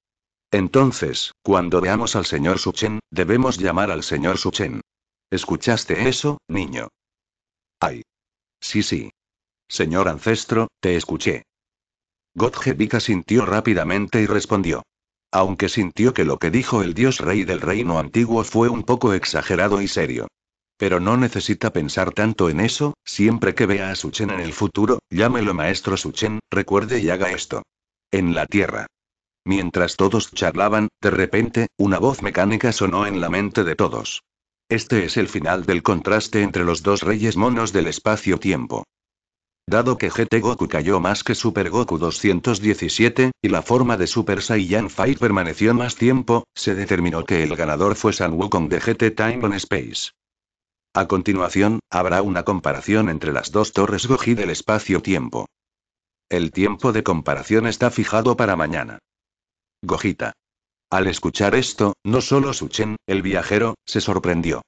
Entonces, cuando veamos al señor Suchen, debemos llamar al señor Suchen. ¿Escuchaste eso, niño? Ay. Sí, sí. Señor ancestro, te escuché. Vika sintió rápidamente y respondió. Aunque sintió que lo que dijo el dios rey del reino antiguo fue un poco exagerado y serio. Pero no necesita pensar tanto en eso, siempre que vea a Suchen en el futuro, llámelo maestro Suchen, recuerde y haga esto. En la Tierra. Mientras todos charlaban, de repente, una voz mecánica sonó en la mente de todos. Este es el final del contraste entre los dos reyes monos del espacio-tiempo. Dado que GT Goku cayó más que Super Goku 217, y la forma de Super Saiyan Fight permaneció más tiempo, se determinó que el ganador fue San Wukong de GT Time on Space. A continuación, habrá una comparación entre las dos torres Goji del espacio-tiempo. El tiempo de comparación está fijado para mañana. Gojita. Al escuchar esto, no solo Suchen, el viajero, se sorprendió.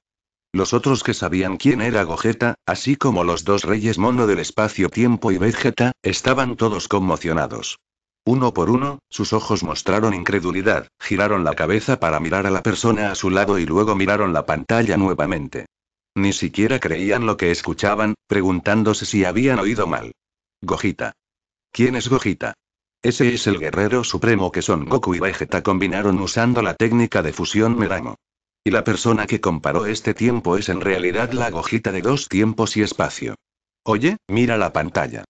Los otros que sabían quién era Gogeta, así como los dos reyes mono del espacio-tiempo y Vegeta, estaban todos conmocionados. Uno por uno, sus ojos mostraron incredulidad, giraron la cabeza para mirar a la persona a su lado y luego miraron la pantalla nuevamente. Ni siquiera creían lo que escuchaban, preguntándose si habían oído mal. Gojita. ¿Quién es Gojita? Ese es el guerrero supremo que Son Goku y Vegeta combinaron usando la técnica de fusión Meramo. Y la persona que comparó este tiempo es en realidad la Gojita de dos tiempos y espacio. Oye, mira la pantalla.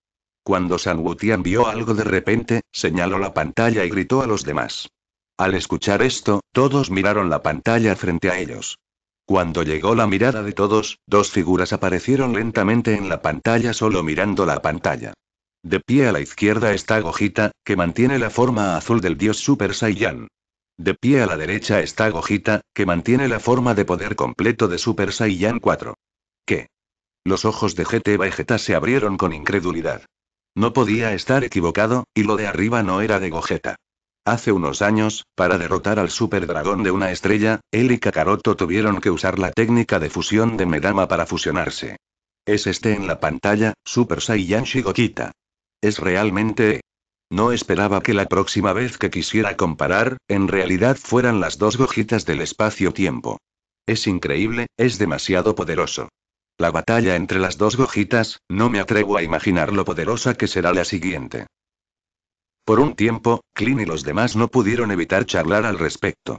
Cuando San Wutian vio algo de repente, señaló la pantalla y gritó a los demás. Al escuchar esto, todos miraron la pantalla frente a ellos. Cuando llegó la mirada de todos, dos figuras aparecieron lentamente en la pantalla solo mirando la pantalla. De pie a la izquierda está Gojita, que mantiene la forma azul del dios Super Saiyan. De pie a la derecha está Gojita, que mantiene la forma de poder completo de Super Saiyan 4. ¿Qué? Los ojos de GT Vegeta se abrieron con incredulidad. No podía estar equivocado, y lo de arriba no era de Gogeta. Hace unos años, para derrotar al Super Dragón de una estrella, él y Kakaroto tuvieron que usar la técnica de fusión de Medama para fusionarse. Es este en la pantalla, Super Saiyan Shigokita. Es realmente... No esperaba que la próxima vez que quisiera comparar, en realidad fueran las dos gojitas del espacio-tiempo. Es increíble, es demasiado poderoso. La batalla entre las dos gojitas, no me atrevo a imaginar lo poderosa que será la siguiente. Por un tiempo, Clint y los demás no pudieron evitar charlar al respecto.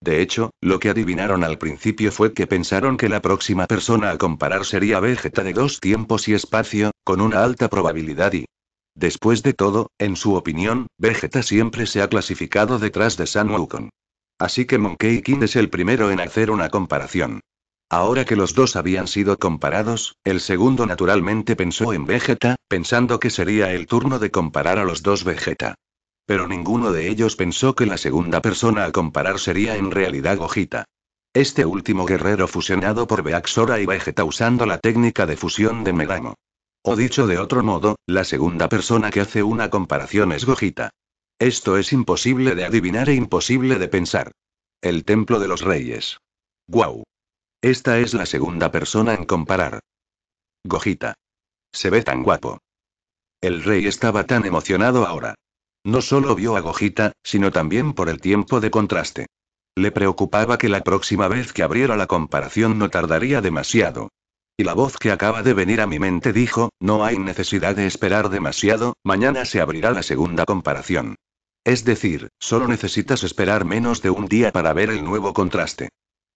De hecho, lo que adivinaron al principio fue que pensaron que la próxima persona a comparar sería Vegeta de dos tiempos y espacio, con una alta probabilidad y... Después de todo, en su opinión, Vegeta siempre se ha clasificado detrás de San Wukong. Así que Monkey King es el primero en hacer una comparación. Ahora que los dos habían sido comparados, el segundo naturalmente pensó en Vegeta, pensando que sería el turno de comparar a los dos Vegeta. Pero ninguno de ellos pensó que la segunda persona a comparar sería en realidad Gogeta. Este último guerrero fusionado por Beaxora y Vegeta usando la técnica de fusión de Megamo. O dicho de otro modo, la segunda persona que hace una comparación es Gogeta. Esto es imposible de adivinar e imposible de pensar. El Templo de los Reyes. ¡Guau! Esta es la segunda persona en comparar. Gojita. Se ve tan guapo. El rey estaba tan emocionado ahora. No solo vio a Gojita, sino también por el tiempo de contraste. Le preocupaba que la próxima vez que abriera la comparación no tardaría demasiado. Y la voz que acaba de venir a mi mente dijo, no hay necesidad de esperar demasiado, mañana se abrirá la segunda comparación. Es decir, solo necesitas esperar menos de un día para ver el nuevo contraste.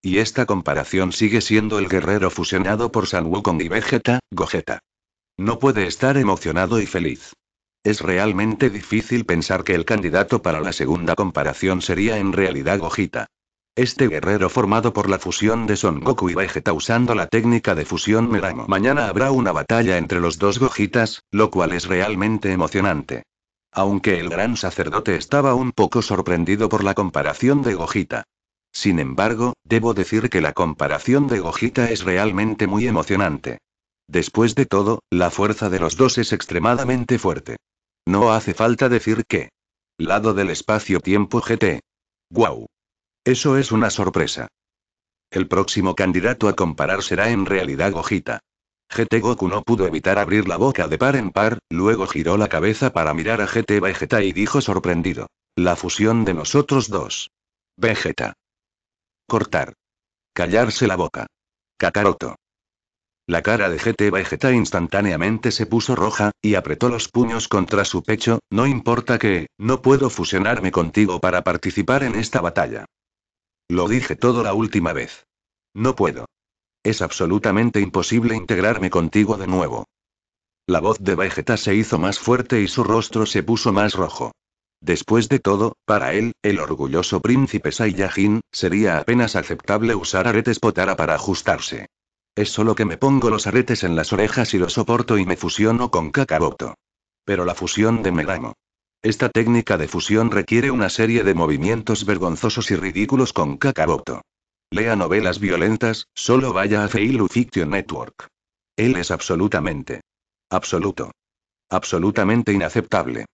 Y esta comparación sigue siendo el guerrero fusionado por San Wukong y Vegeta, Gogeta. No puede estar emocionado y feliz. Es realmente difícil pensar que el candidato para la segunda comparación sería en realidad Gojita. Este guerrero formado por la fusión de Son Goku y Vegeta usando la técnica de fusión Meramo. Mañana habrá una batalla entre los dos Gojitas, lo cual es realmente emocionante. Aunque el gran sacerdote estaba un poco sorprendido por la comparación de Gojita. Sin embargo, debo decir que la comparación de Gojita es realmente muy emocionante. Después de todo, la fuerza de los dos es extremadamente fuerte. No hace falta decir que. Lado del espacio-tiempo GT. ¡Guau! Eso es una sorpresa. El próximo candidato a comparar será en realidad Gojita. GT Goku no pudo evitar abrir la boca de par en par, luego giró la cabeza para mirar a GT Vegeta y dijo sorprendido. La fusión de nosotros dos. Vegeta. Cortar. Callarse la boca. Kakaroto. La cara de GT Vegeta instantáneamente se puso roja, y apretó los puños contra su pecho, no importa que, no puedo fusionarme contigo para participar en esta batalla. Lo dije todo la última vez. No puedo. Es absolutamente imposible integrarme contigo de nuevo. La voz de Vegeta se hizo más fuerte y su rostro se puso más rojo. Después de todo, para él, el orgulloso príncipe Saiyajin, sería apenas aceptable usar aretes potara para ajustarse. Es solo que me pongo los aretes en las orejas y los soporto y me fusiono con Kakaboto. Pero la fusión de Megamo. Esta técnica de fusión requiere una serie de movimientos vergonzosos y ridículos con Kakaboto. Lea novelas violentas, solo vaya a Feilu Fiction Network. Él es absolutamente. Absoluto. Absolutamente inaceptable.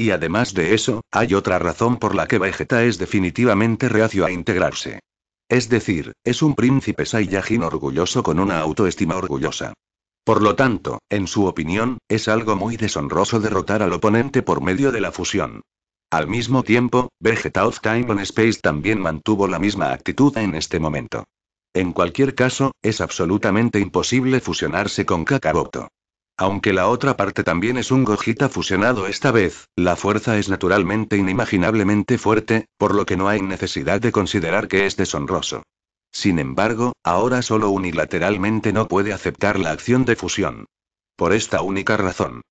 Y además de eso, hay otra razón por la que Vegeta es definitivamente reacio a integrarse. Es decir, es un príncipe Saiyajin orgulloso con una autoestima orgullosa. Por lo tanto, en su opinión, es algo muy deshonroso derrotar al oponente por medio de la fusión. Al mismo tiempo, Vegeta of Time on Space también mantuvo la misma actitud en este momento. En cualquier caso, es absolutamente imposible fusionarse con Kakaroto. Aunque la otra parte también es un Gojita fusionado esta vez, la fuerza es naturalmente inimaginablemente fuerte, por lo que no hay necesidad de considerar que es deshonroso. Sin embargo, ahora solo unilateralmente no puede aceptar la acción de fusión. Por esta única razón.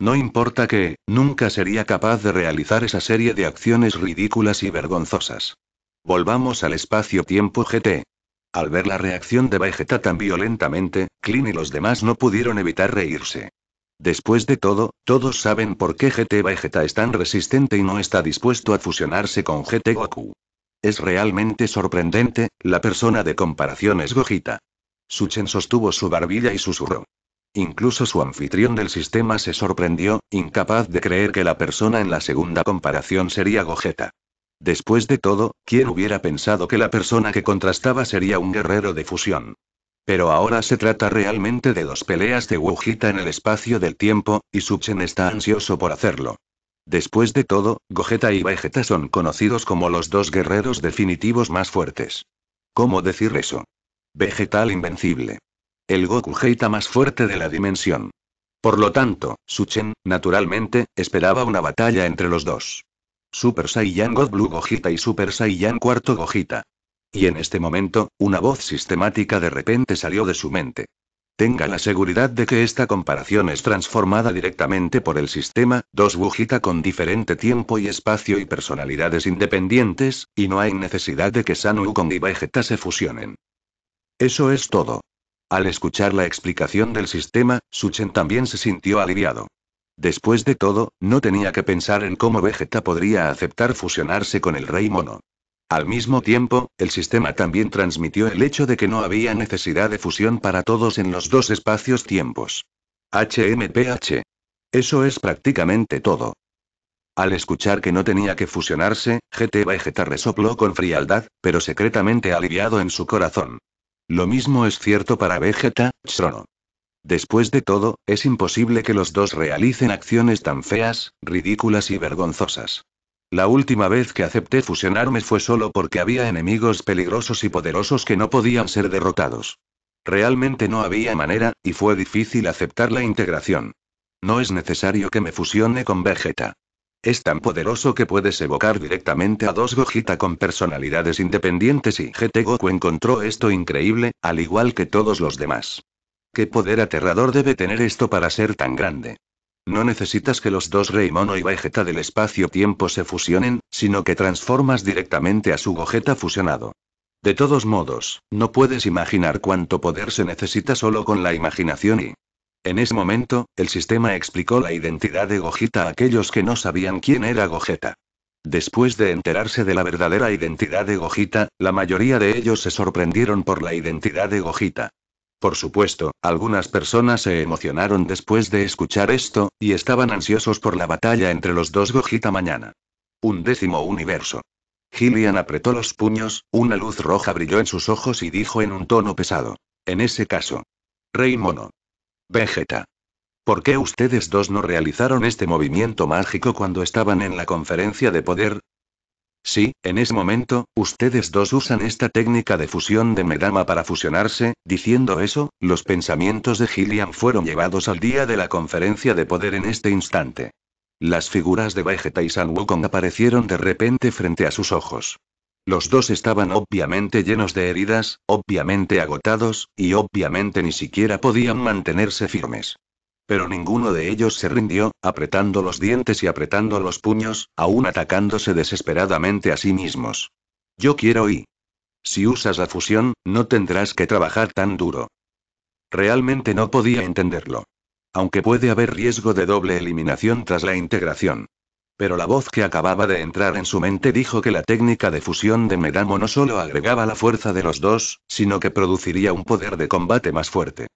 No importa que, nunca sería capaz de realizar esa serie de acciones ridículas y vergonzosas. Volvamos al espacio-tiempo GT. Al ver la reacción de Vegeta tan violentamente, Clean y los demás no pudieron evitar reírse. Después de todo, todos saben por qué GT Vegeta es tan resistente y no está dispuesto a fusionarse con GT Goku. Es realmente sorprendente, la persona de comparación es Gogeta. Suchen sostuvo su barbilla y susurró. Incluso su anfitrión del sistema se sorprendió, incapaz de creer que la persona en la segunda comparación sería Gogeta. Después de todo, ¿quién hubiera pensado que la persona que contrastaba sería un guerrero de fusión? Pero ahora se trata realmente de dos peleas de Wujita en el espacio del tiempo, y Suchen está ansioso por hacerlo. Después de todo, Gogeta y Vegeta son conocidos como los dos guerreros definitivos más fuertes. ¿Cómo decir eso? Vegetal invencible. El Goku más fuerte de la dimensión. Por lo tanto, Suchen, naturalmente, esperaba una batalla entre los dos. Super Saiyan God Blue Gogeta y Super Saiyan Cuarto Gogeta. Y en este momento, una voz sistemática de repente salió de su mente. Tenga la seguridad de que esta comparación es transformada directamente por el sistema, dos Gogeta con diferente tiempo y espacio y personalidades independientes, y no hay necesidad de que San con y Vegeta se fusionen. Eso es todo. Al escuchar la explicación del sistema, Suchen también se sintió aliviado. Después de todo, no tenía que pensar en cómo Vegeta podría aceptar fusionarse con el Rey Mono. Al mismo tiempo, el sistema también transmitió el hecho de que no había necesidad de fusión para todos en los dos espacios-tiempos. HMPH. Eso es prácticamente todo. Al escuchar que no tenía que fusionarse, GT Vegeta resopló con frialdad, pero secretamente aliviado en su corazón. Lo mismo es cierto para Vegeta, Chrono. Después de todo, es imposible que los dos realicen acciones tan feas, ridículas y vergonzosas. La última vez que acepté fusionarme fue solo porque había enemigos peligrosos y poderosos que no podían ser derrotados. Realmente no había manera, y fue difícil aceptar la integración. No es necesario que me fusione con Vegeta. Es tan poderoso que puedes evocar directamente a dos Gojita con personalidades independientes y GT Goku encontró esto increíble, al igual que todos los demás. ¿Qué poder aterrador debe tener esto para ser tan grande? No necesitas que los dos rey mono y vegeta del espacio-tiempo se fusionen, sino que transformas directamente a su gogeta fusionado. De todos modos, no puedes imaginar cuánto poder se necesita solo con la imaginación y... En ese momento, el sistema explicó la identidad de Gogeta a aquellos que no sabían quién era Gogeta. Después de enterarse de la verdadera identidad de Gogeta, la mayoría de ellos se sorprendieron por la identidad de Gogeta. Por supuesto, algunas personas se emocionaron después de escuchar esto, y estaban ansiosos por la batalla entre los dos Gojita mañana. Un décimo universo. Gillian apretó los puños, una luz roja brilló en sus ojos y dijo en un tono pesado. En ese caso. Rey Mono. Vegeta. ¿Por qué ustedes dos no realizaron este movimiento mágico cuando estaban en la conferencia de poder? Sí, en ese momento, ustedes dos usan esta técnica de fusión de Medama para fusionarse, diciendo eso, los pensamientos de Gillian fueron llevados al día de la conferencia de poder en este instante. Las figuras de Vegeta y San Wukong aparecieron de repente frente a sus ojos. Los dos estaban obviamente llenos de heridas, obviamente agotados, y obviamente ni siquiera podían mantenerse firmes. Pero ninguno de ellos se rindió, apretando los dientes y apretando los puños, aún atacándose desesperadamente a sí mismos. Yo quiero ir. Si usas la fusión, no tendrás que trabajar tan duro. Realmente no podía entenderlo. Aunque puede haber riesgo de doble eliminación tras la integración. Pero la voz que acababa de entrar en su mente dijo que la técnica de fusión de Medamo no solo agregaba la fuerza de los dos, sino que produciría un poder de combate más fuerte.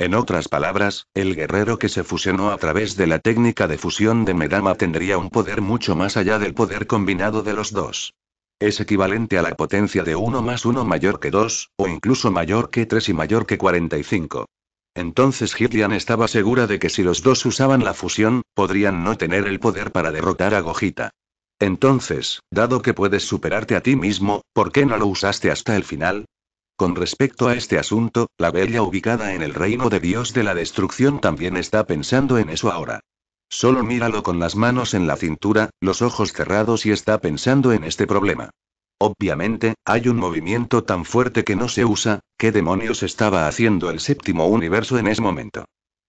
En otras palabras, el guerrero que se fusionó a través de la técnica de fusión de Medama tendría un poder mucho más allá del poder combinado de los dos. Es equivalente a la potencia de 1 más 1 mayor que 2, o incluso mayor que 3 y mayor que 45. Entonces Hitlian estaba segura de que si los dos usaban la fusión, podrían no tener el poder para derrotar a Gojita. Entonces, dado que puedes superarte a ti mismo, ¿por qué no lo usaste hasta el final? Con respecto a este asunto, la bella ubicada en el reino de Dios de la destrucción también está pensando en eso ahora. Solo míralo con las manos en la cintura, los ojos cerrados y está pensando en este problema. Obviamente, hay un movimiento tan fuerte que no se usa, ¿qué demonios estaba haciendo el séptimo universo en ese momento?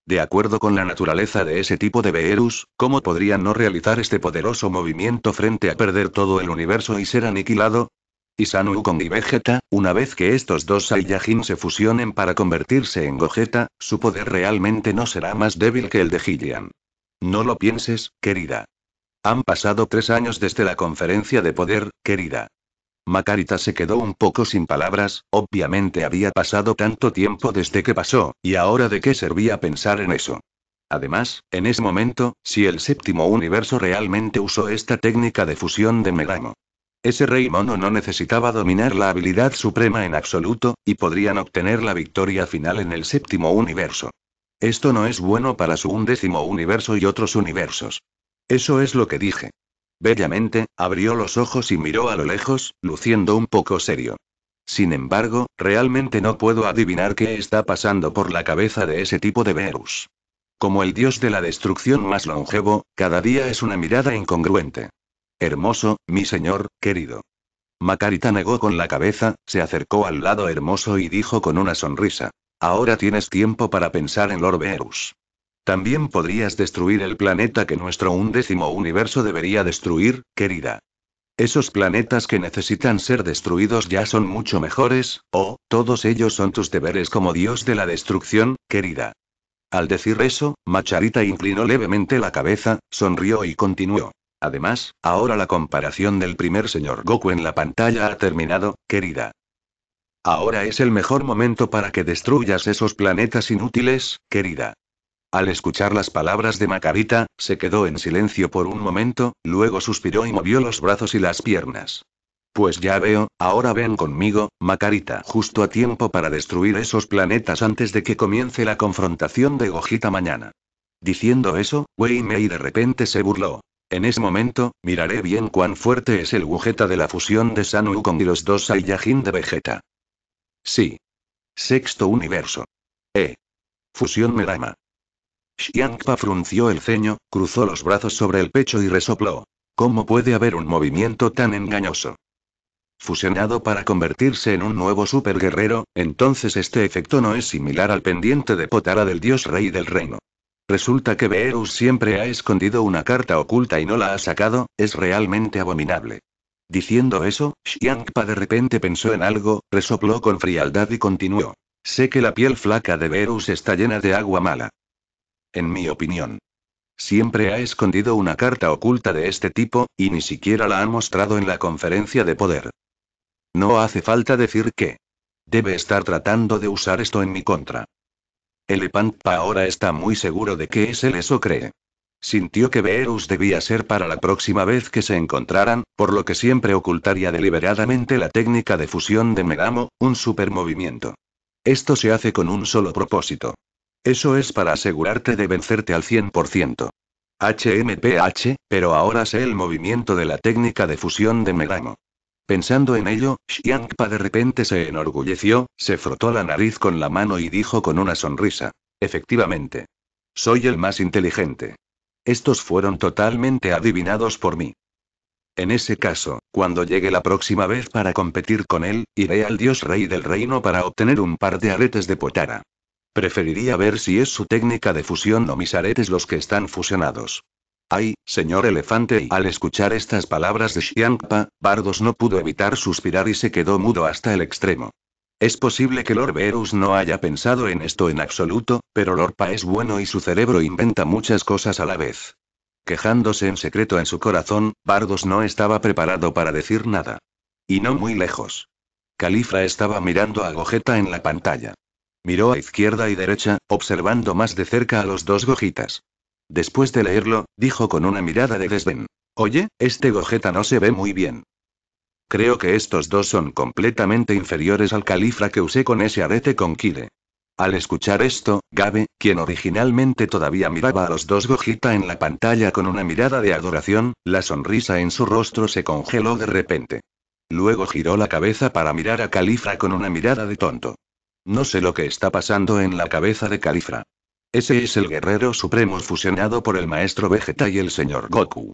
De acuerdo con la naturaleza de ese tipo de Beerus, ¿cómo podrían no realizar este poderoso movimiento frente a perder todo el universo y ser aniquilado? y Sanu y Vegeta, una vez que estos dos Saiyajin se fusionen para convertirse en Gogeta, su poder realmente no será más débil que el de Gillian. No lo pienses, querida. Han pasado tres años desde la conferencia de poder, querida. Makarita se quedó un poco sin palabras, obviamente había pasado tanto tiempo desde que pasó, y ahora de qué servía pensar en eso. Además, en ese momento, si el séptimo universo realmente usó esta técnica de fusión de Megamo, ese rey mono no necesitaba dominar la habilidad suprema en absoluto, y podrían obtener la victoria final en el séptimo universo. Esto no es bueno para su undécimo universo y otros universos. Eso es lo que dije. Bellamente, abrió los ojos y miró a lo lejos, luciendo un poco serio. Sin embargo, realmente no puedo adivinar qué está pasando por la cabeza de ese tipo de Verus. Como el dios de la destrucción más longevo, cada día es una mirada incongruente. Hermoso, mi señor, querido. Macarita negó con la cabeza, se acercó al lado hermoso y dijo con una sonrisa. Ahora tienes tiempo para pensar en Lord Verus. También podrías destruir el planeta que nuestro undécimo universo debería destruir, querida. Esos planetas que necesitan ser destruidos ya son mucho mejores, o todos ellos son tus deberes como dios de la destrucción, querida. Al decir eso, Macharita inclinó levemente la cabeza, sonrió y continuó. Además, ahora la comparación del primer señor Goku en la pantalla ha terminado, querida. Ahora es el mejor momento para que destruyas esos planetas inútiles, querida. Al escuchar las palabras de Macarita, se quedó en silencio por un momento, luego suspiró y movió los brazos y las piernas. Pues ya veo, ahora ven conmigo, Macarita, justo a tiempo para destruir esos planetas antes de que comience la confrontación de Gojita mañana. Diciendo eso, Wei Mei de repente se burló. En ese momento, miraré bien cuán fuerte es el gujeta de la fusión de San con y los dos Saiyajin de Vegeta. Sí. Sexto universo. Eh. Fusión Merama. Xiangpa frunció el ceño, cruzó los brazos sobre el pecho y resopló. ¿Cómo puede haber un movimiento tan engañoso? Fusionado para convertirse en un nuevo superguerrero, entonces este efecto no es similar al pendiente de Potara del dios rey del reino. Resulta que Verus siempre ha escondido una carta oculta y no la ha sacado, es realmente abominable. Diciendo eso, Xiangpa de repente pensó en algo, resopló con frialdad y continuó. Sé que la piel flaca de Verus está llena de agua mala. En mi opinión. Siempre ha escondido una carta oculta de este tipo, y ni siquiera la ha mostrado en la conferencia de poder. No hace falta decir que. Debe estar tratando de usar esto en mi contra. Elepanta ahora está muy seguro de que es él, eso cree. Sintió que Beerus debía ser para la próxima vez que se encontraran, por lo que siempre ocultaría deliberadamente la técnica de fusión de Megamo, un supermovimiento. Esto se hace con un solo propósito. Eso es para asegurarte de vencerte al 100%. HMPH, pero ahora sé el movimiento de la técnica de fusión de Megamo. Pensando en ello, Xiangpa de repente se enorgulleció, se frotó la nariz con la mano y dijo con una sonrisa. Efectivamente. Soy el más inteligente. Estos fueron totalmente adivinados por mí. En ese caso, cuando llegue la próxima vez para competir con él, iré al dios rey del reino para obtener un par de aretes de potara. Preferiría ver si es su técnica de fusión o mis aretes los que están fusionados. Ay, señor elefante y al escuchar estas palabras de Xiangpa, Bardos no pudo evitar suspirar y se quedó mudo hasta el extremo. Es posible que Lorberus no haya pensado en esto en absoluto, pero Lorpa es bueno y su cerebro inventa muchas cosas a la vez. Quejándose en secreto en su corazón, Bardos no estaba preparado para decir nada. Y no muy lejos. Califra estaba mirando a Gogeta en la pantalla. Miró a izquierda y derecha, observando más de cerca a los dos Gojitas. Después de leerlo, dijo con una mirada de desdén. Oye, este Gojeta no se ve muy bien. Creo que estos dos son completamente inferiores al califra que usé con ese arete con Kide. Al escuchar esto, Gabe, quien originalmente todavía miraba a los dos gojita en la pantalla con una mirada de adoración, la sonrisa en su rostro se congeló de repente. Luego giró la cabeza para mirar a Califra con una mirada de tonto. No sé lo que está pasando en la cabeza de Califra. Ese es el guerrero supremo fusionado por el maestro Vegeta y el señor Goku.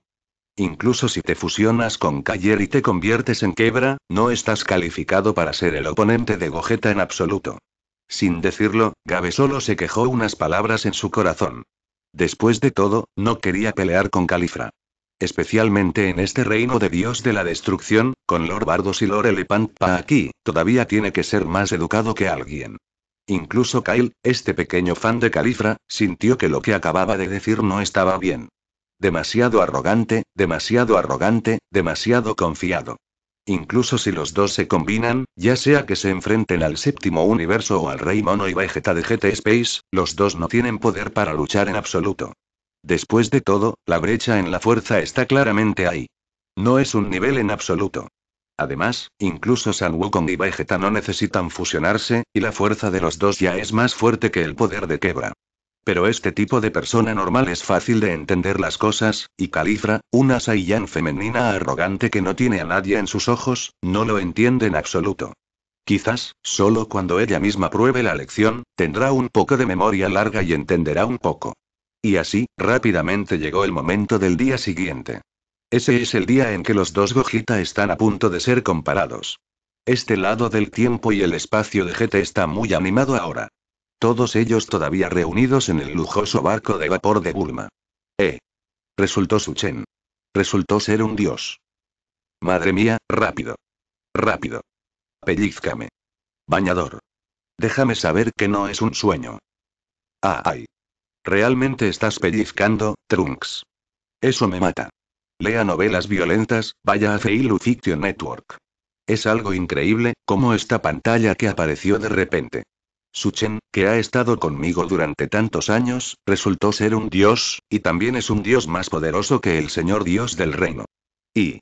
Incluso si te fusionas con Kayer y te conviertes en Quebra, no estás calificado para ser el oponente de Gogeta en absoluto. Sin decirlo, Gabe solo se quejó unas palabras en su corazón. Después de todo, no quería pelear con Califra. Especialmente en este reino de Dios de la destrucción, con Lord Bardos y Lord Elephant aquí, todavía tiene que ser más educado que alguien. Incluso Kyle, este pequeño fan de Califra, sintió que lo que acababa de decir no estaba bien. Demasiado arrogante, demasiado arrogante, demasiado confiado. Incluso si los dos se combinan, ya sea que se enfrenten al séptimo universo o al Rey Mono y Vegeta de GT Space, los dos no tienen poder para luchar en absoluto. Después de todo, la brecha en la fuerza está claramente ahí. No es un nivel en absoluto. Además, incluso San Wukong y Vegeta no necesitan fusionarse, y la fuerza de los dos ya es más fuerte que el poder de quebra. Pero este tipo de persona normal es fácil de entender las cosas, y Califra, una Saiyan femenina arrogante que no tiene a nadie en sus ojos, no lo entiende en absoluto. Quizás, solo cuando ella misma pruebe la lección, tendrá un poco de memoria larga y entenderá un poco. Y así, rápidamente llegó el momento del día siguiente. Ese es el día en que los dos Gojita están a punto de ser comparados. Este lado del tiempo y el espacio de GT está muy animado ahora. Todos ellos todavía reunidos en el lujoso barco de vapor de Bulma. Eh. Resultó Chen. Resultó ser un dios. Madre mía, rápido. Rápido. Pellizcame. Bañador. Déjame saber que no es un sueño. Ah, ay. Realmente estás pellizcando, Trunks. Eso me mata. Lea novelas violentas, vaya a Feilu Fiction Network. Es algo increíble, como esta pantalla que apareció de repente. Suchen, que ha estado conmigo durante tantos años, resultó ser un dios, y también es un dios más poderoso que el señor dios del reino. Y...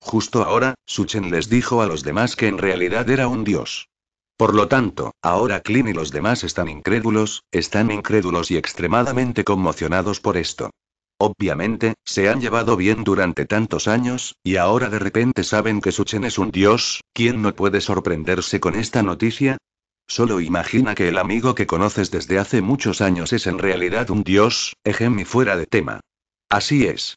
Justo ahora, Suchen les dijo a los demás que en realidad era un dios. Por lo tanto, ahora Clint y los demás están incrédulos, están incrédulos y extremadamente conmocionados por esto. Obviamente, se han llevado bien durante tantos años, y ahora de repente saben que Suchen es un dios, ¿quién no puede sorprenderse con esta noticia? Solo imagina que el amigo que conoces desde hace muchos años es en realidad un dios, Ejemi fuera de tema. Así es.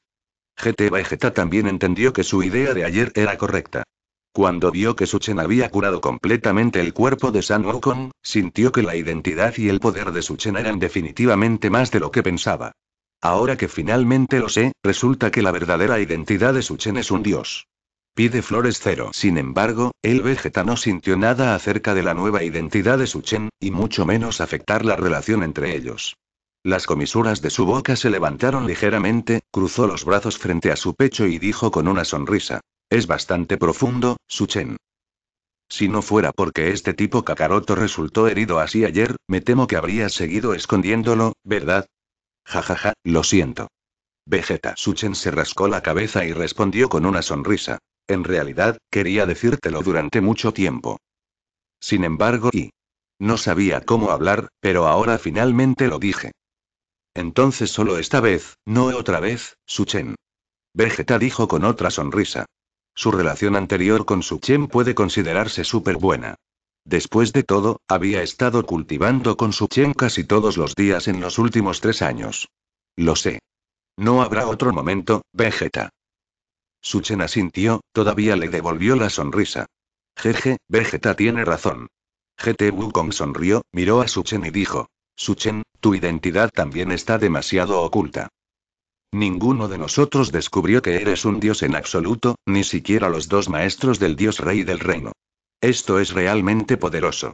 GT Vegeta también entendió que su idea de ayer era correcta. Cuando vio que Suchen había curado completamente el cuerpo de San Wukong, sintió que la identidad y el poder de Suchen eran definitivamente más de lo que pensaba. Ahora que finalmente lo sé, resulta que la verdadera identidad de Suchen es un dios. Pide flores cero. Sin embargo, el Vegeta no sintió nada acerca de la nueva identidad de Suchen, y mucho menos afectar la relación entre ellos. Las comisuras de su boca se levantaron ligeramente, cruzó los brazos frente a su pecho y dijo con una sonrisa. Es bastante profundo, Suchen. Si no fuera porque este tipo Kakaroto resultó herido así ayer, me temo que habría seguido escondiéndolo, ¿verdad? Jajaja, lo siento. Vegeta Suchen se rascó la cabeza y respondió con una sonrisa. En realidad, quería decírtelo durante mucho tiempo. Sin embargo, y... No sabía cómo hablar, pero ahora finalmente lo dije. Entonces solo esta vez, no otra vez, Suchen. Vegeta dijo con otra sonrisa. Su relación anterior con Suchen puede considerarse súper buena. Después de todo, había estado cultivando con su chen casi todos los días en los últimos tres años. Lo sé. No habrá otro momento, Vegeta. Suchen asintió, todavía le devolvió la sonrisa. Jeje, Vegeta tiene razón. GT Wukong sonrió, miró a Suchen y dijo. Suchen, tu identidad también está demasiado oculta. Ninguno de nosotros descubrió que eres un dios en absoluto, ni siquiera los dos maestros del dios rey del reino. Esto es realmente poderoso.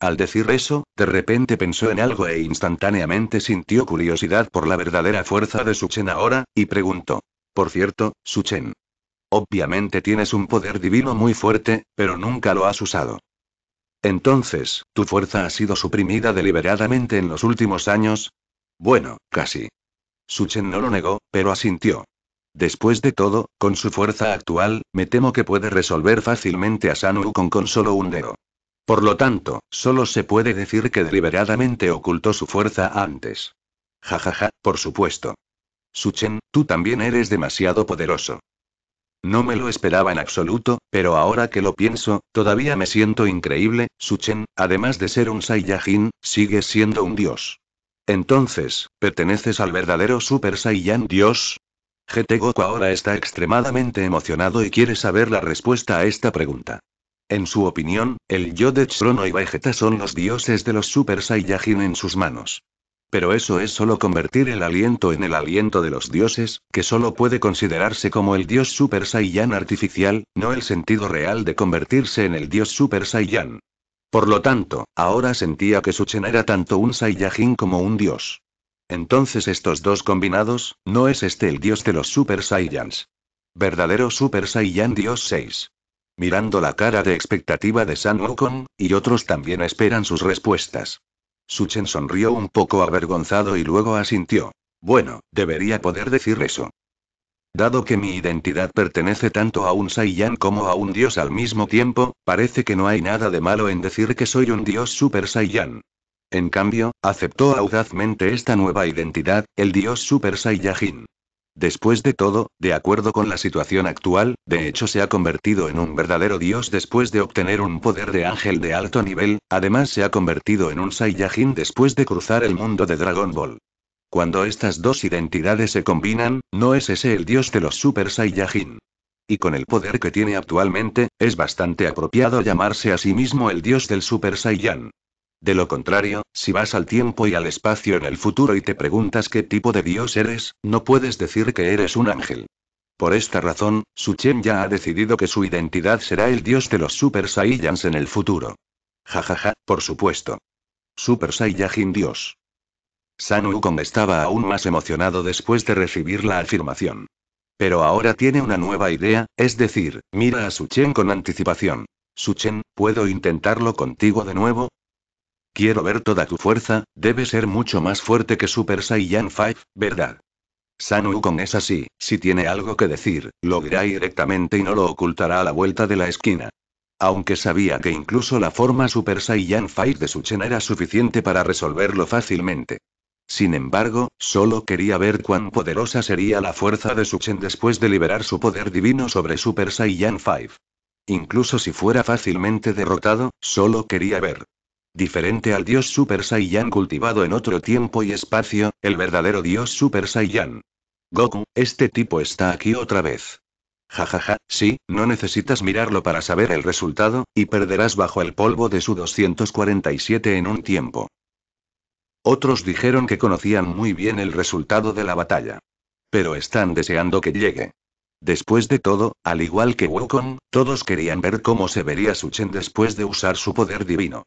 Al decir eso, de repente pensó en algo e instantáneamente sintió curiosidad por la verdadera fuerza de Suchen ahora, y preguntó. Por cierto, Suchen. Obviamente tienes un poder divino muy fuerte, pero nunca lo has usado. Entonces, ¿tu fuerza ha sido suprimida deliberadamente en los últimos años? Bueno, casi. Suchen no lo negó, pero asintió. Después de todo, con su fuerza actual, me temo que puede resolver fácilmente a Sanu con, con solo un dedo. Por lo tanto, solo se puede decir que deliberadamente ocultó su fuerza antes. Jajaja, ja, ja, por supuesto. Suchen, tú también eres demasiado poderoso. No me lo esperaba en absoluto, pero ahora que lo pienso, todavía me siento increíble, Suchen, además de ser un Saiyajin, sigue siendo un dios. Entonces, ¿perteneces al verdadero Super Saiyan Dios? GT Goku ahora está extremadamente emocionado y quiere saber la respuesta a esta pregunta. En su opinión, el yo de Chrono y Vegeta son los dioses de los Super Saiyajin en sus manos. Pero eso es solo convertir el aliento en el aliento de los dioses, que solo puede considerarse como el dios Super Saiyan artificial, no el sentido real de convertirse en el dios Super Saiyan. Por lo tanto, ahora sentía que Suchen era tanto un Saiyajin como un dios. Entonces estos dos combinados, ¿no es este el dios de los Super Saiyans? Verdadero Super Saiyan Dios 6. Mirando la cara de expectativa de San Wukong, y otros también esperan sus respuestas. Suchen sonrió un poco avergonzado y luego asintió. Bueno, debería poder decir eso. Dado que mi identidad pertenece tanto a un Saiyan como a un dios al mismo tiempo, parece que no hay nada de malo en decir que soy un dios Super Saiyan. En cambio, aceptó audazmente esta nueva identidad, el dios Super Saiyajin. Después de todo, de acuerdo con la situación actual, de hecho se ha convertido en un verdadero dios después de obtener un poder de ángel de alto nivel, además se ha convertido en un Saiyajin después de cruzar el mundo de Dragon Ball. Cuando estas dos identidades se combinan, no es ese el dios de los Super Saiyajin. Y con el poder que tiene actualmente, es bastante apropiado llamarse a sí mismo el dios del Super Saiyan. De lo contrario, si vas al tiempo y al espacio en el futuro y te preguntas qué tipo de dios eres, no puedes decir que eres un ángel. Por esta razón, Suchen ya ha decidido que su identidad será el dios de los Super Saiyans en el futuro. Jajaja, ja, ja, por supuesto. Super Saiyajin Dios. San Wukong estaba aún más emocionado después de recibir la afirmación. Pero ahora tiene una nueva idea, es decir, mira a Suchen con anticipación. Suchen, ¿puedo intentarlo contigo de nuevo? Quiero ver toda tu fuerza, debe ser mucho más fuerte que Super Saiyan 5, ¿verdad? San con es así, si tiene algo que decir, lo dirá directamente y no lo ocultará a la vuelta de la esquina. Aunque sabía que incluso la forma Super Saiyan 5 de Suchen era suficiente para resolverlo fácilmente. Sin embargo, solo quería ver cuán poderosa sería la fuerza de Suchen después de liberar su poder divino sobre Super Saiyan 5. Incluso si fuera fácilmente derrotado, solo quería ver. Diferente al dios Super Saiyan cultivado en otro tiempo y espacio, el verdadero dios Super Saiyan. Goku, este tipo está aquí otra vez. Jajaja, ja, ja, sí, no necesitas mirarlo para saber el resultado, y perderás bajo el polvo de su 247 en un tiempo. Otros dijeron que conocían muy bien el resultado de la batalla. Pero están deseando que llegue. Después de todo, al igual que Wukong, todos querían ver cómo se vería Su Chen después de usar su poder divino.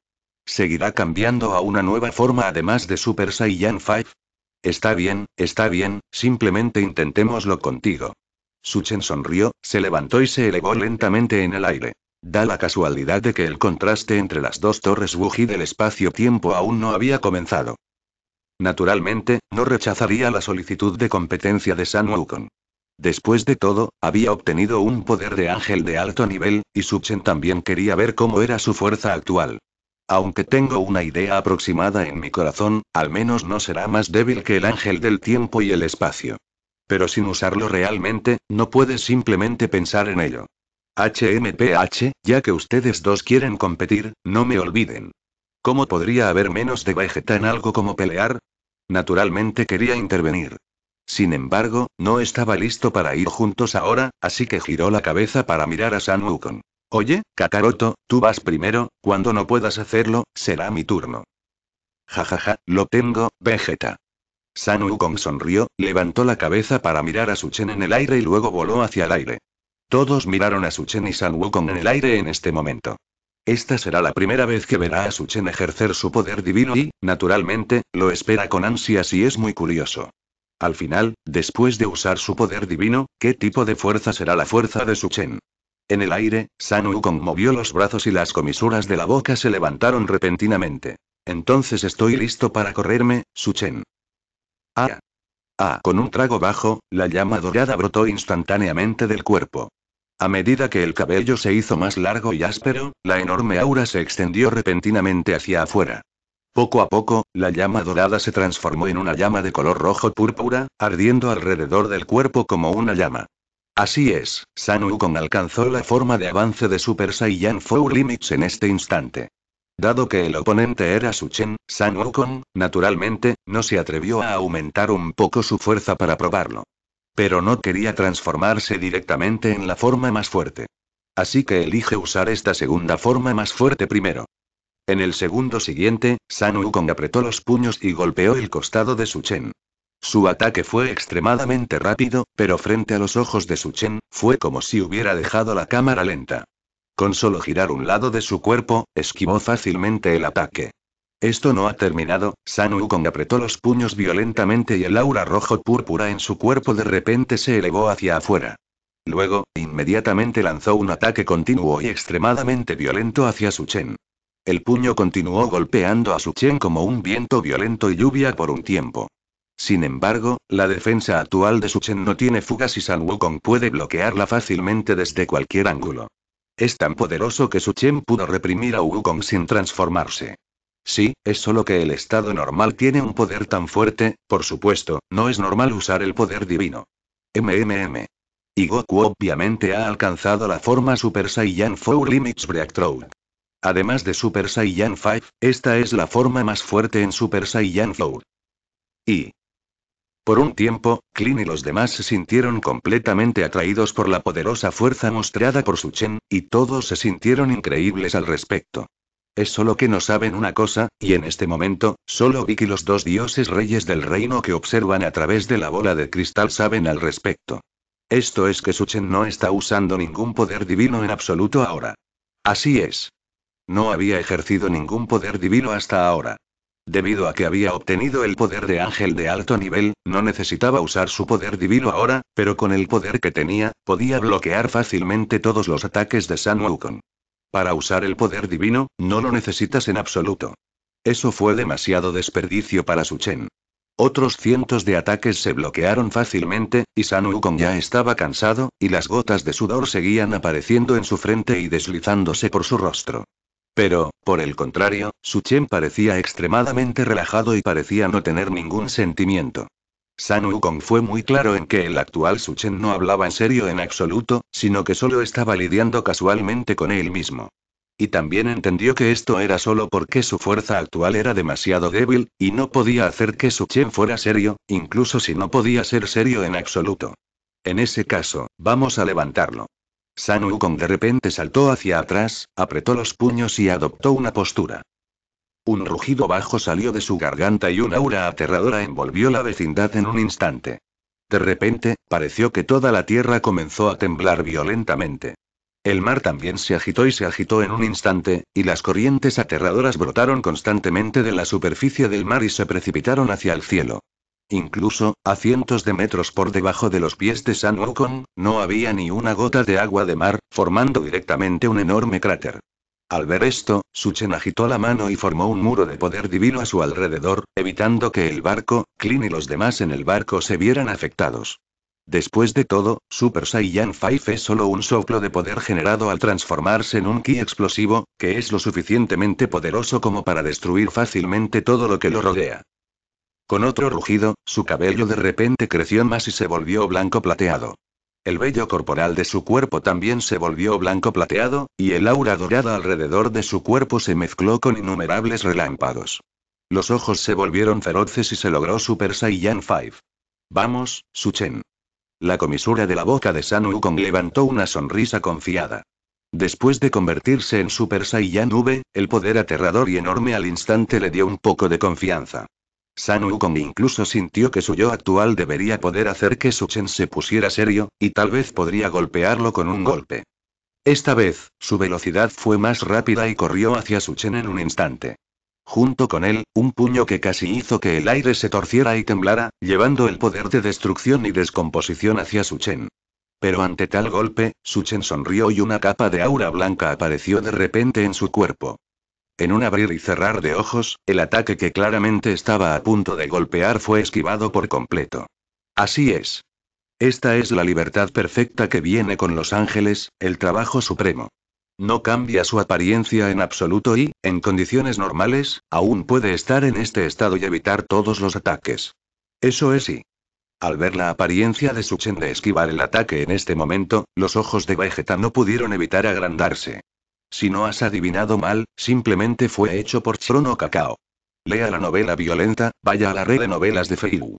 Seguirá cambiando a una nueva forma además de Super Saiyan 5. Está bien, está bien, simplemente intentémoslo contigo. Suchen sonrió, se levantó y se elevó lentamente en el aire. Da la casualidad de que el contraste entre las dos torres Wuji del espacio-tiempo aún no había comenzado. Naturalmente, no rechazaría la solicitud de competencia de San Wukong. Después de todo, había obtenido un poder de ángel de alto nivel, y Suchen también quería ver cómo era su fuerza actual. Aunque tengo una idea aproximada en mi corazón, al menos no será más débil que el ángel del tiempo y el espacio. Pero sin usarlo realmente, no puedes simplemente pensar en ello. HMPH, ya que ustedes dos quieren competir, no me olviden. ¿Cómo podría haber menos de Vegeta en algo como pelear? Naturalmente quería intervenir. Sin embargo, no estaba listo para ir juntos ahora, así que giró la cabeza para mirar a San Wukong. Oye, Kakaroto, tú vas primero, cuando no puedas hacerlo, será mi turno. Jajaja, ja, ja, lo tengo, Vegeta. San Wukong sonrió, levantó la cabeza para mirar a Su Chen en el aire y luego voló hacia el aire. Todos miraron a Su Chen y San Wukong en el aire en este momento. Esta será la primera vez que verá a Su Chen ejercer su poder divino y, naturalmente, lo espera con ansias y es muy curioso. Al final, después de usar su poder divino, ¿qué tipo de fuerza será la fuerza de Su Chen? En el aire, San Sanu conmovió los brazos y las comisuras de la boca se levantaron repentinamente. Entonces estoy listo para correrme, Suchen. Ah. Ah, con un trago bajo, la llama dorada brotó instantáneamente del cuerpo. A medida que el cabello se hizo más largo y áspero, la enorme aura se extendió repentinamente hacia afuera. Poco a poco, la llama dorada se transformó en una llama de color rojo púrpura, ardiendo alrededor del cuerpo como una llama. Así es, San Wukong alcanzó la forma de avance de Super Saiyan Four Limits en este instante. Dado que el oponente era Chen, San Wukong, naturalmente, no se atrevió a aumentar un poco su fuerza para probarlo. Pero no quería transformarse directamente en la forma más fuerte. Así que elige usar esta segunda forma más fuerte primero. En el segundo siguiente, San Wukong apretó los puños y golpeó el costado de Su Chen. Su ataque fue extremadamente rápido, pero frente a los ojos de Su Chen fue como si hubiera dejado la cámara lenta. Con solo girar un lado de su cuerpo, esquivó fácilmente el ataque. Esto no ha terminado, San Wukong apretó los puños violentamente y el aura rojo-púrpura en su cuerpo de repente se elevó hacia afuera. Luego, inmediatamente lanzó un ataque continuo y extremadamente violento hacia Su Chen. El puño continuó golpeando a Su Chen como un viento violento y lluvia por un tiempo. Sin embargo, la defensa actual de Suchen no tiene fugas y San Wukong puede bloquearla fácilmente desde cualquier ángulo. Es tan poderoso que Suchen pudo reprimir a Wukong sin transformarse. Sí, es solo que el estado normal tiene un poder tan fuerte, por supuesto, no es normal usar el poder divino. MMM. Y Goku obviamente ha alcanzado la forma Super Saiyan 4 Limits Breakthrough. Además de Super Saiyan 5, esta es la forma más fuerte en Super Saiyan 4. Y, por un tiempo, Clint y los demás se sintieron completamente atraídos por la poderosa fuerza mostrada por Su Chen, y todos se sintieron increíbles al respecto. Es solo que no saben una cosa, y en este momento, solo Vic y los dos dioses reyes del reino que observan a través de la bola de cristal saben al respecto. Esto es que Suchen no está usando ningún poder divino en absoluto ahora. Así es. No había ejercido ningún poder divino hasta ahora. Debido a que había obtenido el poder de ángel de alto nivel, no necesitaba usar su poder divino ahora, pero con el poder que tenía, podía bloquear fácilmente todos los ataques de San Wukong. Para usar el poder divino, no lo necesitas en absoluto. Eso fue demasiado desperdicio para Su Chen. Otros cientos de ataques se bloquearon fácilmente, y San Wukong ya estaba cansado, y las gotas de sudor seguían apareciendo en su frente y deslizándose por su rostro. Pero, por el contrario, su Chen parecía extremadamente relajado y parecía no tener ningún sentimiento. San Wukong fue muy claro en que el actual Suchen no hablaba en serio en absoluto, sino que solo estaba lidiando casualmente con él mismo. Y también entendió que esto era solo porque su fuerza actual era demasiado débil, y no podía hacer que Su Suchen fuera serio, incluso si no podía ser serio en absoluto. En ese caso, vamos a levantarlo. San Wukong de repente saltó hacia atrás, apretó los puños y adoptó una postura. Un rugido bajo salió de su garganta y una aura aterradora envolvió la vecindad en un instante. De repente, pareció que toda la tierra comenzó a temblar violentamente. El mar también se agitó y se agitó en un instante, y las corrientes aterradoras brotaron constantemente de la superficie del mar y se precipitaron hacia el cielo. Incluso, a cientos de metros por debajo de los pies de San Wukong, no había ni una gota de agua de mar, formando directamente un enorme cráter. Al ver esto, Suchen agitó la mano y formó un muro de poder divino a su alrededor, evitando que el barco, Klin y los demás en el barco se vieran afectados. Después de todo, Super Saiyan 5 es solo un soplo de poder generado al transformarse en un ki explosivo, que es lo suficientemente poderoso como para destruir fácilmente todo lo que lo rodea. Con otro rugido, su cabello de repente creció más y se volvió blanco plateado. El vello corporal de su cuerpo también se volvió blanco plateado, y el aura dorada alrededor de su cuerpo se mezcló con innumerables relámpagos. Los ojos se volvieron feroces y se logró Super Saiyan 5. Vamos, Suchen. La comisura de la boca de San Wukong levantó una sonrisa confiada. Después de convertirse en Super Saiyan V, el poder aterrador y enorme al instante le dio un poco de confianza. San Wukong incluso sintió que su yo actual debería poder hacer que su Chen se pusiera serio, y tal vez podría golpearlo con un golpe. Esta vez, su velocidad fue más rápida y corrió hacia su Chen en un instante. Junto con él, un puño que casi hizo que el aire se torciera y temblara, llevando el poder de destrucción y descomposición hacia su Chen. Pero ante tal golpe, Su Chen sonrió y una capa de aura blanca apareció de repente en su cuerpo. En un abrir y cerrar de ojos, el ataque que claramente estaba a punto de golpear fue esquivado por completo. Así es. Esta es la libertad perfecta que viene con los ángeles, el trabajo supremo. No cambia su apariencia en absoluto y, en condiciones normales, aún puede estar en este estado y evitar todos los ataques. Eso es y. Al ver la apariencia de Suchen de esquivar el ataque en este momento, los ojos de Vegeta no pudieron evitar agrandarse. Si no has adivinado mal, simplemente fue hecho por Chrono Cacao. Lea la novela violenta, vaya a la red de novelas de Facebook.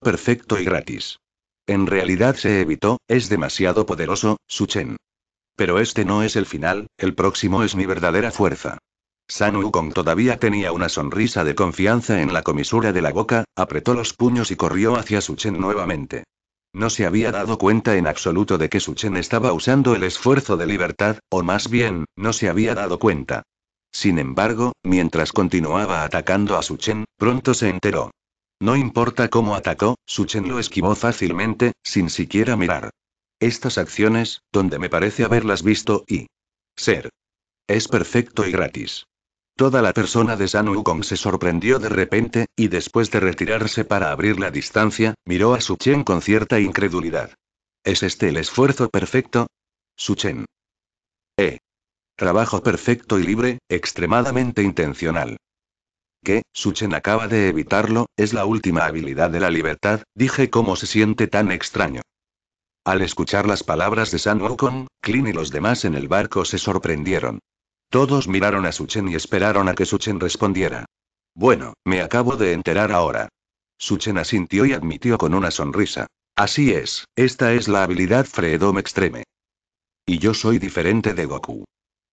Perfecto y gratis. En realidad se evitó, es demasiado poderoso, Suchen. Pero este no es el final, el próximo es mi verdadera fuerza. San Wukong todavía tenía una sonrisa de confianza en la comisura de la boca, apretó los puños y corrió hacia Suchen nuevamente. No se había dado cuenta en absoluto de que Suchen estaba usando el esfuerzo de libertad, o más bien, no se había dado cuenta. Sin embargo, mientras continuaba atacando a Suchen, pronto se enteró. No importa cómo atacó, Suchen lo esquivó fácilmente, sin siquiera mirar. Estas acciones, donde me parece haberlas visto y ser. Es perfecto y gratis. Toda la persona de San Wukong se sorprendió de repente, y después de retirarse para abrir la distancia, miró a Su Chen con cierta incredulidad. ¿Es este el esfuerzo perfecto? Suchen. Eh. Trabajo perfecto y libre, extremadamente intencional. Su Chen acaba de evitarlo, es la última habilidad de la libertad, dije cómo se siente tan extraño. Al escuchar las palabras de San Wukong, Clint y los demás en el barco se sorprendieron. Todos miraron a Suchen y esperaron a que Suchen respondiera. Bueno, me acabo de enterar ahora. Suchen asintió y admitió con una sonrisa. Así es, esta es la habilidad Freedom Extreme. Y yo soy diferente de Goku.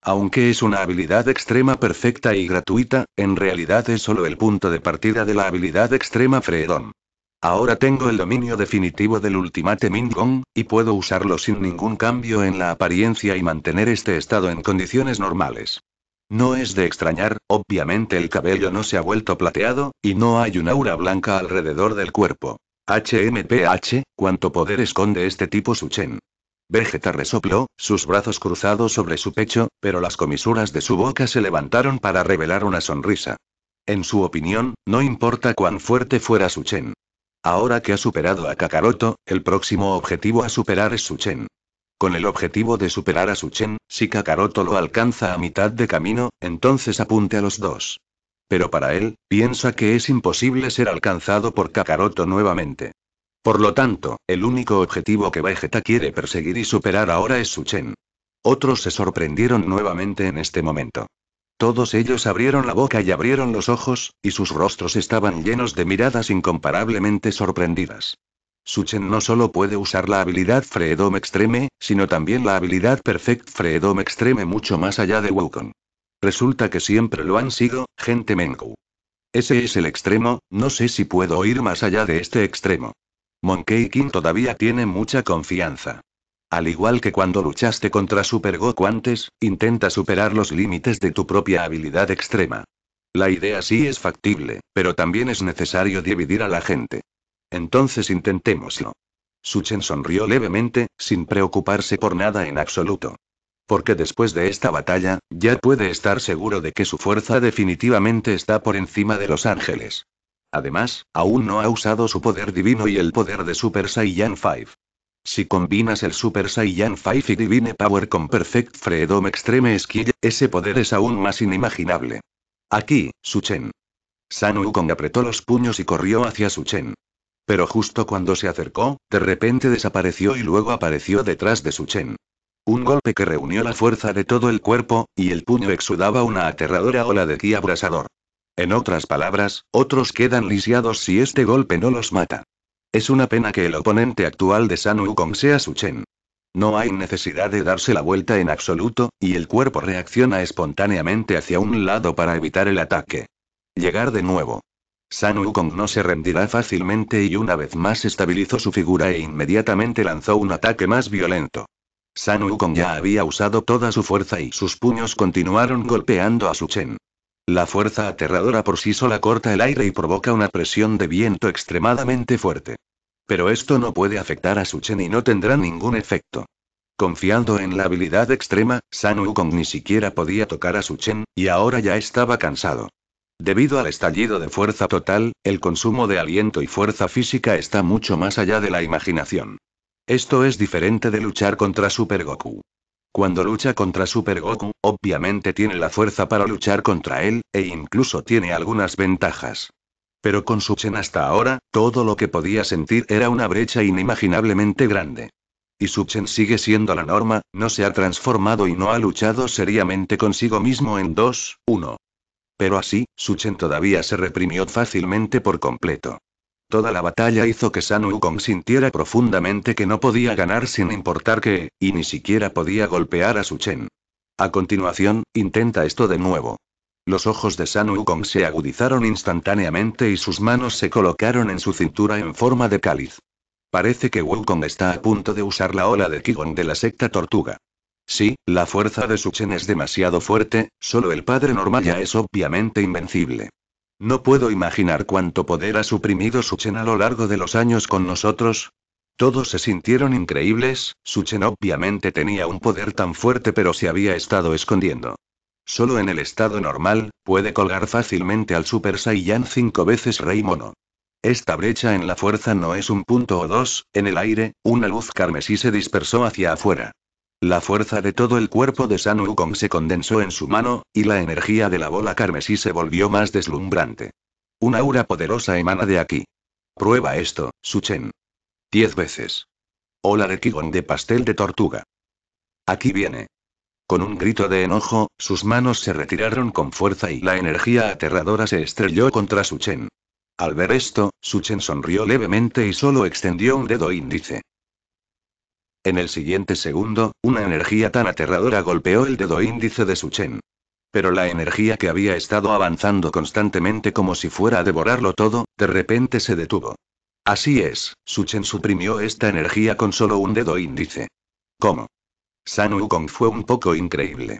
Aunque es una habilidad extrema perfecta y gratuita, en realidad es solo el punto de partida de la habilidad extrema Freedom. Ahora tengo el dominio definitivo del Ultimate Mingong, y puedo usarlo sin ningún cambio en la apariencia y mantener este estado en condiciones normales. No es de extrañar, obviamente el cabello no se ha vuelto plateado, y no hay un aura blanca alrededor del cuerpo. HMPH, ¿cuánto poder esconde este tipo Chen. Vegeta resopló, sus brazos cruzados sobre su pecho, pero las comisuras de su boca se levantaron para revelar una sonrisa. En su opinión, no importa cuán fuerte fuera Chen. Ahora que ha superado a Kakaroto, el próximo objetivo a superar es Suchen. Con el objetivo de superar a Suchen, si Kakaroto lo alcanza a mitad de camino, entonces apunte a los dos. Pero para él, piensa que es imposible ser alcanzado por Kakaroto nuevamente. Por lo tanto, el único objetivo que Vegeta quiere perseguir y superar ahora es Suchen. Otros se sorprendieron nuevamente en este momento. Todos ellos abrieron la boca y abrieron los ojos, y sus rostros estaban llenos de miradas incomparablemente sorprendidas. Suchen no solo puede usar la habilidad Freedom Extreme, sino también la habilidad Perfect Freedom Extreme mucho más allá de Wukong. Resulta que siempre lo han sido, gente Mengu. Ese es el extremo, no sé si puedo ir más allá de este extremo. Monkey King todavía tiene mucha confianza. Al igual que cuando luchaste contra Super Goku antes, intenta superar los límites de tu propia habilidad extrema. La idea sí es factible, pero también es necesario dividir a la gente. Entonces intentémoslo. Suchen sonrió levemente, sin preocuparse por nada en absoluto. Porque después de esta batalla, ya puede estar seguro de que su fuerza definitivamente está por encima de los ángeles. Además, aún no ha usado su poder divino y el poder de Super Saiyan 5. Si combinas el Super Saiyan 5 y Divine Power con Perfect Freedom Extreme Skill, ese poder es aún más inimaginable. Aquí, Suchen. San Wukong apretó los puños y corrió hacia Chen. Pero justo cuando se acercó, de repente desapareció y luego apareció detrás de Suchen. Un golpe que reunió la fuerza de todo el cuerpo, y el puño exudaba una aterradora ola de ki abrasador. En otras palabras, otros quedan lisiados si este golpe no los mata. Es una pena que el oponente actual de San Wukong sea su Chen. No hay necesidad de darse la vuelta en absoluto, y el cuerpo reacciona espontáneamente hacia un lado para evitar el ataque. Llegar de nuevo. San Wukong no se rendirá fácilmente y una vez más estabilizó su figura e inmediatamente lanzó un ataque más violento. San Wukong ya había usado toda su fuerza y sus puños continuaron golpeando a Su Chen. La fuerza aterradora por sí sola corta el aire y provoca una presión de viento extremadamente fuerte. Pero esto no puede afectar a Chen y no tendrá ningún efecto. Confiando en la habilidad extrema, San Wukong ni siquiera podía tocar a Chen, y ahora ya estaba cansado. Debido al estallido de fuerza total, el consumo de aliento y fuerza física está mucho más allá de la imaginación. Esto es diferente de luchar contra Super Goku. Cuando lucha contra Super Goku, obviamente tiene la fuerza para luchar contra él, e incluso tiene algunas ventajas. Pero con Suchen hasta ahora, todo lo que podía sentir era una brecha inimaginablemente grande. Y Suchen sigue siendo la norma, no se ha transformado y no ha luchado seriamente consigo mismo en 2, 1. Pero así, Suchen todavía se reprimió fácilmente por completo. Toda la batalla hizo que San Wukong sintiera profundamente que no podía ganar sin importar qué, y ni siquiera podía golpear a Su Chen. A continuación, intenta esto de nuevo. Los ojos de San Wukong se agudizaron instantáneamente y sus manos se colocaron en su cintura en forma de cáliz. Parece que Wukong está a punto de usar la ola de Qigong de la secta tortuga. Sí, la fuerza de Su es demasiado fuerte, solo el padre normal ya es obviamente invencible. No puedo imaginar cuánto poder ha suprimido Suchen a lo largo de los años con nosotros. Todos se sintieron increíbles, Suchen obviamente tenía un poder tan fuerte pero se había estado escondiendo. Solo en el estado normal, puede colgar fácilmente al Super Saiyan cinco veces Rey Mono. Esta brecha en la fuerza no es un punto o dos, en el aire, una luz carmesí se dispersó hacia afuera. La fuerza de todo el cuerpo de San Wukong se condensó en su mano, y la energía de la bola carmesí se volvió más deslumbrante. Una aura poderosa emana de aquí. Prueba esto, Suchen. Diez veces. Hola de Kigon de pastel de tortuga. Aquí viene. Con un grito de enojo, sus manos se retiraron con fuerza y la energía aterradora se estrelló contra Suchen. Al ver esto, Suchen sonrió levemente y solo extendió un dedo índice. En el siguiente segundo, una energía tan aterradora golpeó el dedo índice de Su Chen. Pero la energía que había estado avanzando constantemente como si fuera a devorarlo todo, de repente se detuvo. Así es, Suchen suprimió esta energía con solo un dedo índice. ¿Cómo? San Wukong fue un poco increíble.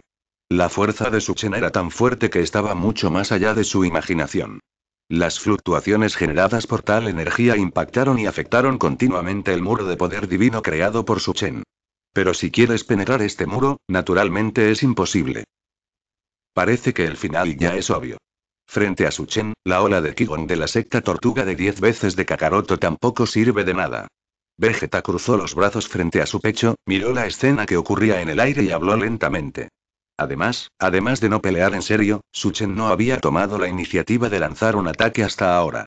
La fuerza de Suchen era tan fuerte que estaba mucho más allá de su imaginación. Las fluctuaciones generadas por tal energía impactaron y afectaron continuamente el muro de poder divino creado por Chen. Pero si quieres penetrar este muro, naturalmente es imposible. Parece que el final ya es obvio. Frente a Chen, la ola de Kigon de la secta tortuga de diez veces de Kakaroto tampoco sirve de nada. Vegeta cruzó los brazos frente a su pecho, miró la escena que ocurría en el aire y habló lentamente. Además, además de no pelear en serio, Suchen no había tomado la iniciativa de lanzar un ataque hasta ahora.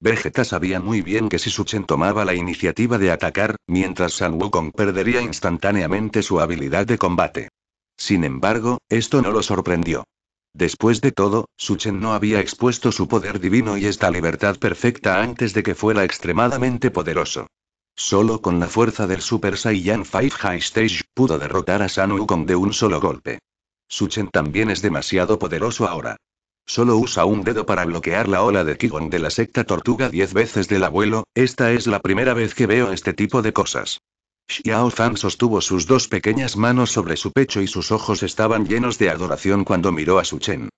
Vegeta sabía muy bien que si Suchen tomaba la iniciativa de atacar, mientras San Wukong perdería instantáneamente su habilidad de combate. Sin embargo, esto no lo sorprendió. Después de todo, Suchen no había expuesto su poder divino y esta libertad perfecta antes de que fuera extremadamente poderoso. Solo con la fuerza del Super Saiyan 5 High Stage pudo derrotar a San Wukong de un solo golpe. Chen también es demasiado poderoso ahora. Solo usa un dedo para bloquear la ola de Kigon de la secta tortuga diez veces del abuelo, esta es la primera vez que veo este tipo de cosas. Xiao Fan sostuvo sus dos pequeñas manos sobre su pecho y sus ojos estaban llenos de adoración cuando miró a Su Chen.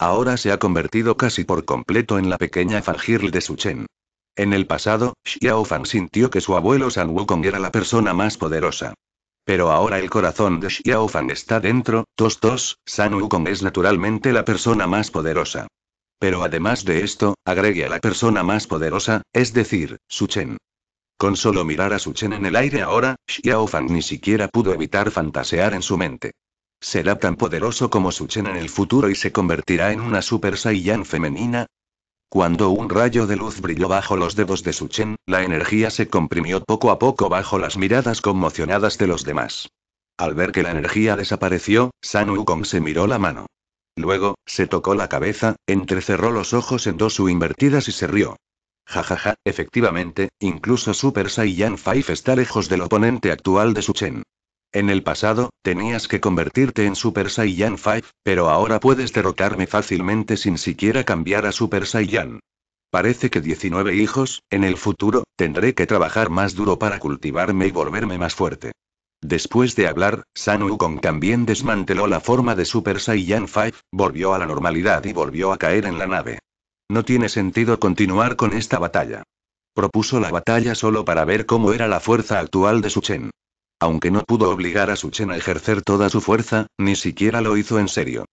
Ahora se ha convertido casi por completo en la pequeña Fangirl de Su Chen. En el pasado, Xiao Fan sintió que su abuelo San Wukong era la persona más poderosa. Pero ahora el corazón de Xiaofan está dentro, tos tos, San Wukong es naturalmente la persona más poderosa. Pero además de esto, agregue a la persona más poderosa, es decir, su Chen. Con solo mirar a su Chen en el aire ahora, Xiaofan ni siquiera pudo evitar fantasear en su mente. Será tan poderoso como su Chen en el futuro y se convertirá en una Super Saiyan femenina, cuando un rayo de luz brilló bajo los dedos de Suchen, la energía se comprimió poco a poco bajo las miradas conmocionadas de los demás. Al ver que la energía desapareció, San Wukong se miró la mano. Luego, se tocó la cabeza, entrecerró los ojos en dos su invertidas y se rió. Jajaja, ja, ja, efectivamente, incluso Super Saiyan 5 está lejos del oponente actual de su Chen. En el pasado, tenías que convertirte en Super Saiyan 5, pero ahora puedes derrotarme fácilmente sin siquiera cambiar a Super Saiyan. Parece que 19 hijos, en el futuro, tendré que trabajar más duro para cultivarme y volverme más fuerte. Después de hablar, San Wukong también desmanteló la forma de Super Saiyan 5, volvió a la normalidad y volvió a caer en la nave. No tiene sentido continuar con esta batalla. Propuso la batalla solo para ver cómo era la fuerza actual de Su Chen. Aunque no pudo obligar a Chen a ejercer toda su fuerza, ni siquiera lo hizo en serio.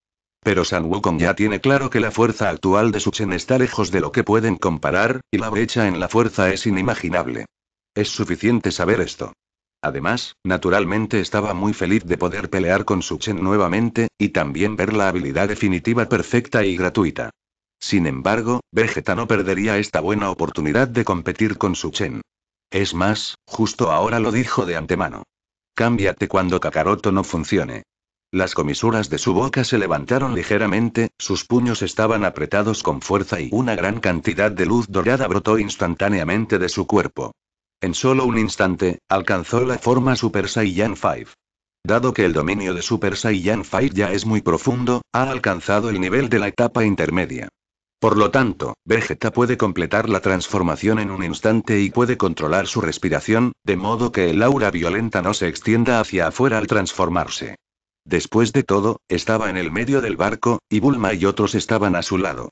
Pero San Wukong ya tiene claro que la fuerza actual de Chen está lejos de lo que pueden comparar, y la brecha en la fuerza es inimaginable. Es suficiente saber esto. Además, naturalmente estaba muy feliz de poder pelear con Chen nuevamente, y también ver la habilidad definitiva perfecta y gratuita. Sin embargo, Vegeta no perdería esta buena oportunidad de competir con Chen. Es más, justo ahora lo dijo de antemano. Cámbiate cuando Kakaroto no funcione. Las comisuras de su boca se levantaron ligeramente, sus puños estaban apretados con fuerza y una gran cantidad de luz dorada brotó instantáneamente de su cuerpo. En solo un instante, alcanzó la forma Super Saiyan 5. Dado que el dominio de Super Saiyan 5 ya es muy profundo, ha alcanzado el nivel de la etapa intermedia. Por lo tanto, Vegeta puede completar la transformación en un instante y puede controlar su respiración, de modo que el aura violenta no se extienda hacia afuera al transformarse. Después de todo, estaba en el medio del barco, y Bulma y otros estaban a su lado.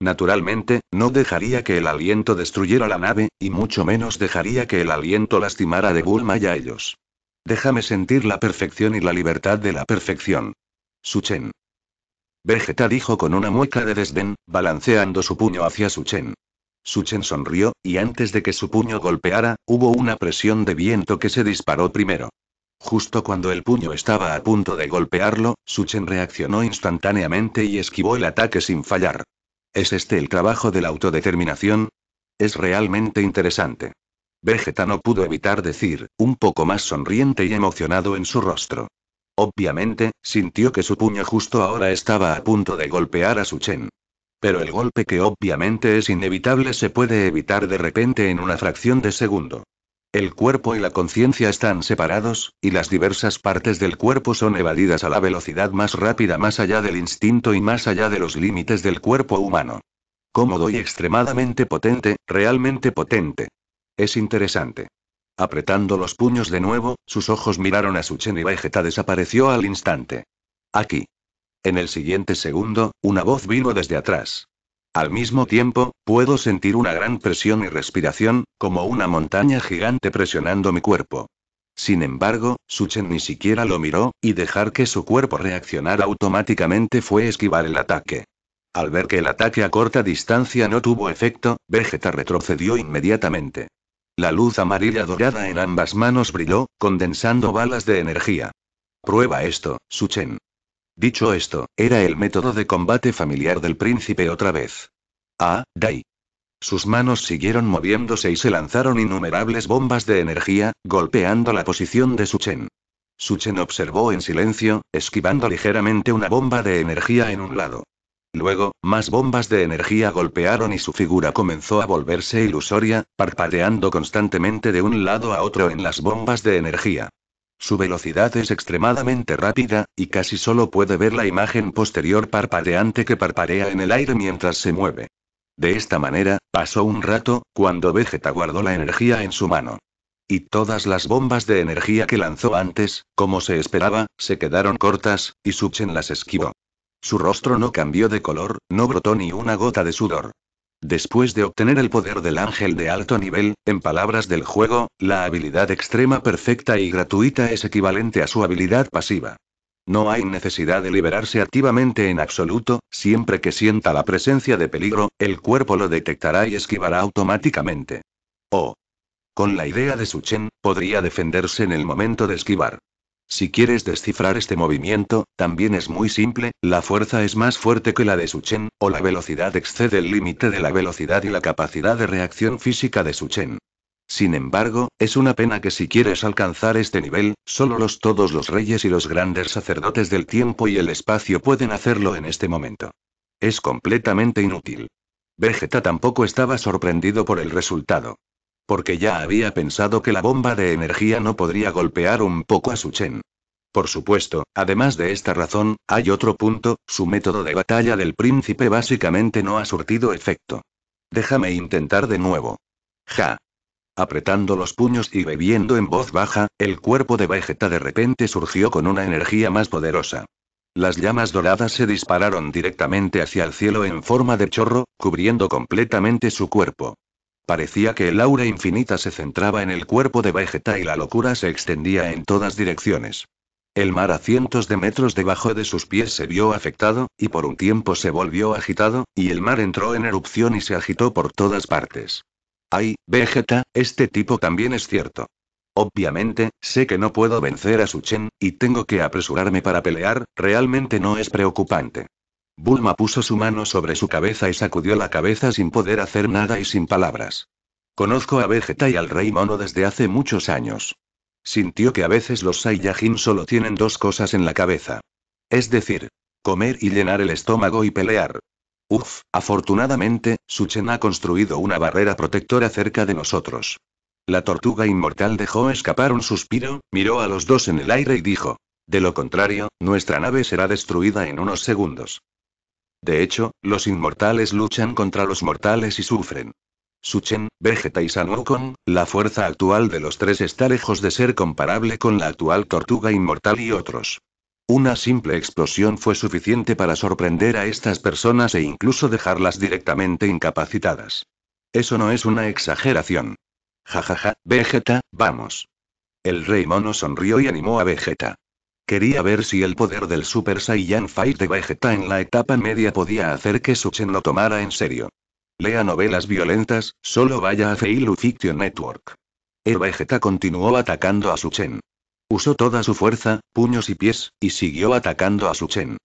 Naturalmente, no dejaría que el aliento destruyera la nave, y mucho menos dejaría que el aliento lastimara de Bulma y a ellos. Déjame sentir la perfección y la libertad de la perfección. Suchen. Vegeta dijo con una mueca de desdén, balanceando su puño hacia Suchen. Suchen sonrió, y antes de que su puño golpeara, hubo una presión de viento que se disparó primero. Justo cuando el puño estaba a punto de golpearlo, Suchen reaccionó instantáneamente y esquivó el ataque sin fallar. ¿Es este el trabajo de la autodeterminación? Es realmente interesante. Vegeta no pudo evitar decir, un poco más sonriente y emocionado en su rostro. Obviamente, sintió que su puño justo ahora estaba a punto de golpear a su Chen. Pero el golpe que obviamente es inevitable se puede evitar de repente en una fracción de segundo. El cuerpo y la conciencia están separados, y las diversas partes del cuerpo son evadidas a la velocidad más rápida más allá del instinto y más allá de los límites del cuerpo humano. Cómodo y extremadamente potente, realmente potente. Es interesante. Apretando los puños de nuevo, sus ojos miraron a Suchen y Vegeta desapareció al instante. Aquí. En el siguiente segundo, una voz vino desde atrás. Al mismo tiempo, puedo sentir una gran presión y respiración, como una montaña gigante presionando mi cuerpo. Sin embargo, Suchen ni siquiera lo miró, y dejar que su cuerpo reaccionara automáticamente fue esquivar el ataque. Al ver que el ataque a corta distancia no tuvo efecto, Vegeta retrocedió inmediatamente. La luz amarilla dorada en ambas manos brilló, condensando balas de energía. Prueba esto, Suchen. Dicho esto, era el método de combate familiar del príncipe otra vez. Ah, Dai. Sus manos siguieron moviéndose y se lanzaron innumerables bombas de energía, golpeando la posición de Suchen. Suchen observó en silencio, esquivando ligeramente una bomba de energía en un lado. Luego, más bombas de energía golpearon y su figura comenzó a volverse ilusoria, parpadeando constantemente de un lado a otro en las bombas de energía. Su velocidad es extremadamente rápida, y casi solo puede ver la imagen posterior parpadeante que parpadea en el aire mientras se mueve. De esta manera, pasó un rato, cuando Vegeta guardó la energía en su mano. Y todas las bombas de energía que lanzó antes, como se esperaba, se quedaron cortas, y Suchen las esquivó. Su rostro no cambió de color, no brotó ni una gota de sudor. Después de obtener el poder del ángel de alto nivel, en palabras del juego, la habilidad extrema perfecta y gratuita es equivalente a su habilidad pasiva. No hay necesidad de liberarse activamente en absoluto, siempre que sienta la presencia de peligro, el cuerpo lo detectará y esquivará automáticamente. O. Con la idea de su Chen, podría defenderse en el momento de esquivar. Si quieres descifrar este movimiento, también es muy simple, la fuerza es más fuerte que la de su Chen, o la velocidad excede el límite de la velocidad y la capacidad de reacción física de su Chen. Sin embargo, es una pena que si quieres alcanzar este nivel, solo los todos los reyes y los grandes sacerdotes del tiempo y el espacio pueden hacerlo en este momento. Es completamente inútil. Vegeta tampoco estaba sorprendido por el resultado porque ya había pensado que la bomba de energía no podría golpear un poco a su Chen. Por supuesto, además de esta razón, hay otro punto, su método de batalla del príncipe básicamente no ha surtido efecto. Déjame intentar de nuevo. Ja. Apretando los puños y bebiendo en voz baja, el cuerpo de Vegeta de repente surgió con una energía más poderosa. Las llamas doradas se dispararon directamente hacia el cielo en forma de chorro, cubriendo completamente su cuerpo. Parecía que el aura infinita se centraba en el cuerpo de Vegeta y la locura se extendía en todas direcciones. El mar a cientos de metros debajo de sus pies se vio afectado, y por un tiempo se volvió agitado, y el mar entró en erupción y se agitó por todas partes. Ay, Vegeta, este tipo también es cierto. Obviamente, sé que no puedo vencer a su Chen, y tengo que apresurarme para pelear, realmente no es preocupante. Bulma puso su mano sobre su cabeza y sacudió la cabeza sin poder hacer nada y sin palabras. Conozco a Vegeta y al Rey Mono desde hace muchos años. Sintió que a veces los Saiyajin solo tienen dos cosas en la cabeza. Es decir, comer y llenar el estómago y pelear. Uf, afortunadamente, Suchen ha construido una barrera protectora cerca de nosotros. La tortuga inmortal dejó escapar un suspiro, miró a los dos en el aire y dijo. De lo contrario, nuestra nave será destruida en unos segundos. De hecho, los inmortales luchan contra los mortales y sufren. Suchen, Vegeta y San la fuerza actual de los tres está lejos de ser comparable con la actual Tortuga Inmortal y otros. Una simple explosión fue suficiente para sorprender a estas personas e incluso dejarlas directamente incapacitadas. Eso no es una exageración. Jajaja, ja, ja, Vegeta, vamos. El rey mono sonrió y animó a Vegeta. Quería ver si el poder del Super Saiyan Fight de Vegeta en la etapa media podía hacer que Suchen lo tomara en serio. Lea novelas violentas, solo vaya a Feilu Fiction Network. El Vegeta continuó atacando a Suchen. Usó toda su fuerza, puños y pies, y siguió atacando a Suchen.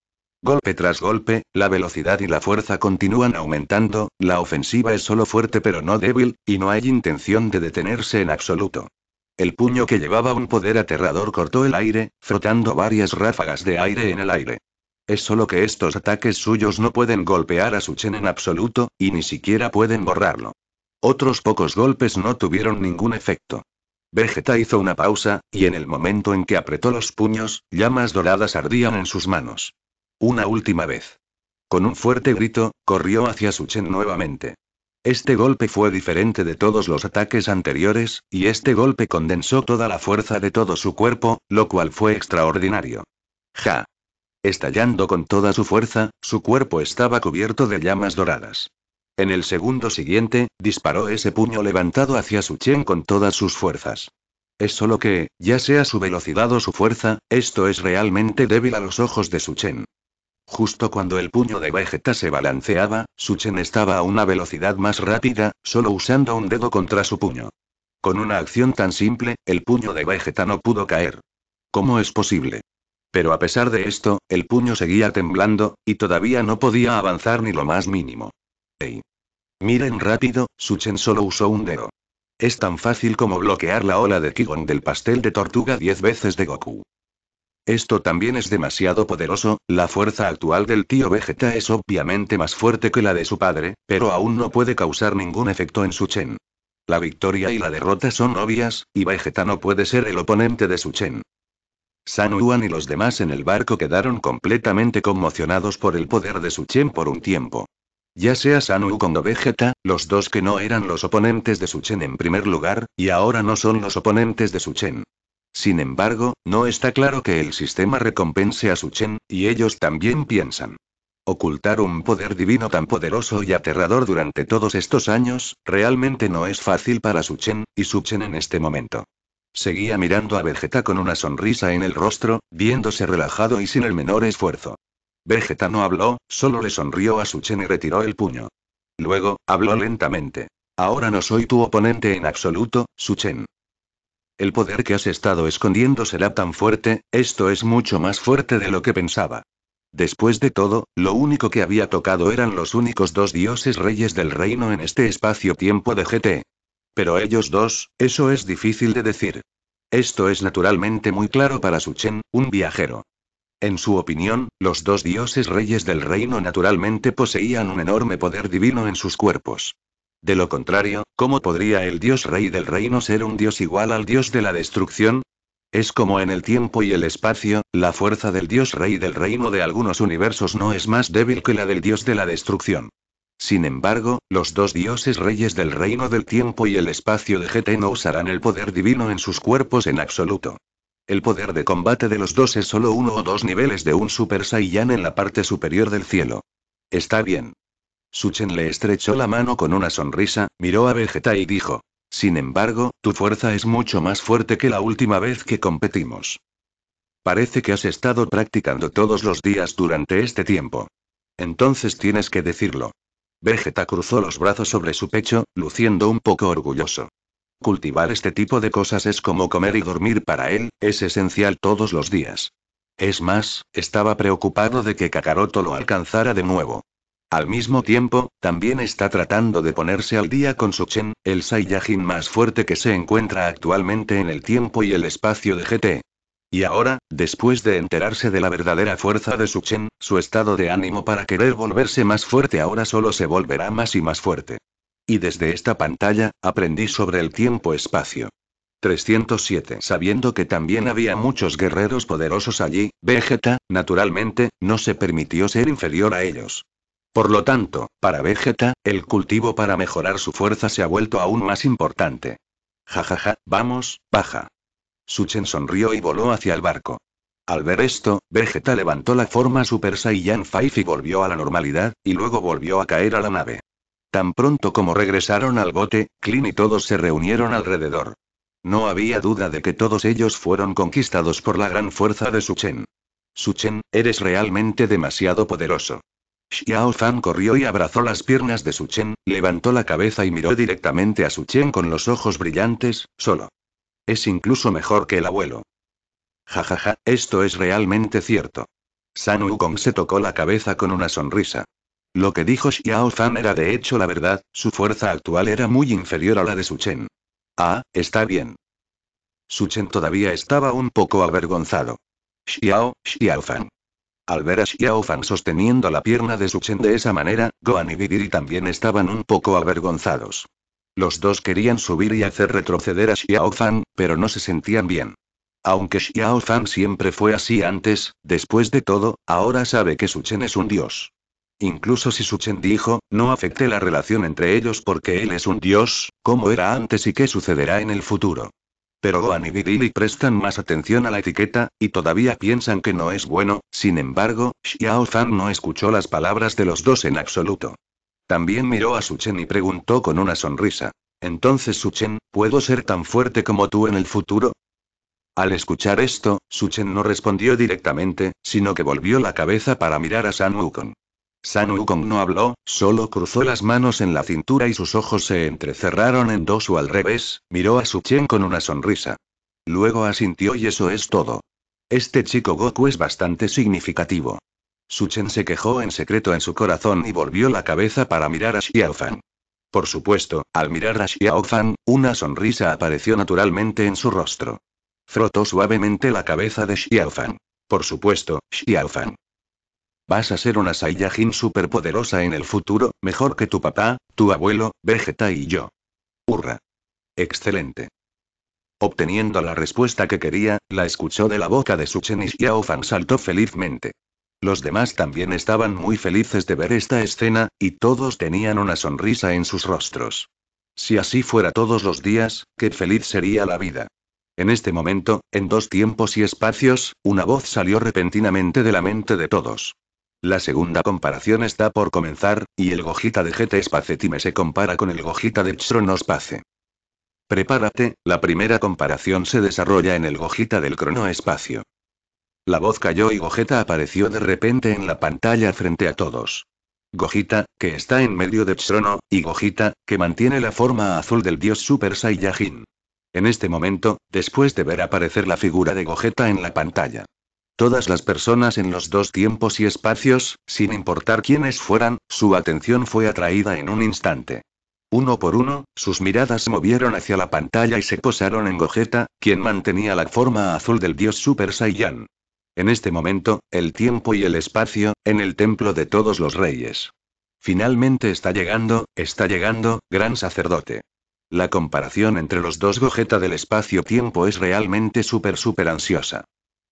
Golpe tras golpe, la velocidad y la fuerza continúan aumentando, la ofensiva es solo fuerte pero no débil, y no hay intención de detenerse en absoluto. El puño que llevaba un poder aterrador cortó el aire, frotando varias ráfagas de aire en el aire. Es solo que estos ataques suyos no pueden golpear a Suchen en absoluto, y ni siquiera pueden borrarlo. Otros pocos golpes no tuvieron ningún efecto. Vegeta hizo una pausa, y en el momento en que apretó los puños, llamas doradas ardían en sus manos. Una última vez. Con un fuerte grito, corrió hacia Chen nuevamente. Este golpe fue diferente de todos los ataques anteriores, y este golpe condensó toda la fuerza de todo su cuerpo, lo cual fue extraordinario. ¡Ja! Estallando con toda su fuerza, su cuerpo estaba cubierto de llamas doradas. En el segundo siguiente, disparó ese puño levantado hacia su Chen con todas sus fuerzas. Es solo que, ya sea su velocidad o su fuerza, esto es realmente débil a los ojos de su Chen. Justo cuando el puño de Vegeta se balanceaba, Suchen estaba a una velocidad más rápida, solo usando un dedo contra su puño. Con una acción tan simple, el puño de Vegeta no pudo caer. ¿Cómo es posible? Pero a pesar de esto, el puño seguía temblando, y todavía no podía avanzar ni lo más mínimo. ¡Ey! Miren rápido, Suchen solo usó un dedo. Es tan fácil como bloquear la ola de Kigon del pastel de tortuga 10 veces de Goku. Esto también es demasiado poderoso, la fuerza actual del tío Vegeta es obviamente más fuerte que la de su padre, pero aún no puede causar ningún efecto en su Chen. La victoria y la derrota son obvias, y Vegeta no puede ser el oponente de Chen. San Yuan y los demás en el barco quedaron completamente conmocionados por el poder de su Chen por un tiempo. Ya sea Sanu como Vegeta, los dos que no eran los oponentes de su Chen en primer lugar, y ahora no son los oponentes de su Chen. Sin embargo, no está claro que el sistema recompense a Suchen, y ellos también piensan. Ocultar un poder divino tan poderoso y aterrador durante todos estos años, realmente no es fácil para Suchen, y Suchen en este momento. Seguía mirando a Vegeta con una sonrisa en el rostro, viéndose relajado y sin el menor esfuerzo. Vegeta no habló, solo le sonrió a Suchen y retiró el puño. Luego, habló lentamente. Ahora no soy tu oponente en absoluto, Suchen. El poder que has estado escondiendo será tan fuerte, esto es mucho más fuerte de lo que pensaba. Después de todo, lo único que había tocado eran los únicos dos dioses reyes del reino en este espacio-tiempo de GT. Pero ellos dos, eso es difícil de decir. Esto es naturalmente muy claro para Suchen, un viajero. En su opinión, los dos dioses reyes del reino naturalmente poseían un enorme poder divino en sus cuerpos. De lo contrario, ¿cómo podría el dios rey del reino ser un dios igual al dios de la destrucción? Es como en el tiempo y el espacio, la fuerza del dios rey del reino de algunos universos no es más débil que la del dios de la destrucción. Sin embargo, los dos dioses reyes del reino del tiempo y el espacio de GT no usarán el poder divino en sus cuerpos en absoluto. El poder de combate de los dos es solo uno o dos niveles de un Super Saiyan en la parte superior del cielo. Está bien, Suchen le estrechó la mano con una sonrisa, miró a Vegeta y dijo. Sin embargo, tu fuerza es mucho más fuerte que la última vez que competimos. Parece que has estado practicando todos los días durante este tiempo. Entonces tienes que decirlo. Vegeta cruzó los brazos sobre su pecho, luciendo un poco orgulloso. Cultivar este tipo de cosas es como comer y dormir para él, es esencial todos los días. Es más, estaba preocupado de que Kakaroto lo alcanzara de nuevo. Al mismo tiempo, también está tratando de ponerse al día con Su Chen, el Saiyajin más fuerte que se encuentra actualmente en el tiempo y el espacio de GT. Y ahora, después de enterarse de la verdadera fuerza de Su Chen, su estado de ánimo para querer volverse más fuerte ahora solo se volverá más y más fuerte. Y desde esta pantalla, aprendí sobre el tiempo-espacio. 307. Sabiendo que también había muchos guerreros poderosos allí, Vegeta, naturalmente, no se permitió ser inferior a ellos. Por lo tanto, para Vegeta, el cultivo para mejorar su fuerza se ha vuelto aún más importante. Jajaja, ja, ja, vamos, baja. Suchen sonrió y voló hacia el barco. Al ver esto, Vegeta levantó la forma Super Saiyan 5 y volvió a la normalidad, y luego volvió a caer a la nave. Tan pronto como regresaron al bote, Clean y todos se reunieron alrededor. No había duda de que todos ellos fueron conquistados por la gran fuerza de Suchen. Suchen, eres realmente demasiado poderoso. Xiao Fan corrió y abrazó las piernas de Su Chen, levantó la cabeza y miró directamente a Su Chen con los ojos brillantes, solo. Es incluso mejor que el abuelo. Ja ja, ja, esto es realmente cierto. San Wukong se tocó la cabeza con una sonrisa. Lo que dijo Xiao Fan era de hecho la verdad, su fuerza actual era muy inferior a la de Su Chen. Ah, está bien. Su Chen todavía estaba un poco avergonzado. Xiao, Xiao Fan. Al ver a Xiaofan sosteniendo la pierna de Suchen de esa manera, Gohan y Vidiri también estaban un poco avergonzados. Los dos querían subir y hacer retroceder a Xiaofan, pero no se sentían bien. Aunque Xiaofan siempre fue así antes, después de todo, ahora sabe que Su Chen es un dios. Incluso si Su Chen dijo, no afecte la relación entre ellos porque él es un dios, como era antes y qué sucederá en el futuro. Pero Gohan y Vidili prestan más atención a la etiqueta, y todavía piensan que no es bueno, sin embargo, Xiao Fan no escuchó las palabras de los dos en absoluto. También miró a Suchen y preguntó con una sonrisa. Entonces Suchen, ¿puedo ser tan fuerte como tú en el futuro? Al escuchar esto, Suchen no respondió directamente, sino que volvió la cabeza para mirar a San Wukong. San Wukong no habló, solo cruzó las manos en la cintura y sus ojos se entrecerraron en dos o al revés, miró a Su Chen con una sonrisa. Luego asintió y eso es todo. Este chico Goku es bastante significativo. Su Chen se quejó en secreto en su corazón y volvió la cabeza para mirar a Xiaofan. Por supuesto, al mirar a Xiaofan, una sonrisa apareció naturalmente en su rostro. Frotó suavemente la cabeza de Xiaofan. Por supuesto, Xiaofan. Vas a ser una Saiyajin superpoderosa en el futuro, mejor que tu papá, tu abuelo, Vegeta y yo. Hurra. Excelente. Obteniendo la respuesta que quería, la escuchó de la boca de su y Xiao saltó felizmente. Los demás también estaban muy felices de ver esta escena, y todos tenían una sonrisa en sus rostros. Si así fuera todos los días, qué feliz sería la vida. En este momento, en dos tiempos y espacios, una voz salió repentinamente de la mente de todos. La segunda comparación está por comenzar, y el Gojita de GT Spacetime se compara con el Gojita de Chronospace. Prepárate, la primera comparación se desarrolla en el Gojita del Espacio. La voz cayó y Gojita apareció de repente en la pantalla frente a todos. Gojita, que está en medio de Chrono, y Gojita, que mantiene la forma azul del dios Super Saiyajin. En este momento, después de ver aparecer la figura de Gojita en la pantalla, Todas las personas en los dos tiempos y espacios, sin importar quiénes fueran, su atención fue atraída en un instante. Uno por uno, sus miradas se movieron hacia la pantalla y se posaron en Gogeta, quien mantenía la forma azul del dios Super Saiyan. En este momento, el tiempo y el espacio, en el templo de todos los reyes. Finalmente está llegando, está llegando, gran sacerdote. La comparación entre los dos Gogeta del espacio-tiempo es realmente súper súper ansiosa.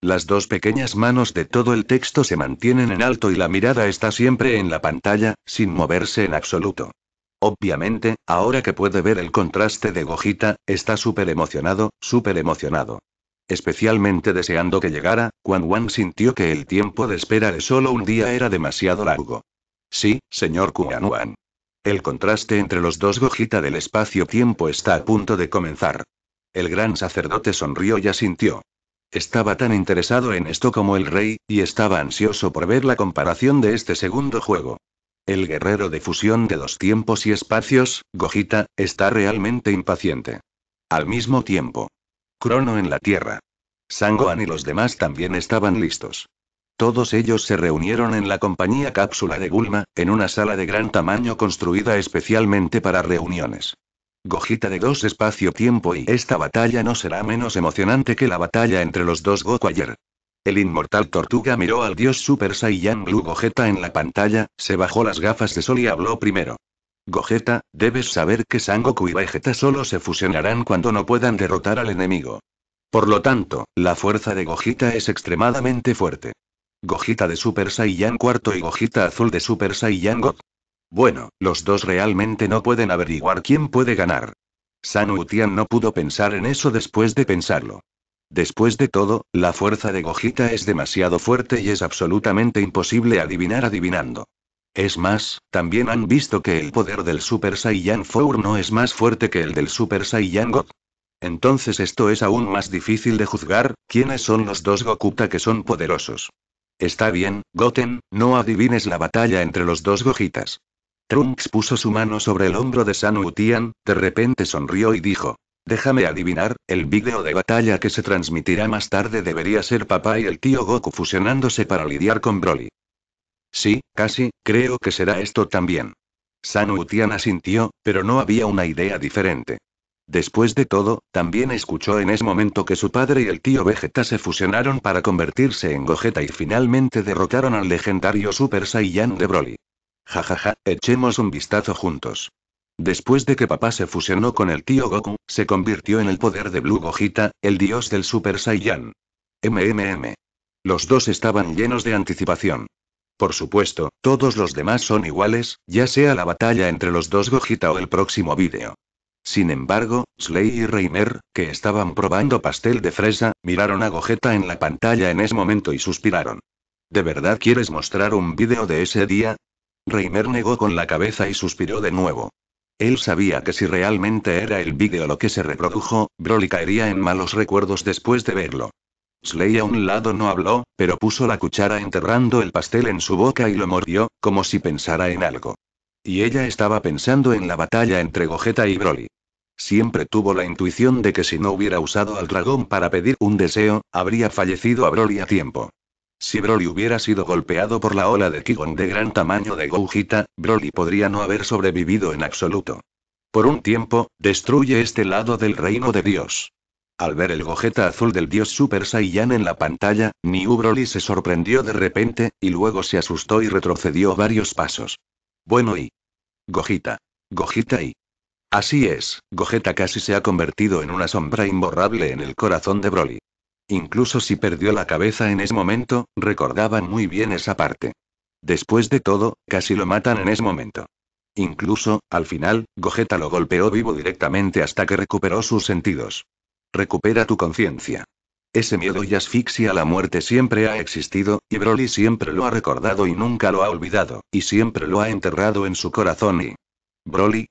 Las dos pequeñas manos de todo el texto se mantienen en alto y la mirada está siempre en la pantalla, sin moverse en absoluto. Obviamente, ahora que puede ver el contraste de Gojita, está súper emocionado, súper emocionado. Especialmente deseando que llegara, Quan Wan sintió que el tiempo de espera de solo un día era demasiado largo. Sí, señor Kuan Wan. El contraste entre los dos Gojita del espacio-tiempo está a punto de comenzar. El gran sacerdote sonrió y asintió. Estaba tan interesado en esto como el rey, y estaba ansioso por ver la comparación de este segundo juego. El guerrero de fusión de los tiempos y espacios, Gojita, está realmente impaciente. Al mismo tiempo. Crono en la Tierra. Sangoan y los demás también estaban listos. Todos ellos se reunieron en la compañía cápsula de Gulma, en una sala de gran tamaño construida especialmente para reuniones. Gojita de dos espacio-tiempo y esta batalla no será menos emocionante que la batalla entre los dos Goku ayer. El inmortal Tortuga miró al dios Super Saiyan Blue Gogeta en la pantalla, se bajó las gafas de sol y habló primero. Gogeta, debes saber que Sangoku y Vegeta solo se fusionarán cuando no puedan derrotar al enemigo. Por lo tanto, la fuerza de Gogeta es extremadamente fuerte. Gogeta de Super Saiyan cuarto y Gojita azul de Super Saiyan God bueno, los dos realmente no pueden averiguar quién puede ganar. San Utian no pudo pensar en eso después de pensarlo. Después de todo, la fuerza de Gojita es demasiado fuerte y es absolutamente imposible adivinar adivinando. Es más, también han visto que el poder del Super Saiyan Four no es más fuerte que el del Super Saiyan God. Entonces esto es aún más difícil de juzgar, quiénes son los dos Gokuta que son poderosos. Está bien, Goten, no adivines la batalla entre los dos Gojitas. Trunks puso su mano sobre el hombro de San Utian, de repente sonrió y dijo. Déjame adivinar, el vídeo de batalla que se transmitirá más tarde debería ser papá y el tío Goku fusionándose para lidiar con Broly. Sí, casi, creo que será esto también. San Utian asintió, pero no había una idea diferente. Después de todo, también escuchó en ese momento que su padre y el tío Vegeta se fusionaron para convertirse en Gogeta y finalmente derrotaron al legendario Super Saiyan de Broly. Jajaja, echemos un vistazo juntos. Después de que papá se fusionó con el tío Goku, se convirtió en el poder de Blue Gogeta, el dios del Super Saiyan. MMM. Los dos estaban llenos de anticipación. Por supuesto, todos los demás son iguales, ya sea la batalla entre los dos Gogeta o el próximo vídeo. Sin embargo, Slay y Reimer, que estaban probando pastel de fresa, miraron a Gogeta en la pantalla en ese momento y suspiraron. ¿De verdad quieres mostrar un vídeo de ese día? Reimer negó con la cabeza y suspiró de nuevo. Él sabía que si realmente era el vídeo lo que se reprodujo, Broly caería en malos recuerdos después de verlo. Slay a un lado no habló, pero puso la cuchara enterrando el pastel en su boca y lo mordió, como si pensara en algo. Y ella estaba pensando en la batalla entre Gogeta y Broly. Siempre tuvo la intuición de que si no hubiera usado al dragón para pedir un deseo, habría fallecido a Broly a tiempo. Si Broly hubiera sido golpeado por la ola de Kigon de gran tamaño de Goujita, Broly podría no haber sobrevivido en absoluto. Por un tiempo, destruye este lado del reino de Dios. Al ver el gogeta azul del dios Super Saiyan en la pantalla, New Broly se sorprendió de repente, y luego se asustó y retrocedió varios pasos. Bueno y... Gojita. Gojita y... Así es, Gogeta casi se ha convertido en una sombra imborrable en el corazón de Broly. Incluso si perdió la cabeza en ese momento, recordaban muy bien esa parte. Después de todo, casi lo matan en ese momento. Incluso, al final, Gogeta lo golpeó vivo directamente hasta que recuperó sus sentidos. Recupera tu conciencia. Ese miedo y asfixia a la muerte siempre ha existido, y Broly siempre lo ha recordado y nunca lo ha olvidado, y siempre lo ha enterrado en su corazón y... Broly.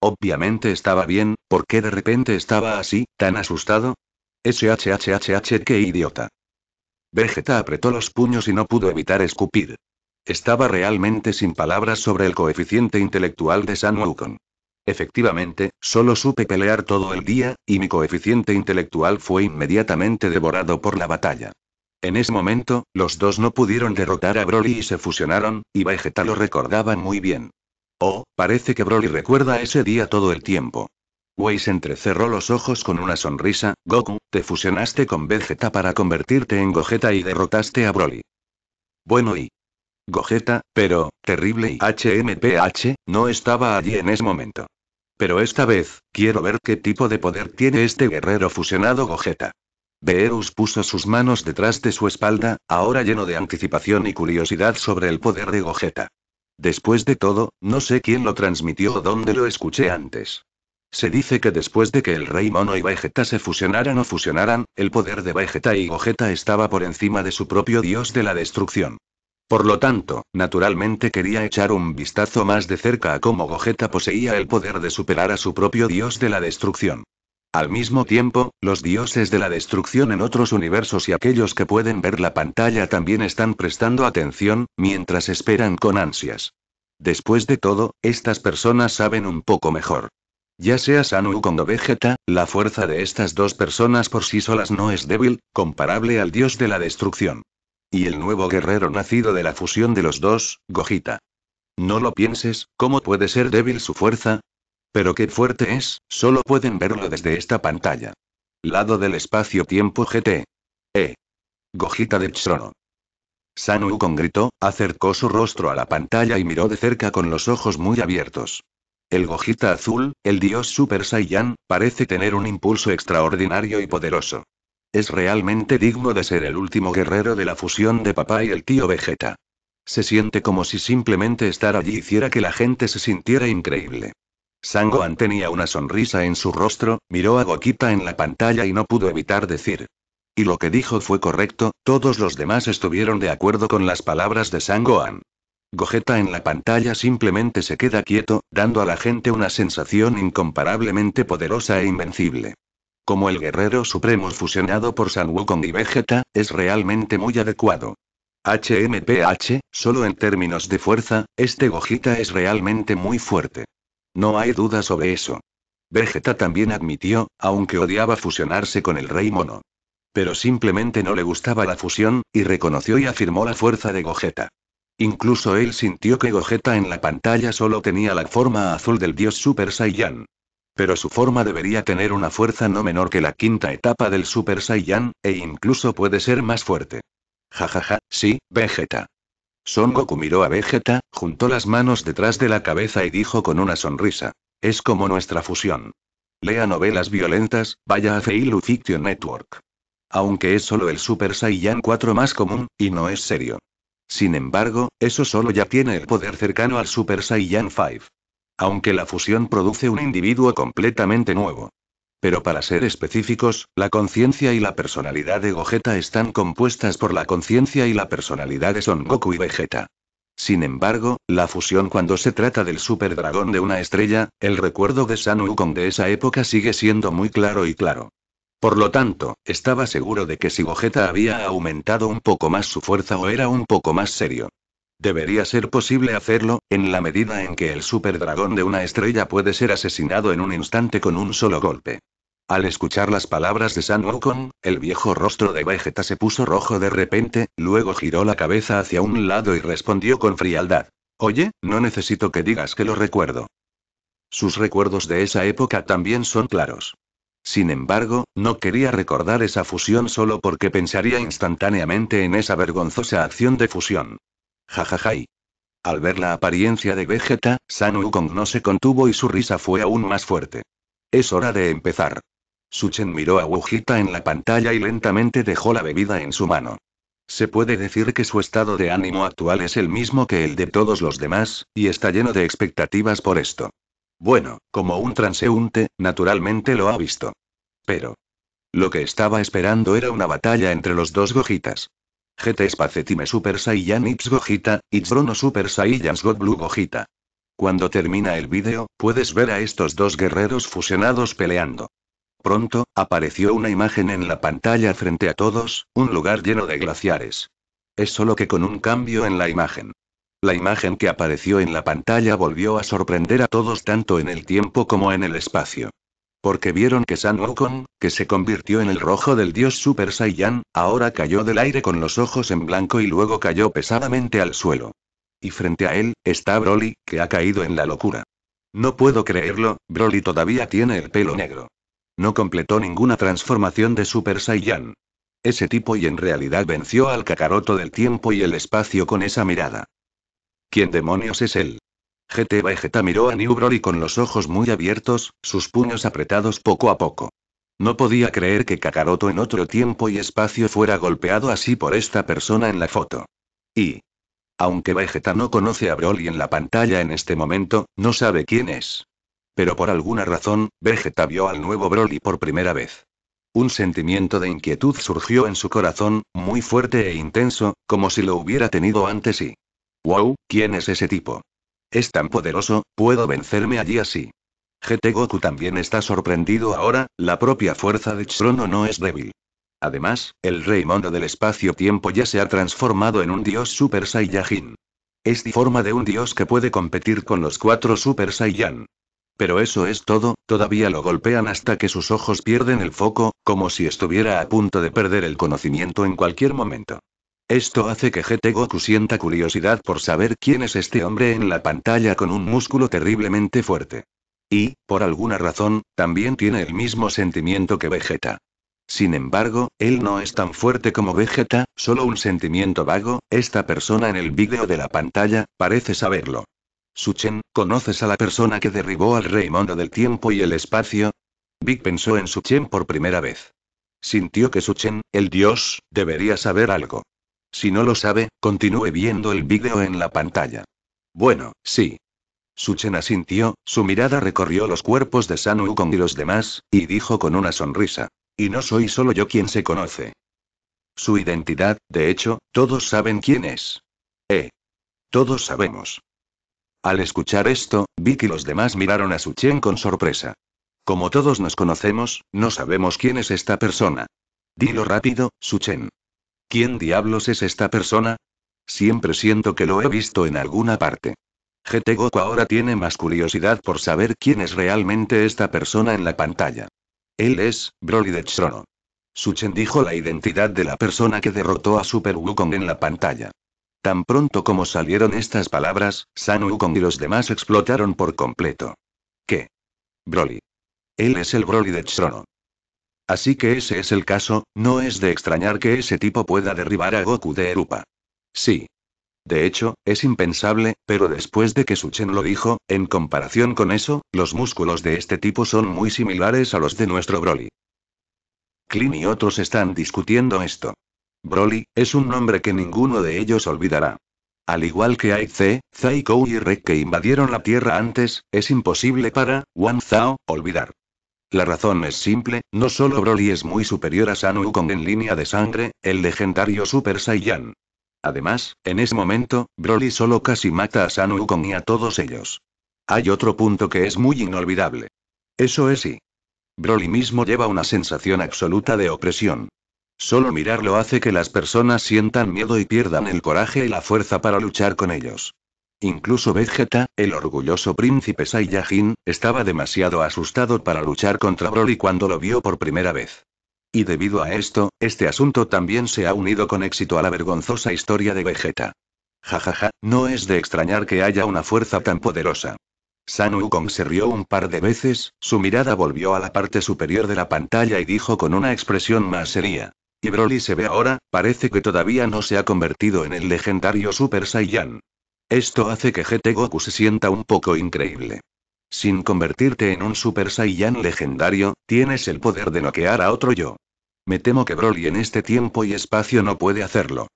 Obviamente estaba bien, ¿por qué de repente estaba así, tan asustado? SHHHH, qué idiota. Vegeta apretó los puños y no pudo evitar escupir. Estaba realmente sin palabras sobre el coeficiente intelectual de San Wukong. Efectivamente, solo supe pelear todo el día, y mi coeficiente intelectual fue inmediatamente devorado por la batalla. En ese momento, los dos no pudieron derrotar a Broly y se fusionaron, y Vegeta lo recordaba muy bien. Oh, parece que Broly recuerda ese día todo el tiempo. Weiss entrecerró los ojos con una sonrisa. Goku, te fusionaste con Vegeta para convertirte en Gogeta y derrotaste a Broly. Bueno y. Gogeta, pero, terrible y HMPH, no estaba allí en ese momento. Pero esta vez, quiero ver qué tipo de poder tiene este guerrero fusionado Gogeta. Beerus puso sus manos detrás de su espalda, ahora lleno de anticipación y curiosidad sobre el poder de Gogeta. Después de todo, no sé quién lo transmitió o dónde lo escuché antes. Se dice que después de que el rey Mono y Vegeta se fusionaran o fusionaran, el poder de Vegeta y Gogeta estaba por encima de su propio dios de la destrucción. Por lo tanto, naturalmente quería echar un vistazo más de cerca a cómo Gogeta poseía el poder de superar a su propio dios de la destrucción. Al mismo tiempo, los dioses de la destrucción en otros universos y aquellos que pueden ver la pantalla también están prestando atención, mientras esperan con ansias. Después de todo, estas personas saben un poco mejor. Ya sea Sanu o Vegeta, la fuerza de estas dos personas por sí solas no es débil, comparable al dios de la destrucción. Y el nuevo guerrero nacido de la fusión de los dos, Gojita. No lo pienses, ¿cómo puede ser débil su fuerza? Pero qué fuerte es, solo pueden verlo desde esta pantalla. Lado del espacio-tiempo GT. E. Gojita de Chrono. Sanu con gritó, acercó su rostro a la pantalla y miró de cerca con los ojos muy abiertos el Gojita azul, el dios Super Saiyan, parece tener un impulso extraordinario y poderoso. Es realmente digno de ser el último guerrero de la fusión de papá y el tío Vegeta. Se siente como si simplemente estar allí hiciera que la gente se sintiera increíble. Sangohan tenía una sonrisa en su rostro, miró a Gojita en la pantalla y no pudo evitar decir. Y lo que dijo fue correcto, todos los demás estuvieron de acuerdo con las palabras de Sangohan. Gogeta en la pantalla simplemente se queda quieto, dando a la gente una sensación incomparablemente poderosa e invencible. Como el guerrero supremo fusionado por San Wukong y Vegeta, es realmente muy adecuado. HMPH, solo en términos de fuerza, este Gogeta es realmente muy fuerte. No hay duda sobre eso. Vegeta también admitió, aunque odiaba fusionarse con el Rey Mono. Pero simplemente no le gustaba la fusión, y reconoció y afirmó la fuerza de Gogeta. Incluso él sintió que Gogeta en la pantalla solo tenía la forma azul del dios Super Saiyan. Pero su forma debería tener una fuerza no menor que la quinta etapa del Super Saiyan, e incluso puede ser más fuerte. Jajaja, ja, ja, sí, Vegeta. Son Goku miró a Vegeta, juntó las manos detrás de la cabeza y dijo con una sonrisa. Es como nuestra fusión. Lea novelas violentas, vaya a Feilu Fiction Network. Aunque es solo el Super Saiyan 4 más común, y no es serio. Sin embargo, eso solo ya tiene el poder cercano al Super Saiyan 5. Aunque la fusión produce un individuo completamente nuevo. Pero para ser específicos, la conciencia y la personalidad de Gogeta están compuestas por la conciencia y la personalidad de Son Goku y Vegeta. Sin embargo, la fusión cuando se trata del super dragón de una estrella, el recuerdo de San Wukong de esa época sigue siendo muy claro y claro. Por lo tanto, estaba seguro de que si Gogeta había aumentado un poco más su fuerza o era un poco más serio. Debería ser posible hacerlo, en la medida en que el superdragón de una estrella puede ser asesinado en un instante con un solo golpe. Al escuchar las palabras de San Wukong, el viejo rostro de Vegeta se puso rojo de repente, luego giró la cabeza hacia un lado y respondió con frialdad. Oye, no necesito que digas que lo recuerdo. Sus recuerdos de esa época también son claros. Sin embargo, no quería recordar esa fusión solo porque pensaría instantáneamente en esa vergonzosa acción de fusión. Jajajai. Al ver la apariencia de Vegeta, San Wukong no se contuvo y su risa fue aún más fuerte. Es hora de empezar. Suchen miró a Wujita en la pantalla y lentamente dejó la bebida en su mano. Se puede decir que su estado de ánimo actual es el mismo que el de todos los demás, y está lleno de expectativas por esto. Bueno, como un transeúnte, naturalmente lo ha visto. Pero. Lo que estaba esperando era una batalla entre los dos Gojitas. GT Spacetime Super Saiyan Ips Gojita, y Bruno Super Saiyans God Blue Gojita. Cuando termina el vídeo, puedes ver a estos dos guerreros fusionados peleando. Pronto, apareció una imagen en la pantalla frente a todos, un lugar lleno de glaciares. Es solo que con un cambio en la imagen. La imagen que apareció en la pantalla volvió a sorprender a todos tanto en el tiempo como en el espacio. Porque vieron que San Wukong, que se convirtió en el rojo del dios Super Saiyan, ahora cayó del aire con los ojos en blanco y luego cayó pesadamente al suelo. Y frente a él, está Broly, que ha caído en la locura. No puedo creerlo, Broly todavía tiene el pelo negro. No completó ninguna transformación de Super Saiyan. Ese tipo y en realidad venció al Kakaroto del tiempo y el espacio con esa mirada. ¿Quién demonios es él? GT Vegeta miró a New Broly con los ojos muy abiertos, sus puños apretados poco a poco. No podía creer que Kakaroto en otro tiempo y espacio fuera golpeado así por esta persona en la foto. Y... Aunque Vegeta no conoce a Broly en la pantalla en este momento, no sabe quién es. Pero por alguna razón, Vegeta vio al nuevo Broly por primera vez. Un sentimiento de inquietud surgió en su corazón, muy fuerte e intenso, como si lo hubiera tenido antes y... Wow, ¿quién es ese tipo? Es tan poderoso, puedo vencerme allí así. GT Goku también está sorprendido ahora, la propia fuerza de Chrono no es débil. Además, el rey mono del espacio-tiempo ya se ha transformado en un dios Super Saiyajin. Es de forma de un dios que puede competir con los cuatro Super Saiyan. Pero eso es todo, todavía lo golpean hasta que sus ojos pierden el foco, como si estuviera a punto de perder el conocimiento en cualquier momento. Esto hace que GT Goku sienta curiosidad por saber quién es este hombre en la pantalla con un músculo terriblemente fuerte. Y, por alguna razón, también tiene el mismo sentimiento que Vegeta. Sin embargo, él no es tan fuerte como Vegeta, solo un sentimiento vago, esta persona en el vídeo de la pantalla, parece saberlo. Suchen, ¿conoces a la persona que derribó al rey mono del tiempo y el espacio? Big pensó en Suchen por primera vez. Sintió que Suchen, el dios, debería saber algo. Si no lo sabe, continúe viendo el vídeo en la pantalla. Bueno, sí. Suchen asintió, su mirada recorrió los cuerpos de San Wukong y los demás, y dijo con una sonrisa. Y no soy solo yo quien se conoce. Su identidad, de hecho, todos saben quién es. Eh. Todos sabemos. Al escuchar esto, vi y los demás miraron a Suchen con sorpresa. Como todos nos conocemos, no sabemos quién es esta persona. Dilo rápido, Suchen. ¿Quién diablos es esta persona? Siempre siento que lo he visto en alguna parte. GT Goku ahora tiene más curiosidad por saber quién es realmente esta persona en la pantalla. Él es, Broly de Trono. Suchen dijo la identidad de la persona que derrotó a Super Wukong en la pantalla. Tan pronto como salieron estas palabras, San Wukong y los demás explotaron por completo. ¿Qué? Broly. Él es el Broly de Trono. Así que ese es el caso, no es de extrañar que ese tipo pueda derribar a Goku de Erupa. Sí. De hecho, es impensable, pero después de que Suchen lo dijo, en comparación con eso, los músculos de este tipo son muy similares a los de nuestro Broly. Clint y otros están discutiendo esto. Broly, es un nombre que ninguno de ellos olvidará. Al igual que Zai Kou y Rek que invadieron la Tierra antes, es imposible para, Wang Zhao, olvidar. La razón es simple, no solo Broly es muy superior a San Wukong en línea de sangre, el legendario Super Saiyan. Además, en ese momento, Broly solo casi mata a San Wukong y a todos ellos. Hay otro punto que es muy inolvidable. Eso es y. Broly mismo lleva una sensación absoluta de opresión. Solo mirarlo hace que las personas sientan miedo y pierdan el coraje y la fuerza para luchar con ellos. Incluso Vegeta, el orgulloso príncipe Saiyajin, estaba demasiado asustado para luchar contra Broly cuando lo vio por primera vez. Y debido a esto, este asunto también se ha unido con éxito a la vergonzosa historia de Vegeta. Jajaja, no es de extrañar que haya una fuerza tan poderosa. San Kong se rió un par de veces, su mirada volvió a la parte superior de la pantalla y dijo con una expresión más seria. Y Broly se ve ahora, parece que todavía no se ha convertido en el legendario Super Saiyan. Esto hace que GT Goku se sienta un poco increíble. Sin convertirte en un Super Saiyan legendario, tienes el poder de noquear a otro yo. Me temo que Broly en este tiempo y espacio no puede hacerlo.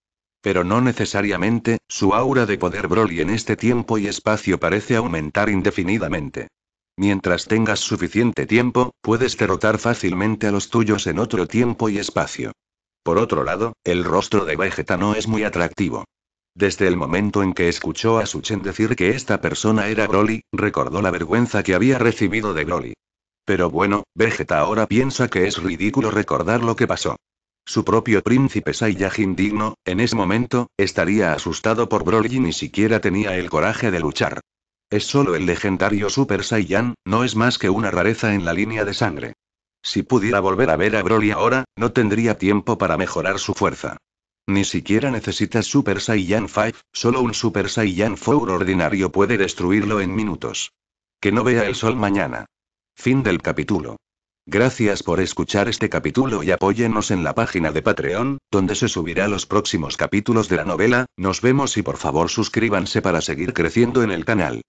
Pero no necesariamente, su aura de poder Broly en este tiempo y espacio parece aumentar indefinidamente. Mientras tengas suficiente tiempo, puedes derrotar fácilmente a los tuyos en otro tiempo y espacio. Por otro lado, el rostro de Vegeta no es muy atractivo. Desde el momento en que escuchó a Suchen decir que esta persona era Broly, recordó la vergüenza que había recibido de Broly. Pero bueno, Vegeta ahora piensa que es ridículo recordar lo que pasó. Su propio príncipe Saiyajin digno, en ese momento, estaría asustado por Broly y ni siquiera tenía el coraje de luchar. Es solo el legendario Super Saiyan, no es más que una rareza en la línea de sangre. Si pudiera volver a ver a Broly ahora, no tendría tiempo para mejorar su fuerza. Ni siquiera necesitas Super Saiyan 5, solo un Super Saiyan 4 ordinario puede destruirlo en minutos. Que no vea el sol mañana. Fin del capítulo. Gracias por escuchar este capítulo y apóyenos en la página de Patreon, donde se subirá los próximos capítulos de la novela, nos vemos y por favor suscríbanse para seguir creciendo en el canal.